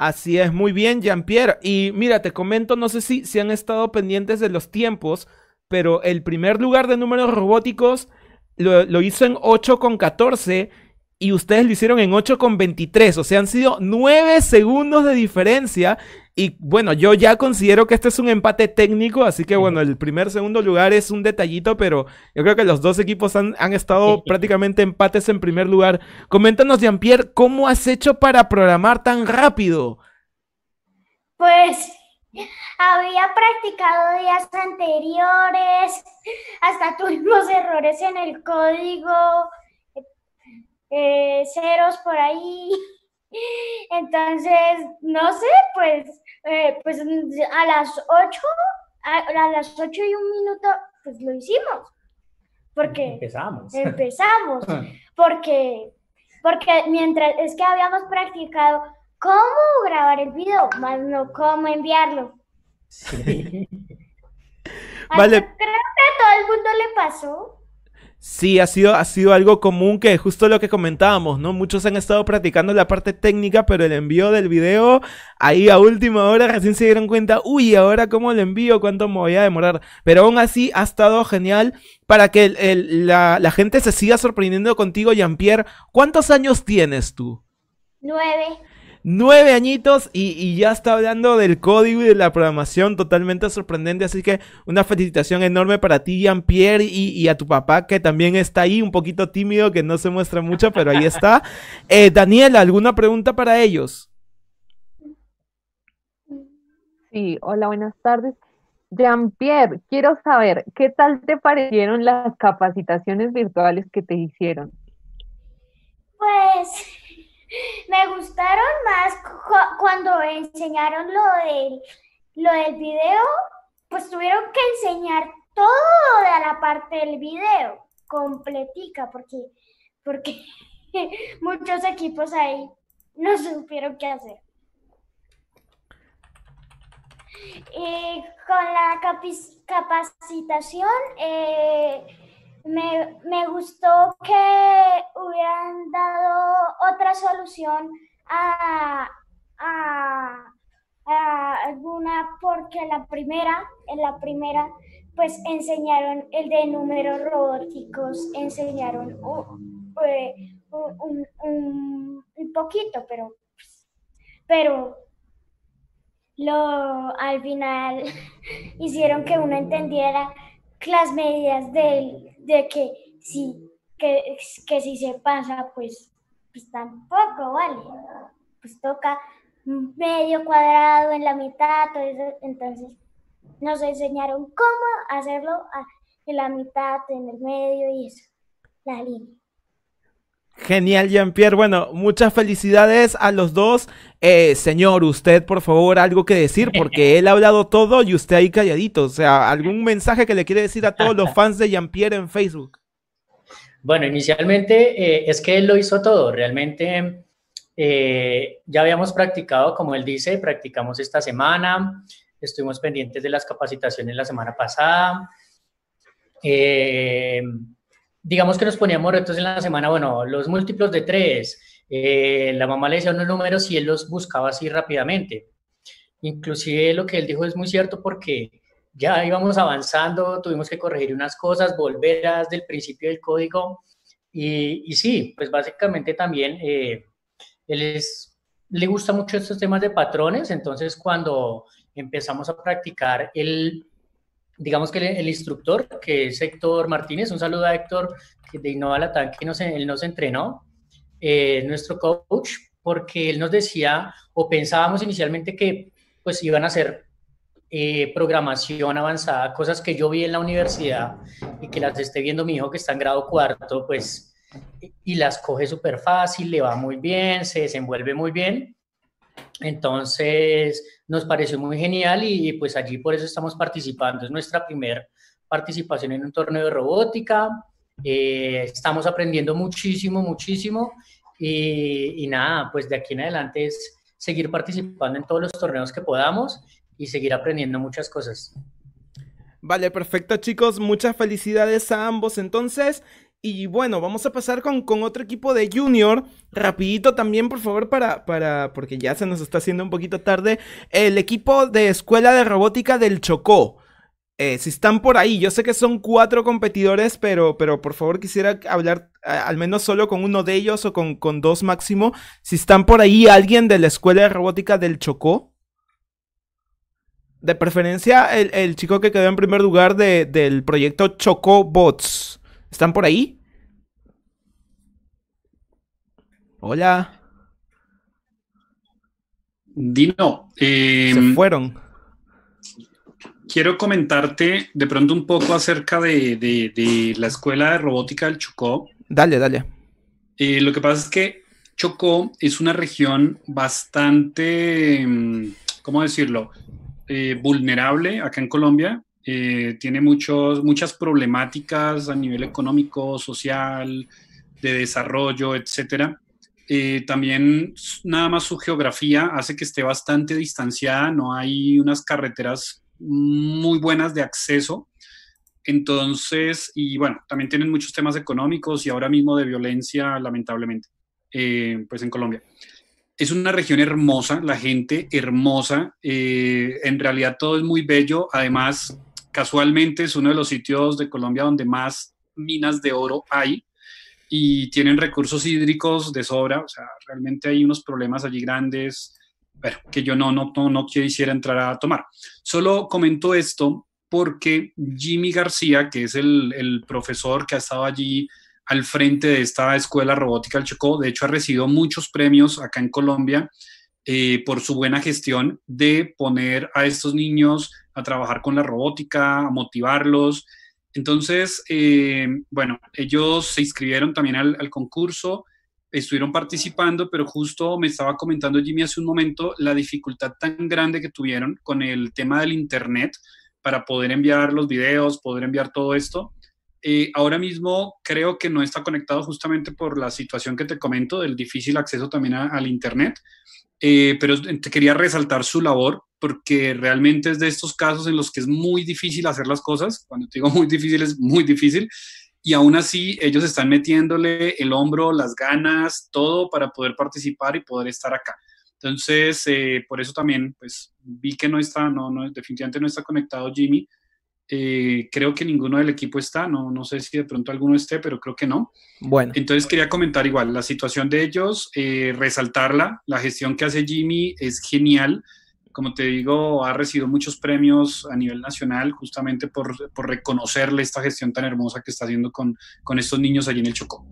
Así es, muy bien, Jean-Pierre. Y mira, te comento, no sé si, si han estado pendientes de los tiempos, pero el primer lugar de números robóticos lo, lo hizo en 8 con 14 y ustedes lo hicieron en 8 con 23. O sea, han sido 9 segundos de diferencia y bueno, yo ya considero que este es un empate técnico, así que bueno, el primer, segundo lugar es un detallito, pero yo creo que los dos equipos han, estado prácticamente empates en primer lugar. Coméntanos, Jean-Pierre, ¿cómo has hecho para programar tan rápido? Pues había practicado días anteriores, hasta tuvimos errores en el código, eh, ceros por ahí. Entonces, no sé, pues, eh, pues a las 8, a, las 8 y un minuto, pues lo hicimos. Porque empezamos. Empezamos. *laughs* porque, porque mientras es que habíamos practicado cómo grabar el video, más no cómo enviarlo. Vale. Creo que a todo el mundo le pasó. Sí, ha sido, ha sido algo común que justo lo que comentábamos, ¿no? Muchos han estado practicando la parte técnica, pero el envío del video, ahí a última hora recién se dieron cuenta, uy, ahora cómo lo envío, cuánto me voy a demorar. Pero aún así ha estado genial para que la, la, gente se siga sorprendiendo contigo, Jean-Pierre. ¿Cuántos años tienes tú? Nueve. Nueve añitos y, ya está hablando del código y de la programación totalmente sorprendente. Así que una felicitación enorme para ti, Jean-Pierre, y, a tu papá que también está ahí, un poquito tímido, que no se muestra mucho, pero ahí está. *laughs* Eh, Daniela, ¿alguna pregunta para ellos? Sí, hola, buenas tardes. Jean-Pierre, quiero saber, ¿qué tal te parecieron las capacitaciones virtuales que te hicieron? Pues me gustaron más cuando enseñaron lo del, lo del video, pues tuvieron que enseñar toda la parte del video, completica, porque, porque *laughs* muchos equipos ahí no supieron qué hacer. con la capacitación... Eh, me, gustó que hubieran dado otra solución a, alguna, porque la primera, en la primera, pues enseñaron el de números robóticos, enseñaron oh, un, un, poquito, pero, pero lo, al final *laughs* hicieron que uno entendiera las medidas del, de que si, que, que si se pasa, pues, pues tampoco vale. Pues toca medio cuadrado en la mitad, todo eso. entonces nos enseñaron cómo hacerlo ah, en la mitad, en el medio y eso, la línea. Genial, Jean-Pierre. Bueno, muchas felicidades a los dos. Eh, señor, usted, por favor, algo que decir, *laughs* porque él ha hablado todo y usted ahí calladito. O sea, algún mensaje que le quiere decir a todos los *laughs* fans de Jean-Pierre en Facebook. Bueno, inicialmente eh, es que él lo hizo todo. Realmente eh, ya habíamos practicado, como él dice, practicamos esta semana. Estuvimos pendientes de las capacitaciones la semana pasada. Eh, digamos que nos poníamos retos en la semana, bueno, los múltiplos de tres, eh, la mamá le decía unos números y él los buscaba así rápidamente. Inclusive lo que él dijo es muy cierto porque ya íbamos avanzando, tuvimos que corregir unas cosas, volver a el principio del código y, y sí, pues básicamente también eh, él es, le gusta mucho estos temas de patrones, entonces cuando empezamos a practicar él digamos que el, instructor, que es Héctor Martínez, un saludo a Héctor de Innova Latam, que él nos entrenó, eh, nuestro coach, porque él nos decía, o pensábamos inicialmente que pues iban a ser eh, programación avanzada, cosas que yo vi en la universidad y que las esté viendo mi hijo que está en grado cuarto, pues, y las coge súper fácil, le va muy bien, se desenvuelve muy bien, entonces, nos pareció muy genial y, pues allí por eso estamos participando. Es nuestra primera participación en un torneo de robótica. Eh, estamos aprendiendo muchísimo, muchísimo. Y, y, nada, pues de aquí en adelante es seguir participando en todos los torneos que podamos y seguir aprendiendo muchas cosas. Vale, perfecto chicos, muchas felicidades a ambos entonces y bueno, vamos a pasar con, otro equipo de Junior. Rapidito también, por favor, para, para, porque ya se nos está haciendo un poquito tarde. El equipo de Escuela de Robótica del Chocó. Eh, si están por ahí, yo sé que son cuatro competidores, pero, pero por favor quisiera hablar al menos solo con uno de ellos o con, dos máximo. Si están por ahí alguien de la Escuela de Robótica del Chocó. De preferencia, el, chico que quedó en primer lugar del proyecto Chocó Bots. ¿Están por ahí? Hola. Dino. Eh, Se fueron. Quiero comentarte de pronto un poco acerca de, la escuela de robótica del Chocó. Dale, dale. Eh, lo que pasa es que Chocó es una región bastante, em, ¿cómo decirlo? Eh, vulnerable acá en Colombia eh, tiene muchos, muchas problemáticas a nivel económico, social, de desarrollo, etc. Eh, también nada más su geografía hace que esté bastante distanciada, no hay unas carreteras muy buenas de acceso. Entonces, y bueno, también tienen muchos temas económicos y ahora mismo de violencia, lamentablemente, eh, pues en Colombia. Es una región hermosa, la gente hermosa, en realidad todo es muy bello, además Casualmente es uno de los sitios de Colombia donde más minas de oro hay y tienen recursos hídricos de sobra, o sea, realmente hay unos problemas allí grandes, que yo no, no, no, no quisiera entrar a tomar. Solo comento esto porque Jimmy García, que es el, el profesor que ha estado allí al frente de esta escuela robótica del Chocó, de hecho ha recibido muchos premios acá en Colombia, eh, por su buena gestión de poner a estos niños a trabajar con la robótica, a motivarlos. Entonces, eh, bueno, ellos se inscribieron también al, al, concurso, estuvieron participando, pero justo me estaba comentando Jimmy hace un momento la dificultad tan grande que tuvieron con el tema del Internet para poder enviar los videos, poder enviar todo esto. Eh, ahora mismo creo que no está conectado justamente por la situación que te comento del difícil acceso también al Internet, eh, pero te quería resaltar su labor porque realmente es de estos casos en los que es muy difícil hacer las cosas, cuando te digo muy difícil es muy difícil, y aún así ellos están metiéndole el hombro, las ganas, todo para poder participar y poder estar acá. Entonces, eh, por eso también, pues vi que no está, no, definitivamente no está conectado Jimmy, eh, creo que ninguno del equipo está, no, no sé si de pronto alguno esté, pero creo que no. Bueno. Entonces quería comentar igual la situación de ellos, eh, resaltarla, la gestión que hace Jimmy es genial, como te digo, ha recibido muchos premios a nivel nacional justamente por, reconocerle esta gestión tan hermosa que está haciendo con, con, estos niños allí en el Chocó.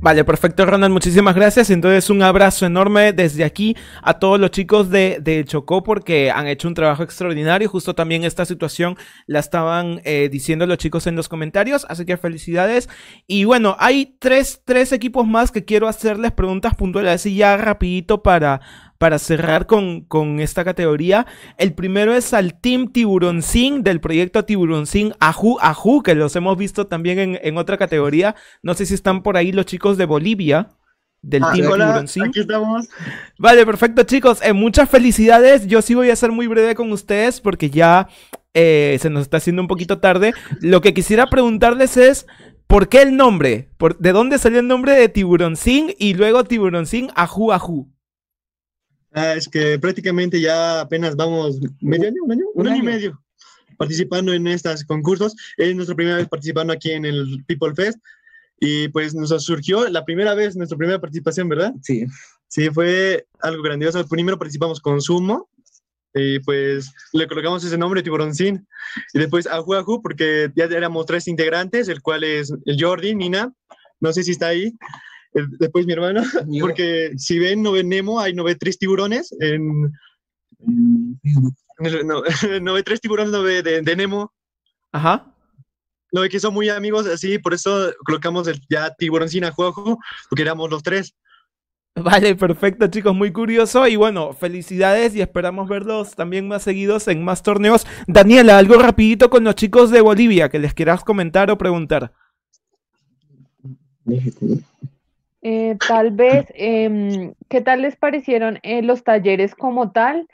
Vale, perfecto, Ronald, muchísimas gracias. Entonces, un abrazo enorme desde aquí a todos los chicos de, de Chocó porque han hecho un trabajo extraordinario. Justo también esta situación la estaban eh, diciendo los chicos en los comentarios, así que felicidades. Y bueno, hay tres, tres equipos más que quiero hacerles preguntas puntuales y ya rapidito para para cerrar con, esta categoría. El primero es al Team Tiburón Tiburoncín del proyecto Tiburón Tiburoncín Aju Aju, que los hemos visto también en, otra categoría. No sé si están por ahí los chicos de Bolivia. Del ah, Team estamos. Vale, perfecto, chicos. Eh, muchas felicidades. Yo sí voy a ser muy breve con ustedes porque ya eh, se nos está haciendo un poquito tarde. Lo que quisiera preguntarles es. ¿Por qué el nombre? ¿Por, ¿De dónde salió el nombre de Tiburón Tiburoncín y luego Tiburón Tiburoncín Aju Aju? Ah, es que prácticamente ya apenas vamos medio año, un año, un, año. y medio participando en estos concursos. Es nuestra primera vez participando aquí en el People Fest y pues nos surgió la primera vez, nuestra primera participación, ¿verdad? Sí. Sí, fue algo grandioso. Primero participamos con Sumo, y pues le colocamos ese nombre, Tiburoncín. Y después a porque ya éramos tres integrantes, el cual es el Jordi, Nina, no sé si está ahí, eh, después mi hermano, porque si ven, no ven Nemo, hay no tres tiburones en... *laughs* No, ve tiburones no de, Nemo. Ajá. No ve que son muy amigos, así, por eso colocamos el ya tiburón sin porque éramos los tres. Vale, perfecto chicos, muy curioso y bueno, felicidades y esperamos verlos también más seguidos en más torneos. Daniela, algo rapidito con los chicos de Bolivia que les quieras comentar o preguntar. Eh, tal vez, em, ¿qué tal les parecieron eh, los talleres como tal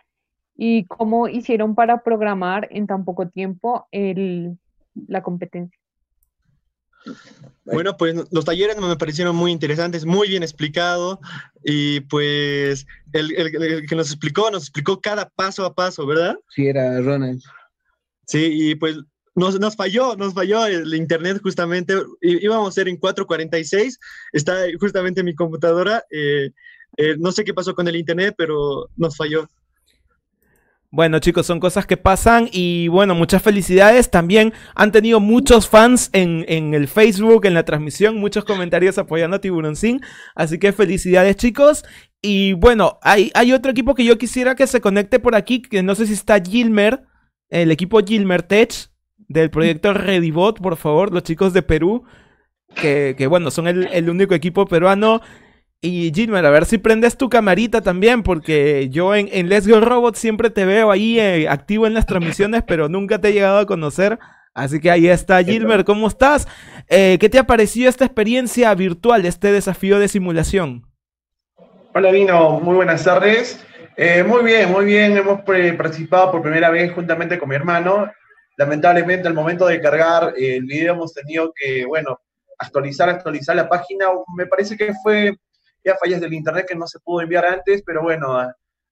y cómo hicieron para programar en tan poco tiempo la competencia? Bueno, pues los talleres me parecieron muy interesantes, muy bien explicado y pues el que nos explicó, nos explicó cada paso a paso, ¿verdad? Sí, era Ronald. Sí, y pues nos, falló, nos falló el internet justamente. Íbamos a ser en 446, está justamente mi computadora. Eh, eh, no sé qué pasó con el internet, pero nos falló. Bueno chicos, son cosas que pasan y bueno, muchas felicidades. También han tenido muchos fans en, el Facebook, en la transmisión, muchos comentarios apoyando a Tiburoncín. Así que felicidades chicos. Y bueno, hay, hay otro equipo que yo quisiera que se conecte por aquí, que no sé si está Gilmer, el equipo Gilmer Tech del proyecto Redibot, por favor, los chicos de Perú, que, bueno, son el, único equipo peruano. Y Gilmer, a ver si prendes tu camarita también, porque yo en, Let's Go Robot siempre te veo ahí eh, activo en las transmisiones, pero nunca te he llegado a conocer. Así que ahí está Gilmer, ¿cómo estás? Eh, ¿Qué te ha parecido esta experiencia virtual, este desafío de simulación? Hola Vino, muy buenas tardes. Eh, muy bien, muy bien. Hemos participado por primera vez juntamente con mi hermano lamentablemente al momento de cargar eh, el video hemos tenido que, bueno, actualizar, actualizar la página. Me parece que fue ya fallas del internet que no se pudo enviar antes, pero bueno,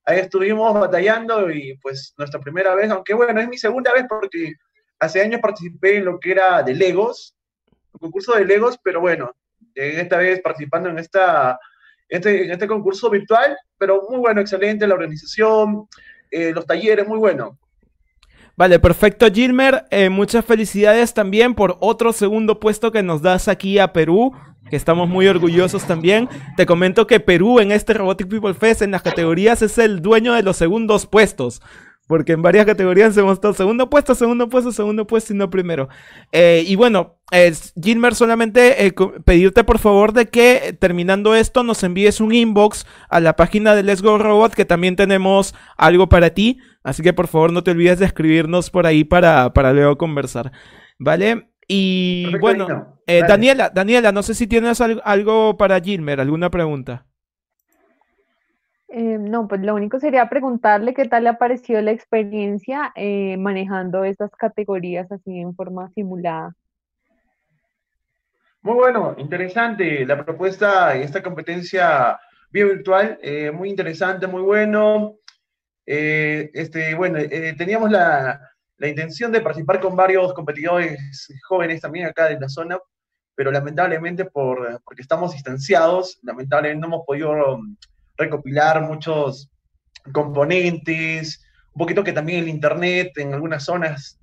ahí estuvimos batallando y pues nuestra primera vez, aunque bueno, es mi segunda vez porque hace años participé en lo que era de Legos, el concurso de Legos, pero bueno, esta vez participando en esta... Este, en este concurso virtual, pero muy bueno, excelente la organización, eh, los talleres, muy bueno. Vale, perfecto Gilmer. Eh, muchas felicidades también por otro segundo puesto que nos das aquí a Perú, que estamos muy orgullosos también. Te comento que Perú en este Robotic People Fest en las categorías es el dueño de los segundos puestos porque en varias categorías hemos estado segundo puesto, segundo puesto, segundo puesto y no primero. Eh, y bueno, Gilmer, solamente eh, pedirte por favor de que eh, terminando esto nos envíes un inbox a la página de Let's Go Robot, que también tenemos algo para ti. Así que por favor no te olvides de escribirnos por ahí para, para luego conversar. ¿Vale? Y bueno, Daniela, Daniela, no sé si tienes algo para Gilmer, alguna pregunta. Eh, no, pues lo único sería preguntarle qué tal le ha parecido la experiencia eh, manejando estas categorías así en forma simulada. Muy bueno, interesante la propuesta y esta competencia vía virtual, eh, muy interesante, muy bueno. este, bueno, teníamos la, intención de participar con varios competidores jóvenes también acá de la zona, pero lamentablemente por, porque estamos distanciados, lamentablemente no hemos podido recopilar muchos componentes, un poquito que también el Internet en algunas zonas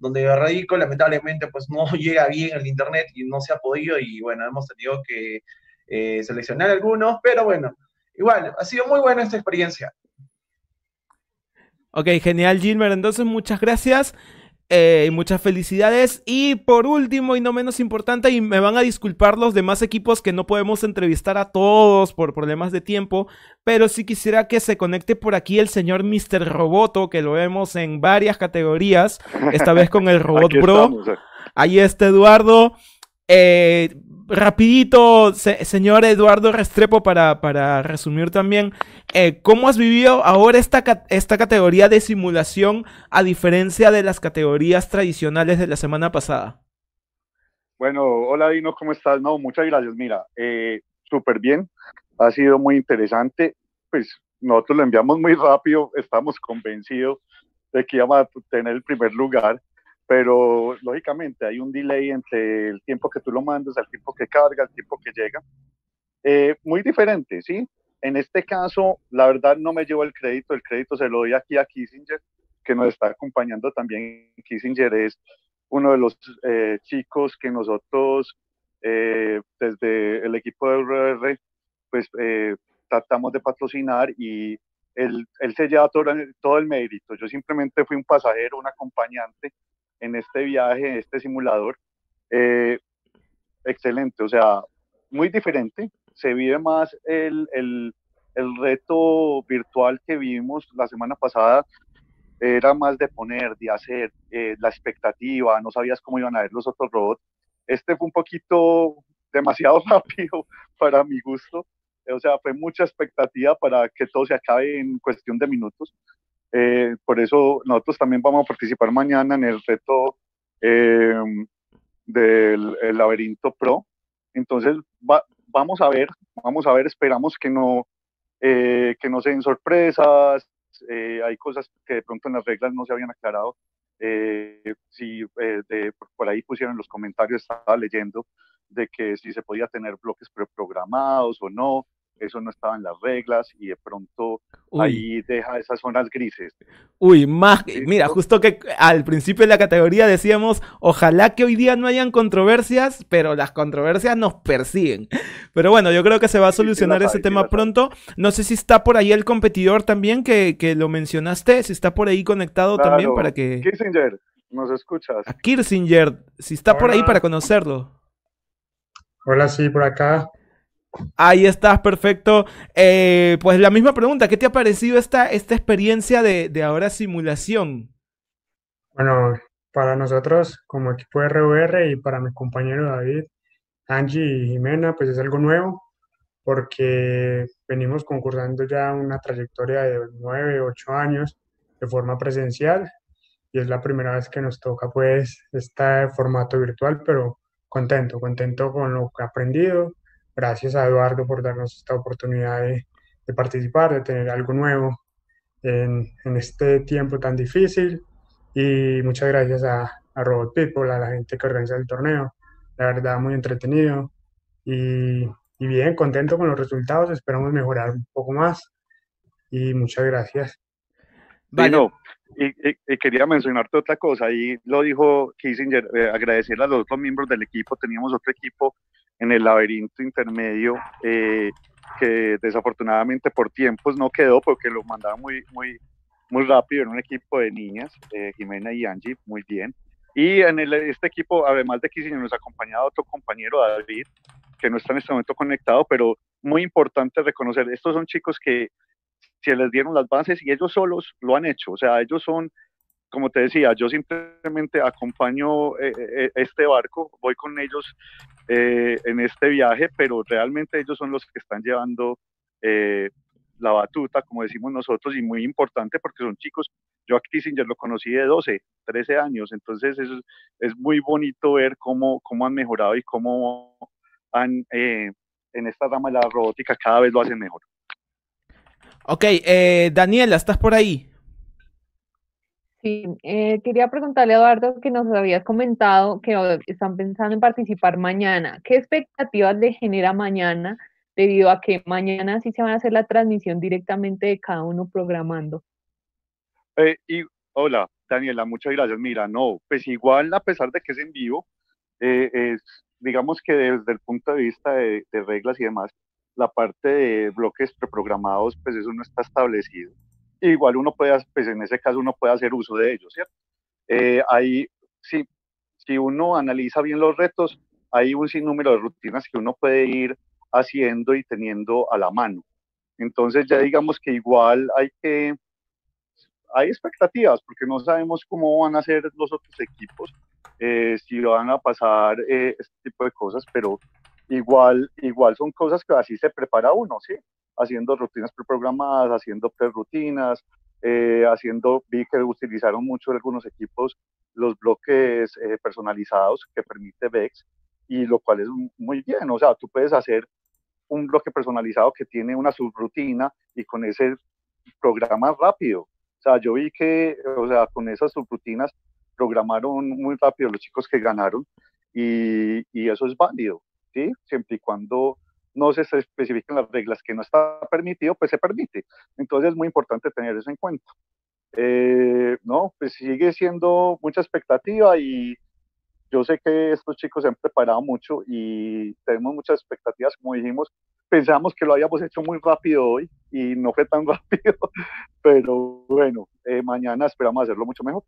donde radico, lamentablemente, pues no *laughs* llega bien el Internet y no se ha podido y bueno, hemos tenido que eh, seleccionar algunos, pero bueno, igual, ha sido muy buena esta experiencia. Ok, genial, Gilmer. Entonces, muchas gracias. Eh, muchas felicidades. Y por último, y no menos importante, y me van a disculpar los demás equipos que no podemos entrevistar a todos por problemas de tiempo, pero sí quisiera que se conecte por aquí el señor Mr. Roboto, que lo vemos en varias categorías, esta vez con el *laughs* Robot Pro. Eh. Ahí está Eduardo. Eh, rapidito, señor Eduardo Restrepo, para, para resumir también, eh, ¿cómo has vivido ahora esta, esta categoría de simulación a diferencia de las categorías tradicionales de la semana pasada? Bueno, hola Dino, ¿cómo estás? No, muchas gracias. Mira, eh, súper bien, ha sido muy interesante. Pues nosotros lo enviamos muy rápido, estamos convencidos de que íbamos a tener el primer lugar pero lógicamente hay un delay entre el tiempo que tú lo mandas, el tiempo que carga, el tiempo que llega. Eh, muy diferente, ¿sí? En este caso, la verdad no me llevo el crédito, el crédito se lo doy aquí a Kissinger, que nos está acompañando también. Kissinger es uno de los eh, chicos que nosotros eh, desde el equipo de RR pues tratamos de patrocinar y él, él se lleva todo el mérito. Yo simplemente fui un pasajero, un acompañante, en este viaje, en este simulador, eh, excelente, o sea, muy diferente, se vive más el, el, el reto virtual que vivimos la semana pasada, era más de poner, de hacer, eh, la expectativa, no sabías cómo iban a ver los otros robots. Este fue un poquito demasiado *laughs* rápido para mi gusto, o sea, fue mucha expectativa para que todo se acabe en cuestión de minutos. Eh, por eso nosotros también vamos a participar mañana en el reto em, del laberinto pro. Entonces vamos a ver, vamos a ver, esperamos que no, eh, que no se den sorpresas. Eh, hay cosas que de pronto en las reglas no se habían aclarado. si por ahí pusieron los comentarios, estaba leyendo de que si se podía tener bloques preprogramados o no eso no estaba en las reglas y de pronto ahí deja esas zonas grises. Uy, más, mira, justo que al principio de la categoría decíamos, ojalá que hoy día no hayan controversias, pero las controversias nos persiguen. Pero bueno, yo creo que se va a solucionar ese tema pronto. No sé si está por ahí el competidor también que, lo mencionaste, si está por ahí conectado también para que... Kissinger, nos escuchas. A ah, si está por ahí para conocerlo. Hola, sí, por acá. Ahí estás, perfecto. Eh, pues la misma pregunta, ¿qué te ha parecido esta, esta experiencia de, ahora simulación? Bueno, para nosotros como equipo de RVR y para mi compañero David, Angie y Jimena, pues es algo nuevo porque venimos concursando ya una trayectoria de nueve, ocho años de forma presencial y es la primera vez que nos toca pues este formato virtual, pero contento, contento con lo que he aprendido, Gracias a Eduardo por darnos esta oportunidad de, participar, de tener algo nuevo en, este tiempo tan difícil. Y muchas gracias a, Robot People, a la gente que organiza el torneo. La verdad, muy entretenido. Y, bien, contento con los resultados. Esperamos mejorar un poco más. Y muchas gracias. Bueno, y, quería mencionarte otra cosa, y lo dijo Kissinger, agradecer eh, agradecerle a los dos miembros del equipo, teníamos otro equipo en el laberinto intermedio, eh, que desafortunadamente por tiempos no quedó porque lo mandaba muy, muy, muy rápido en un equipo de niñas, eh, Jimena y Angie, muy bien. Y en este equipo, además de Kissinger, nos ha acompañado otro compañero, David, que no está en este momento conectado, pero muy importante reconocer, estos son chicos que se les dieron las bases y ellos solos lo han hecho, o sea, ellos son como te decía, yo simplemente acompaño eh, eh, este barco, voy con ellos eh, en este viaje, pero realmente ellos son los que están llevando la batuta, como decimos nosotros, y muy importante porque son chicos. Yo a Kissinger lo conocí de 12, 13 años, entonces eso es muy bonito ver cómo, cómo han mejorado y cómo han, en esta rama de la robótica cada vez lo hacen mejor. Ok, Daniela, ¿estás por ahí? Eh, quería preguntarle a Eduardo que nos habías comentado que están pensando en participar mañana. ¿Qué expectativas le genera mañana debido a que mañana sí se van a hacer la transmisión directamente de cada uno programando? Eh, y, hola, Daniela, muchas gracias. Mira, no, pues igual a pesar de que es en vivo, eh, es, digamos que desde el punto de vista de reglas y demás, la parte de bloques preprogramados, pues eso no está establecido e igual uno puede, pues en ese caso uno puede hacer uso de ellos, ¿cierto? Eh, hay, si, si uno analiza bien los retos, hay un sinnúmero de rutinas que uno puede ir haciendo y teniendo a la mano. Entonces ya digamos que igual hay que, hay expectativas, porque no sabemos cómo van a ser los otros equipos, eh, si van a pasar eh, este tipo de cosas, pero igual, igual son cosas que así se prepara uno, ¿sí? haciendo rutinas preprogramadas, haciendo prerutinas, eh, haciendo, vi que utilizaron mucho algunos equipos los bloques eh, personalizados que permite VEX, y lo cual es muy bien, o sea, tú puedes hacer un bloque personalizado que tiene una subrutina y con ese programa rápido. O sea, yo vi que, o sea, con esas subrutinas programaron muy rápido los chicos que ganaron y, y eso es válido, ¿sí? Siempre y cuando no se especifican las reglas que no está permitido, pues se permite. Entonces es muy importante tener eso en cuenta. Eh, no, pues sigue siendo mucha expectativa y yo sé que estos chicos se han preparado mucho y tenemos muchas expectativas, como dijimos, pensamos que lo habíamos hecho muy rápido hoy y no fue tan *laughs* rápido, pero bueno, eh, mañana esperamos hacerlo mucho mejor.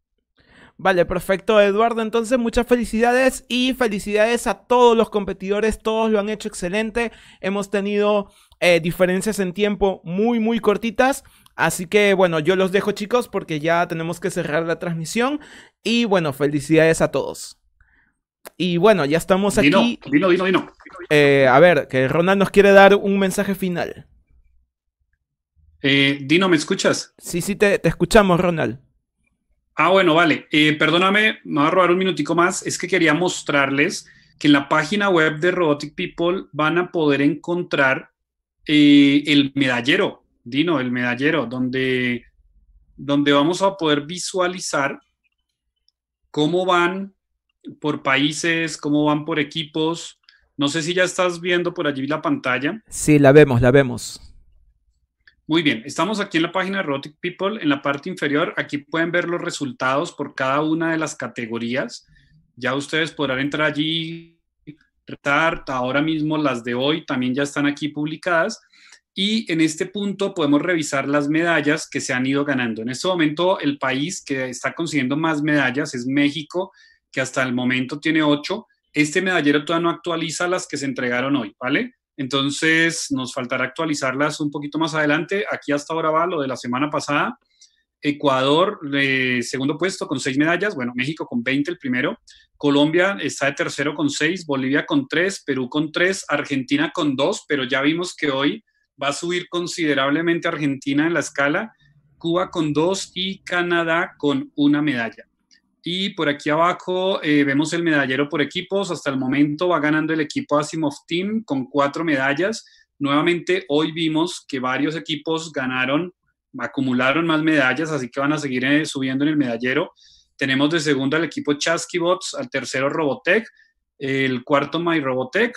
Vale, perfecto Eduardo, entonces muchas felicidades y felicidades a todos los competidores, todos lo han hecho excelente, hemos tenido eh, diferencias en tiempo muy muy cortitas, así que bueno, yo los dejo chicos porque ya tenemos que cerrar la transmisión y bueno, felicidades a todos. Y bueno, ya estamos aquí. Eh, a ver, que Ronald nos quiere dar un mensaje final. Eh, dino, ¿me escuchas? Sí, sí, te escuchamos, Ronald. Ah, bueno, vale. Eh, perdóname, me va a robar un minutico más. Es que quería mostrarles que en la página web de Robotic People van a poder encontrar eh, el medallero, Dino, el medallero, donde, donde vamos a poder visualizar cómo van por países, cómo van por equipos. No sé si ya estás viendo por allí la pantalla. Sí, la vemos, la vemos. Muy bien, estamos aquí en la página de People. En la parte inferior, aquí pueden ver los resultados por cada una de las categorías. Ya ustedes podrán entrar allí, ahora mismo las de hoy también ya están aquí publicadas. Y en este punto podemos revisar las medallas que se han ido ganando. En este momento, el país que está consiguiendo más medallas es México, que hasta el momento tiene ocho. Este medallero todavía no actualiza las que se entregaron hoy, ¿vale? Entonces, nos faltará actualizarlas un poquito más adelante. Aquí hasta ahora va lo de la semana pasada. Ecuador, de eh, segundo puesto con seis medallas. Bueno, México con 20 el primero. Colombia está de tercero con seis. Bolivia con tres. Perú con tres. Argentina con dos. Pero ya vimos que hoy va a subir considerablemente Argentina en la escala. Cuba con dos y Canadá con una medalla. Y por aquí abajo eh, vemos el medallero por equipos. Hasta el momento va ganando el equipo Asimov Team con cuatro medallas. Nuevamente hoy vimos que varios equipos ganaron, acumularon más medallas, así que van a seguir eh, subiendo en el medallero. Tenemos de segundo al equipo Chasky Bots, al tercero Robotech, el cuarto MyRobotech,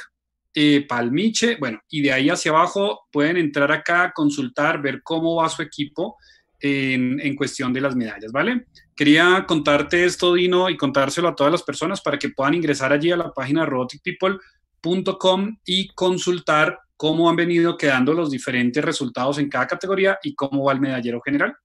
eh, Palmiche, bueno, y de ahí hacia abajo pueden entrar acá, consultar, ver cómo va su equipo en, cuestión de las medallas, ¿vale? Quería contarte esto, Dino, y contárselo a todas las personas para que puedan ingresar allí a la página roboticpeople.com y consultar cómo han venido quedando los diferentes resultados en cada categoría y cómo va el medallero general.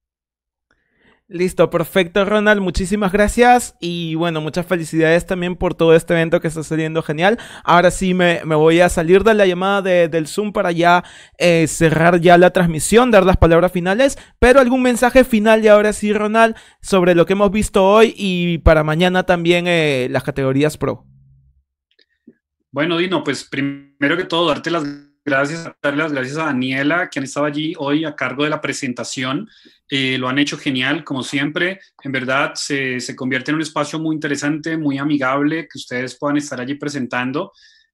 Listo, perfecto Ronald, muchísimas gracias y bueno, muchas felicidades también por todo este evento que está saliendo genial. Ahora sí me, voy a salir de la llamada del Zoom para ya eh, cerrar ya la transmisión, dar las palabras finales, pero algún mensaje final y ahora sí Ronald sobre lo que hemos visto hoy y para mañana también eh, las categorías pro. Bueno, Dino, pues primero que todo darte las gracias a gracias a Daniela, que han estado allí hoy a cargo de la presentación. Eh, lo han hecho genial, como siempre. En verdad, se, se, convierte en un espacio muy interesante, muy amigable, que ustedes puedan estar allí presentando.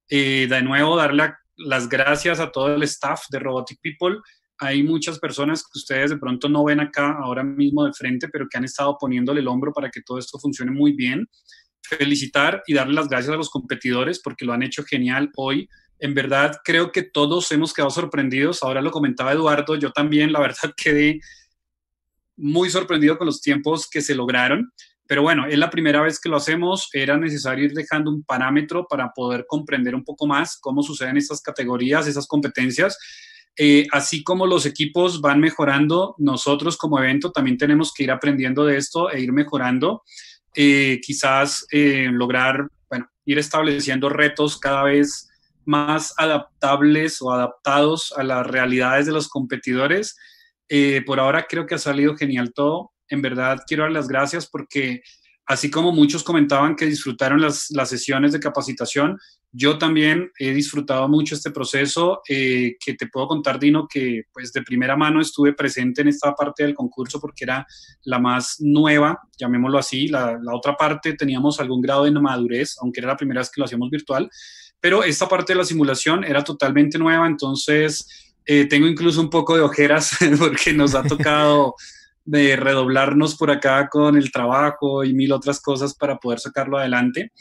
Eh, de nuevo, dar las gracias a todo el staff de Robotic People. Hay muchas personas que ustedes de pronto no ven acá ahora mismo de frente, pero que han estado poniéndole el hombro para que todo esto funcione muy bien felicitar y darle las gracias a los competidores porque lo han hecho genial hoy. En verdad, creo que todos hemos quedado sorprendidos. Ahora lo comentaba Eduardo, yo también, la verdad, *laughs* quedé muy sorprendido con los tiempos que se lograron. Pero bueno, es la primera vez que lo hacemos. Era necesario ir dejando un parámetro para poder comprender un poco más cómo suceden estas categorías, esas competencias. Eh, así como los equipos van mejorando, nosotros como evento también tenemos que ir aprendiendo de esto e ir mejorando. Eh, quizás eh, lograr, bueno, ir estableciendo retos cada vez más adaptables o adaptados a las realidades de los competidores. Eh, por ahora creo que ha salido genial todo. En verdad quiero dar las gracias porque así como muchos comentaban que disfrutaron las, las sesiones de capacitación, yo también he disfrutado mucho este proceso, eh, que te puedo contar, Dino, que pues de primera mano estuve presente en esta parte del concurso porque era la más nueva, llamémoslo así. La, la otra parte teníamos algún grado de madurez, aunque era la primera vez que lo hacíamos virtual, pero esta parte de la simulación era totalmente nueva, entonces eh, tengo incluso un poco de ojeras *laughs* porque nos ha tocado redoblarnos por acá con el trabajo y mil otras cosas para poder sacarlo adelante.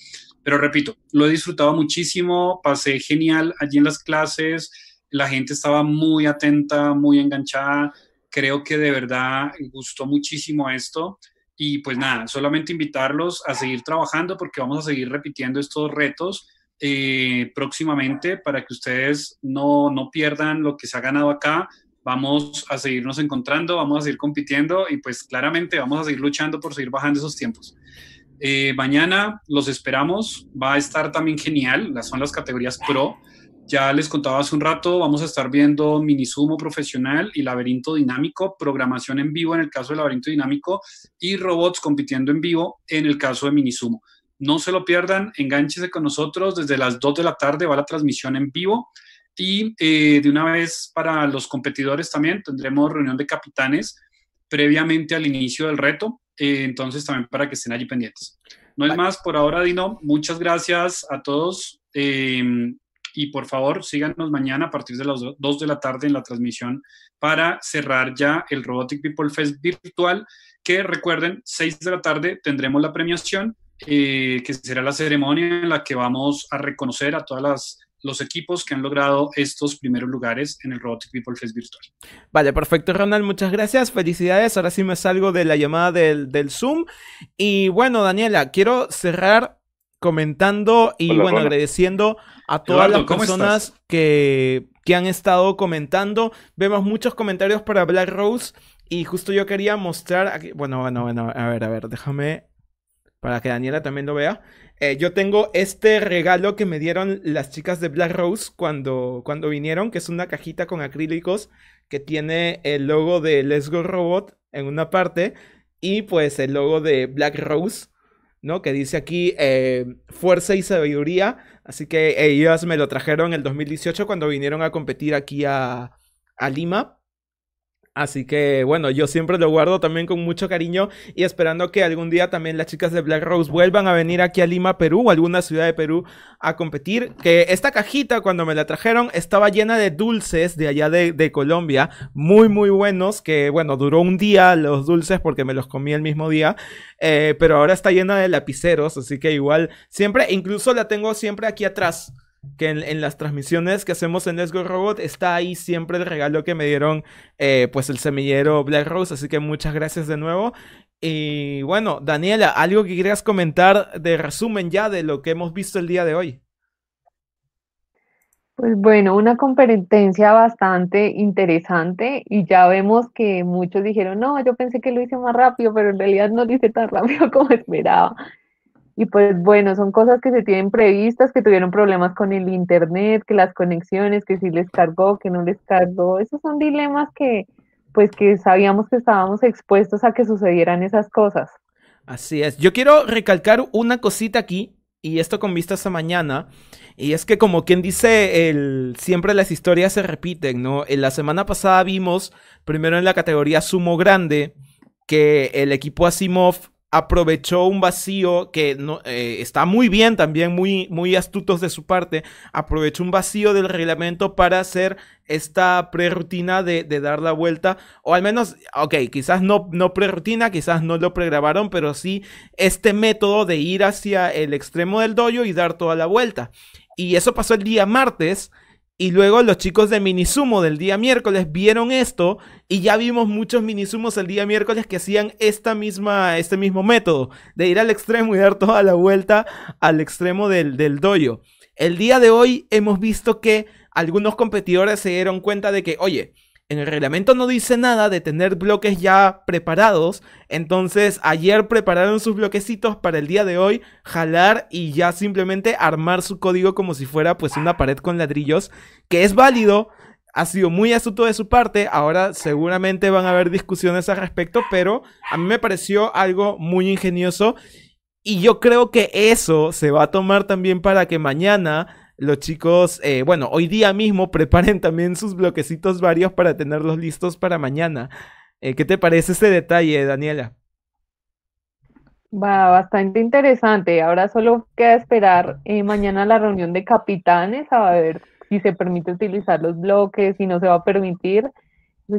Pero repito, lo he disfrutado muchísimo, pasé genial allí en las clases, la gente estaba muy atenta, muy enganchada, creo que de verdad gustó muchísimo esto. Y pues nada, solamente invitarlos a seguir trabajando porque vamos a seguir repitiendo estos retos eh, próximamente para que ustedes no, pierdan lo que se ha ganado acá. Vamos a seguirnos encontrando, vamos a seguir compitiendo y pues claramente vamos a seguir luchando por seguir bajando esos tiempos. Eh, mañana los esperamos, va a estar también genial, las son las categorías pro. Ya les contaba hace un rato, vamos a estar viendo Minisumo Profesional y Laberinto Dinámico, programación en vivo en el caso de Laberinto Dinámico y robots compitiendo en vivo en el caso de Minisumo. No se lo pierdan, enganchese con nosotros. Desde las 2 de la tarde va la transmisión en vivo. Y eh, de una vez para los competidores también tendremos reunión de capitanes previamente al inicio del reto. Eh, entonces también para que estén allí pendientes. No es más por ahora, Dino. Muchas gracias a todos. Em, y por favor, síganos mañana a partir de las 2 de la tarde en la transmisión para cerrar ya el Robotic People Fest virtual, que recuerden, 6 de la tarde tendremos la premiación eh, que será la ceremonia en la que vamos a reconocer a todos los equipos que han logrado estos primeros lugares en el Robotic People Fest virtual. Vale, perfecto Ronald, muchas gracias, felicidades. Ahora sí me salgo de la llamada del, Zoom. Y bueno, Daniela, quiero cerrar comentando y bueno, agradeciendo a todas las personas que, han estado comentando. Vemos muchos comentarios para Black Rose. Y justo yo quería mostrar bueno, bueno, bueno, a ver, a ver, déjame para que Daniela también lo vea. Eh, yo tengo este regalo que me dieron las chicas de Black Rose cuando, cuando vinieron, que es una cajita con acrílicos que tiene el logo de Let's Go Robot en una parte y pues el logo de Black Rose, ¿no? Que dice aquí eh, fuerza y sabiduría. Así que ellas me lo trajeron en el 2018 cuando vinieron a competir aquí a, a Lima Así que bueno, yo siempre lo guardo también con mucho cariño y esperando que algún día también las chicas de Black Rose vuelvan a venir aquí a Lima, Perú o alguna ciudad de Perú a competir. Que esta cajita cuando me la trajeron estaba llena de dulces de allá de, Colombia, muy muy buenos, que bueno, duró un día los dulces porque me los comí el mismo día, eh, pero ahora está llena de lapiceros, así que igual siempre, incluso la tengo siempre aquí atrás que en, las transmisiones que hacemos en Let's Go Robot está ahí siempre el regalo que me dieron eh, pues el semillero Black Rose, así que muchas gracias de nuevo. Y bueno, Daniela, algo que quieras comentar de resumen ya de lo que hemos visto el día de hoy. Pues bueno, una competencia bastante interesante y ya vemos que muchos dijeron, no, yo pensé que lo hice más rápido, pero en realidad no lo hice tan *laughs* rápido como esperaba. Y pues bueno, son cosas que se tienen previstas, que tuvieron problemas con el internet, que las conexiones, que si les cargó, que no les cargó. Esos son dilemas que pues que sabíamos que estábamos expuestos a que sucedieran esas cosas. Así es. Yo quiero recalcar una cosita aquí y esto con vistas a mañana, y es que como quien dice, el, siempre las historias se repiten, ¿no? En la semana pasada vimos, primero en la categoría sumo grande, que el equipo Asimov aprovechó un vacío que eh, está muy bien también, muy, muy astutos de su parte, aprovechó un vacío del reglamento para hacer esta prerutina de, de dar la vuelta, o al menos, ok, quizás no, no prerrutina, quizás no lo pregrabaron, pero sí este método de ir hacia el extremo del dojo y dar toda la vuelta. Y eso pasó el día martes y luego los chicos de Minisumo del día miércoles vieron esto y ya vimos muchos Minisumos el día miércoles que hacían esta misma, este mismo método de ir al extremo y dar toda la vuelta al extremo del, del dojo. El día de hoy hemos visto que algunos competidores se dieron cuenta de que, oye, en el reglamento no dice nada de tener bloques ya preparados, entonces ayer prepararon sus bloquecitos para el día de hoy, jalar y ya simplemente armar su código como si fuera pues una pared con ladrillos, que es válido, ha sido muy astuto de su parte, ahora seguramente van a haber discusiones al respecto, pero a mí me pareció algo muy ingenioso y yo creo que eso se va a tomar también para que mañana los chicos, eh, bueno, hoy día mismo *laughs* preparen también sus bloquecitos varios para tenerlos listos para mañana. Eh, ¿Qué te parece ese detalle, Daniela? Va, bastante interesante. Ahora solo queda esperar eh, mañana la reunión de capitanes a ver si se permite utilizar los bloques, si no se va a permitir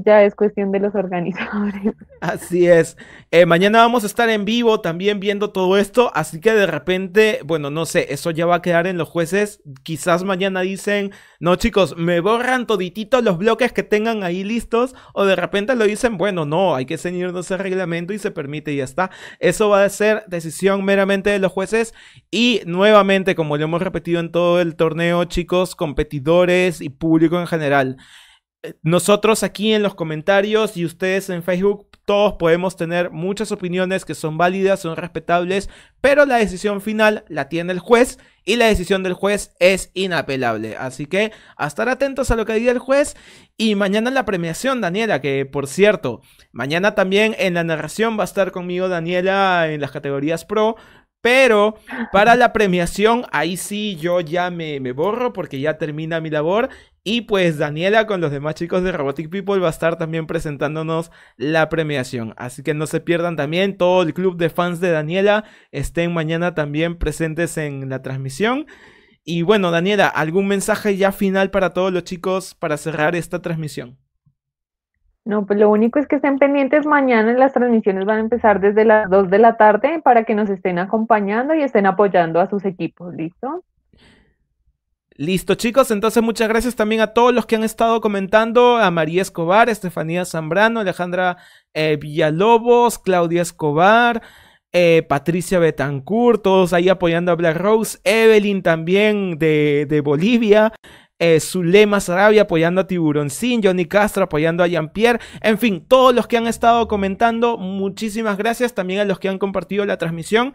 ya es cuestión de los organizadores. *laughs* Así es. Eh, mañana vamos a estar en vivo también viendo todo esto, así que de repente, bueno, no sé, eso ya va a quedar en los jueces. Quizás mañana dicen, no chicos, me borran todititos los bloques que tengan ahí listos, o de repente lo dicen, bueno, no, hay que ceñirnos el reglamento y se permite y ya está. Eso va a ser decisión meramente de los jueces y nuevamente, como lo hemos repetido en todo el torneo, chicos, competidores y público en general. Eh, nosotros aquí en los comentarios y ustedes en Facebook, todos podemos tener muchas opiniones que son válidas, son respetables, pero la decisión final la tiene el juez y la decisión del juez es inapelable. Así que a estar atentos a lo que diga el juez y mañana la premiación, Daniela, que por cierto, mañana también en la narración va a estar conmigo Daniela en las categorías pro, pero para la premiación, ahí sí yo ya me, borro porque ya termina mi labor y pues Daniela con los demás chicos de Robotic People va a estar también presentándonos la premiación. Así que no se pierdan también, todo el club de fans de Daniela estén mañana también presentes en la transmisión. Y bueno, Daniela, ¿algún mensaje ya final para todos los chicos para cerrar esta transmisión? No, pues lo único es que estén pendientes mañana, las transmisiones van a empezar desde las 2 de la tarde para que nos estén acompañando y estén apoyando a sus equipos, ¿listo? Listo, chicos. Entonces, muchas gracias también a todos los que han estado comentando: a María Escobar, Estefanía Zambrano, Alejandra eh, Villalobos, Claudia Escobar. Eh, Patricia Betancourt, todos ahí apoyando a Black Rose, Evelyn también de, de Bolivia, eh, Zulema Sarabia apoyando a Tiburoncín, Johnny Castro apoyando a Jean-Pierre, en fin, todos los que han estado comentando, muchísimas gracias también a los que han compartido la transmisión.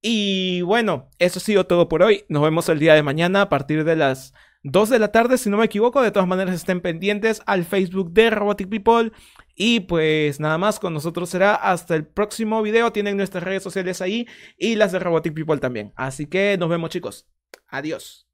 Y bueno, eso ha sido todo por hoy. Nos vemos el día de mañana a partir de las 2 de la tarde, si no me equivoco. De todas maneras, estén pendientes al Facebook de Robotic People. Y pues nada más, con nosotros será hasta el próximo video. Tienen nuestras redes sociales ahí y las de Robotic People también. Así que nos vemos chicos. Adiós.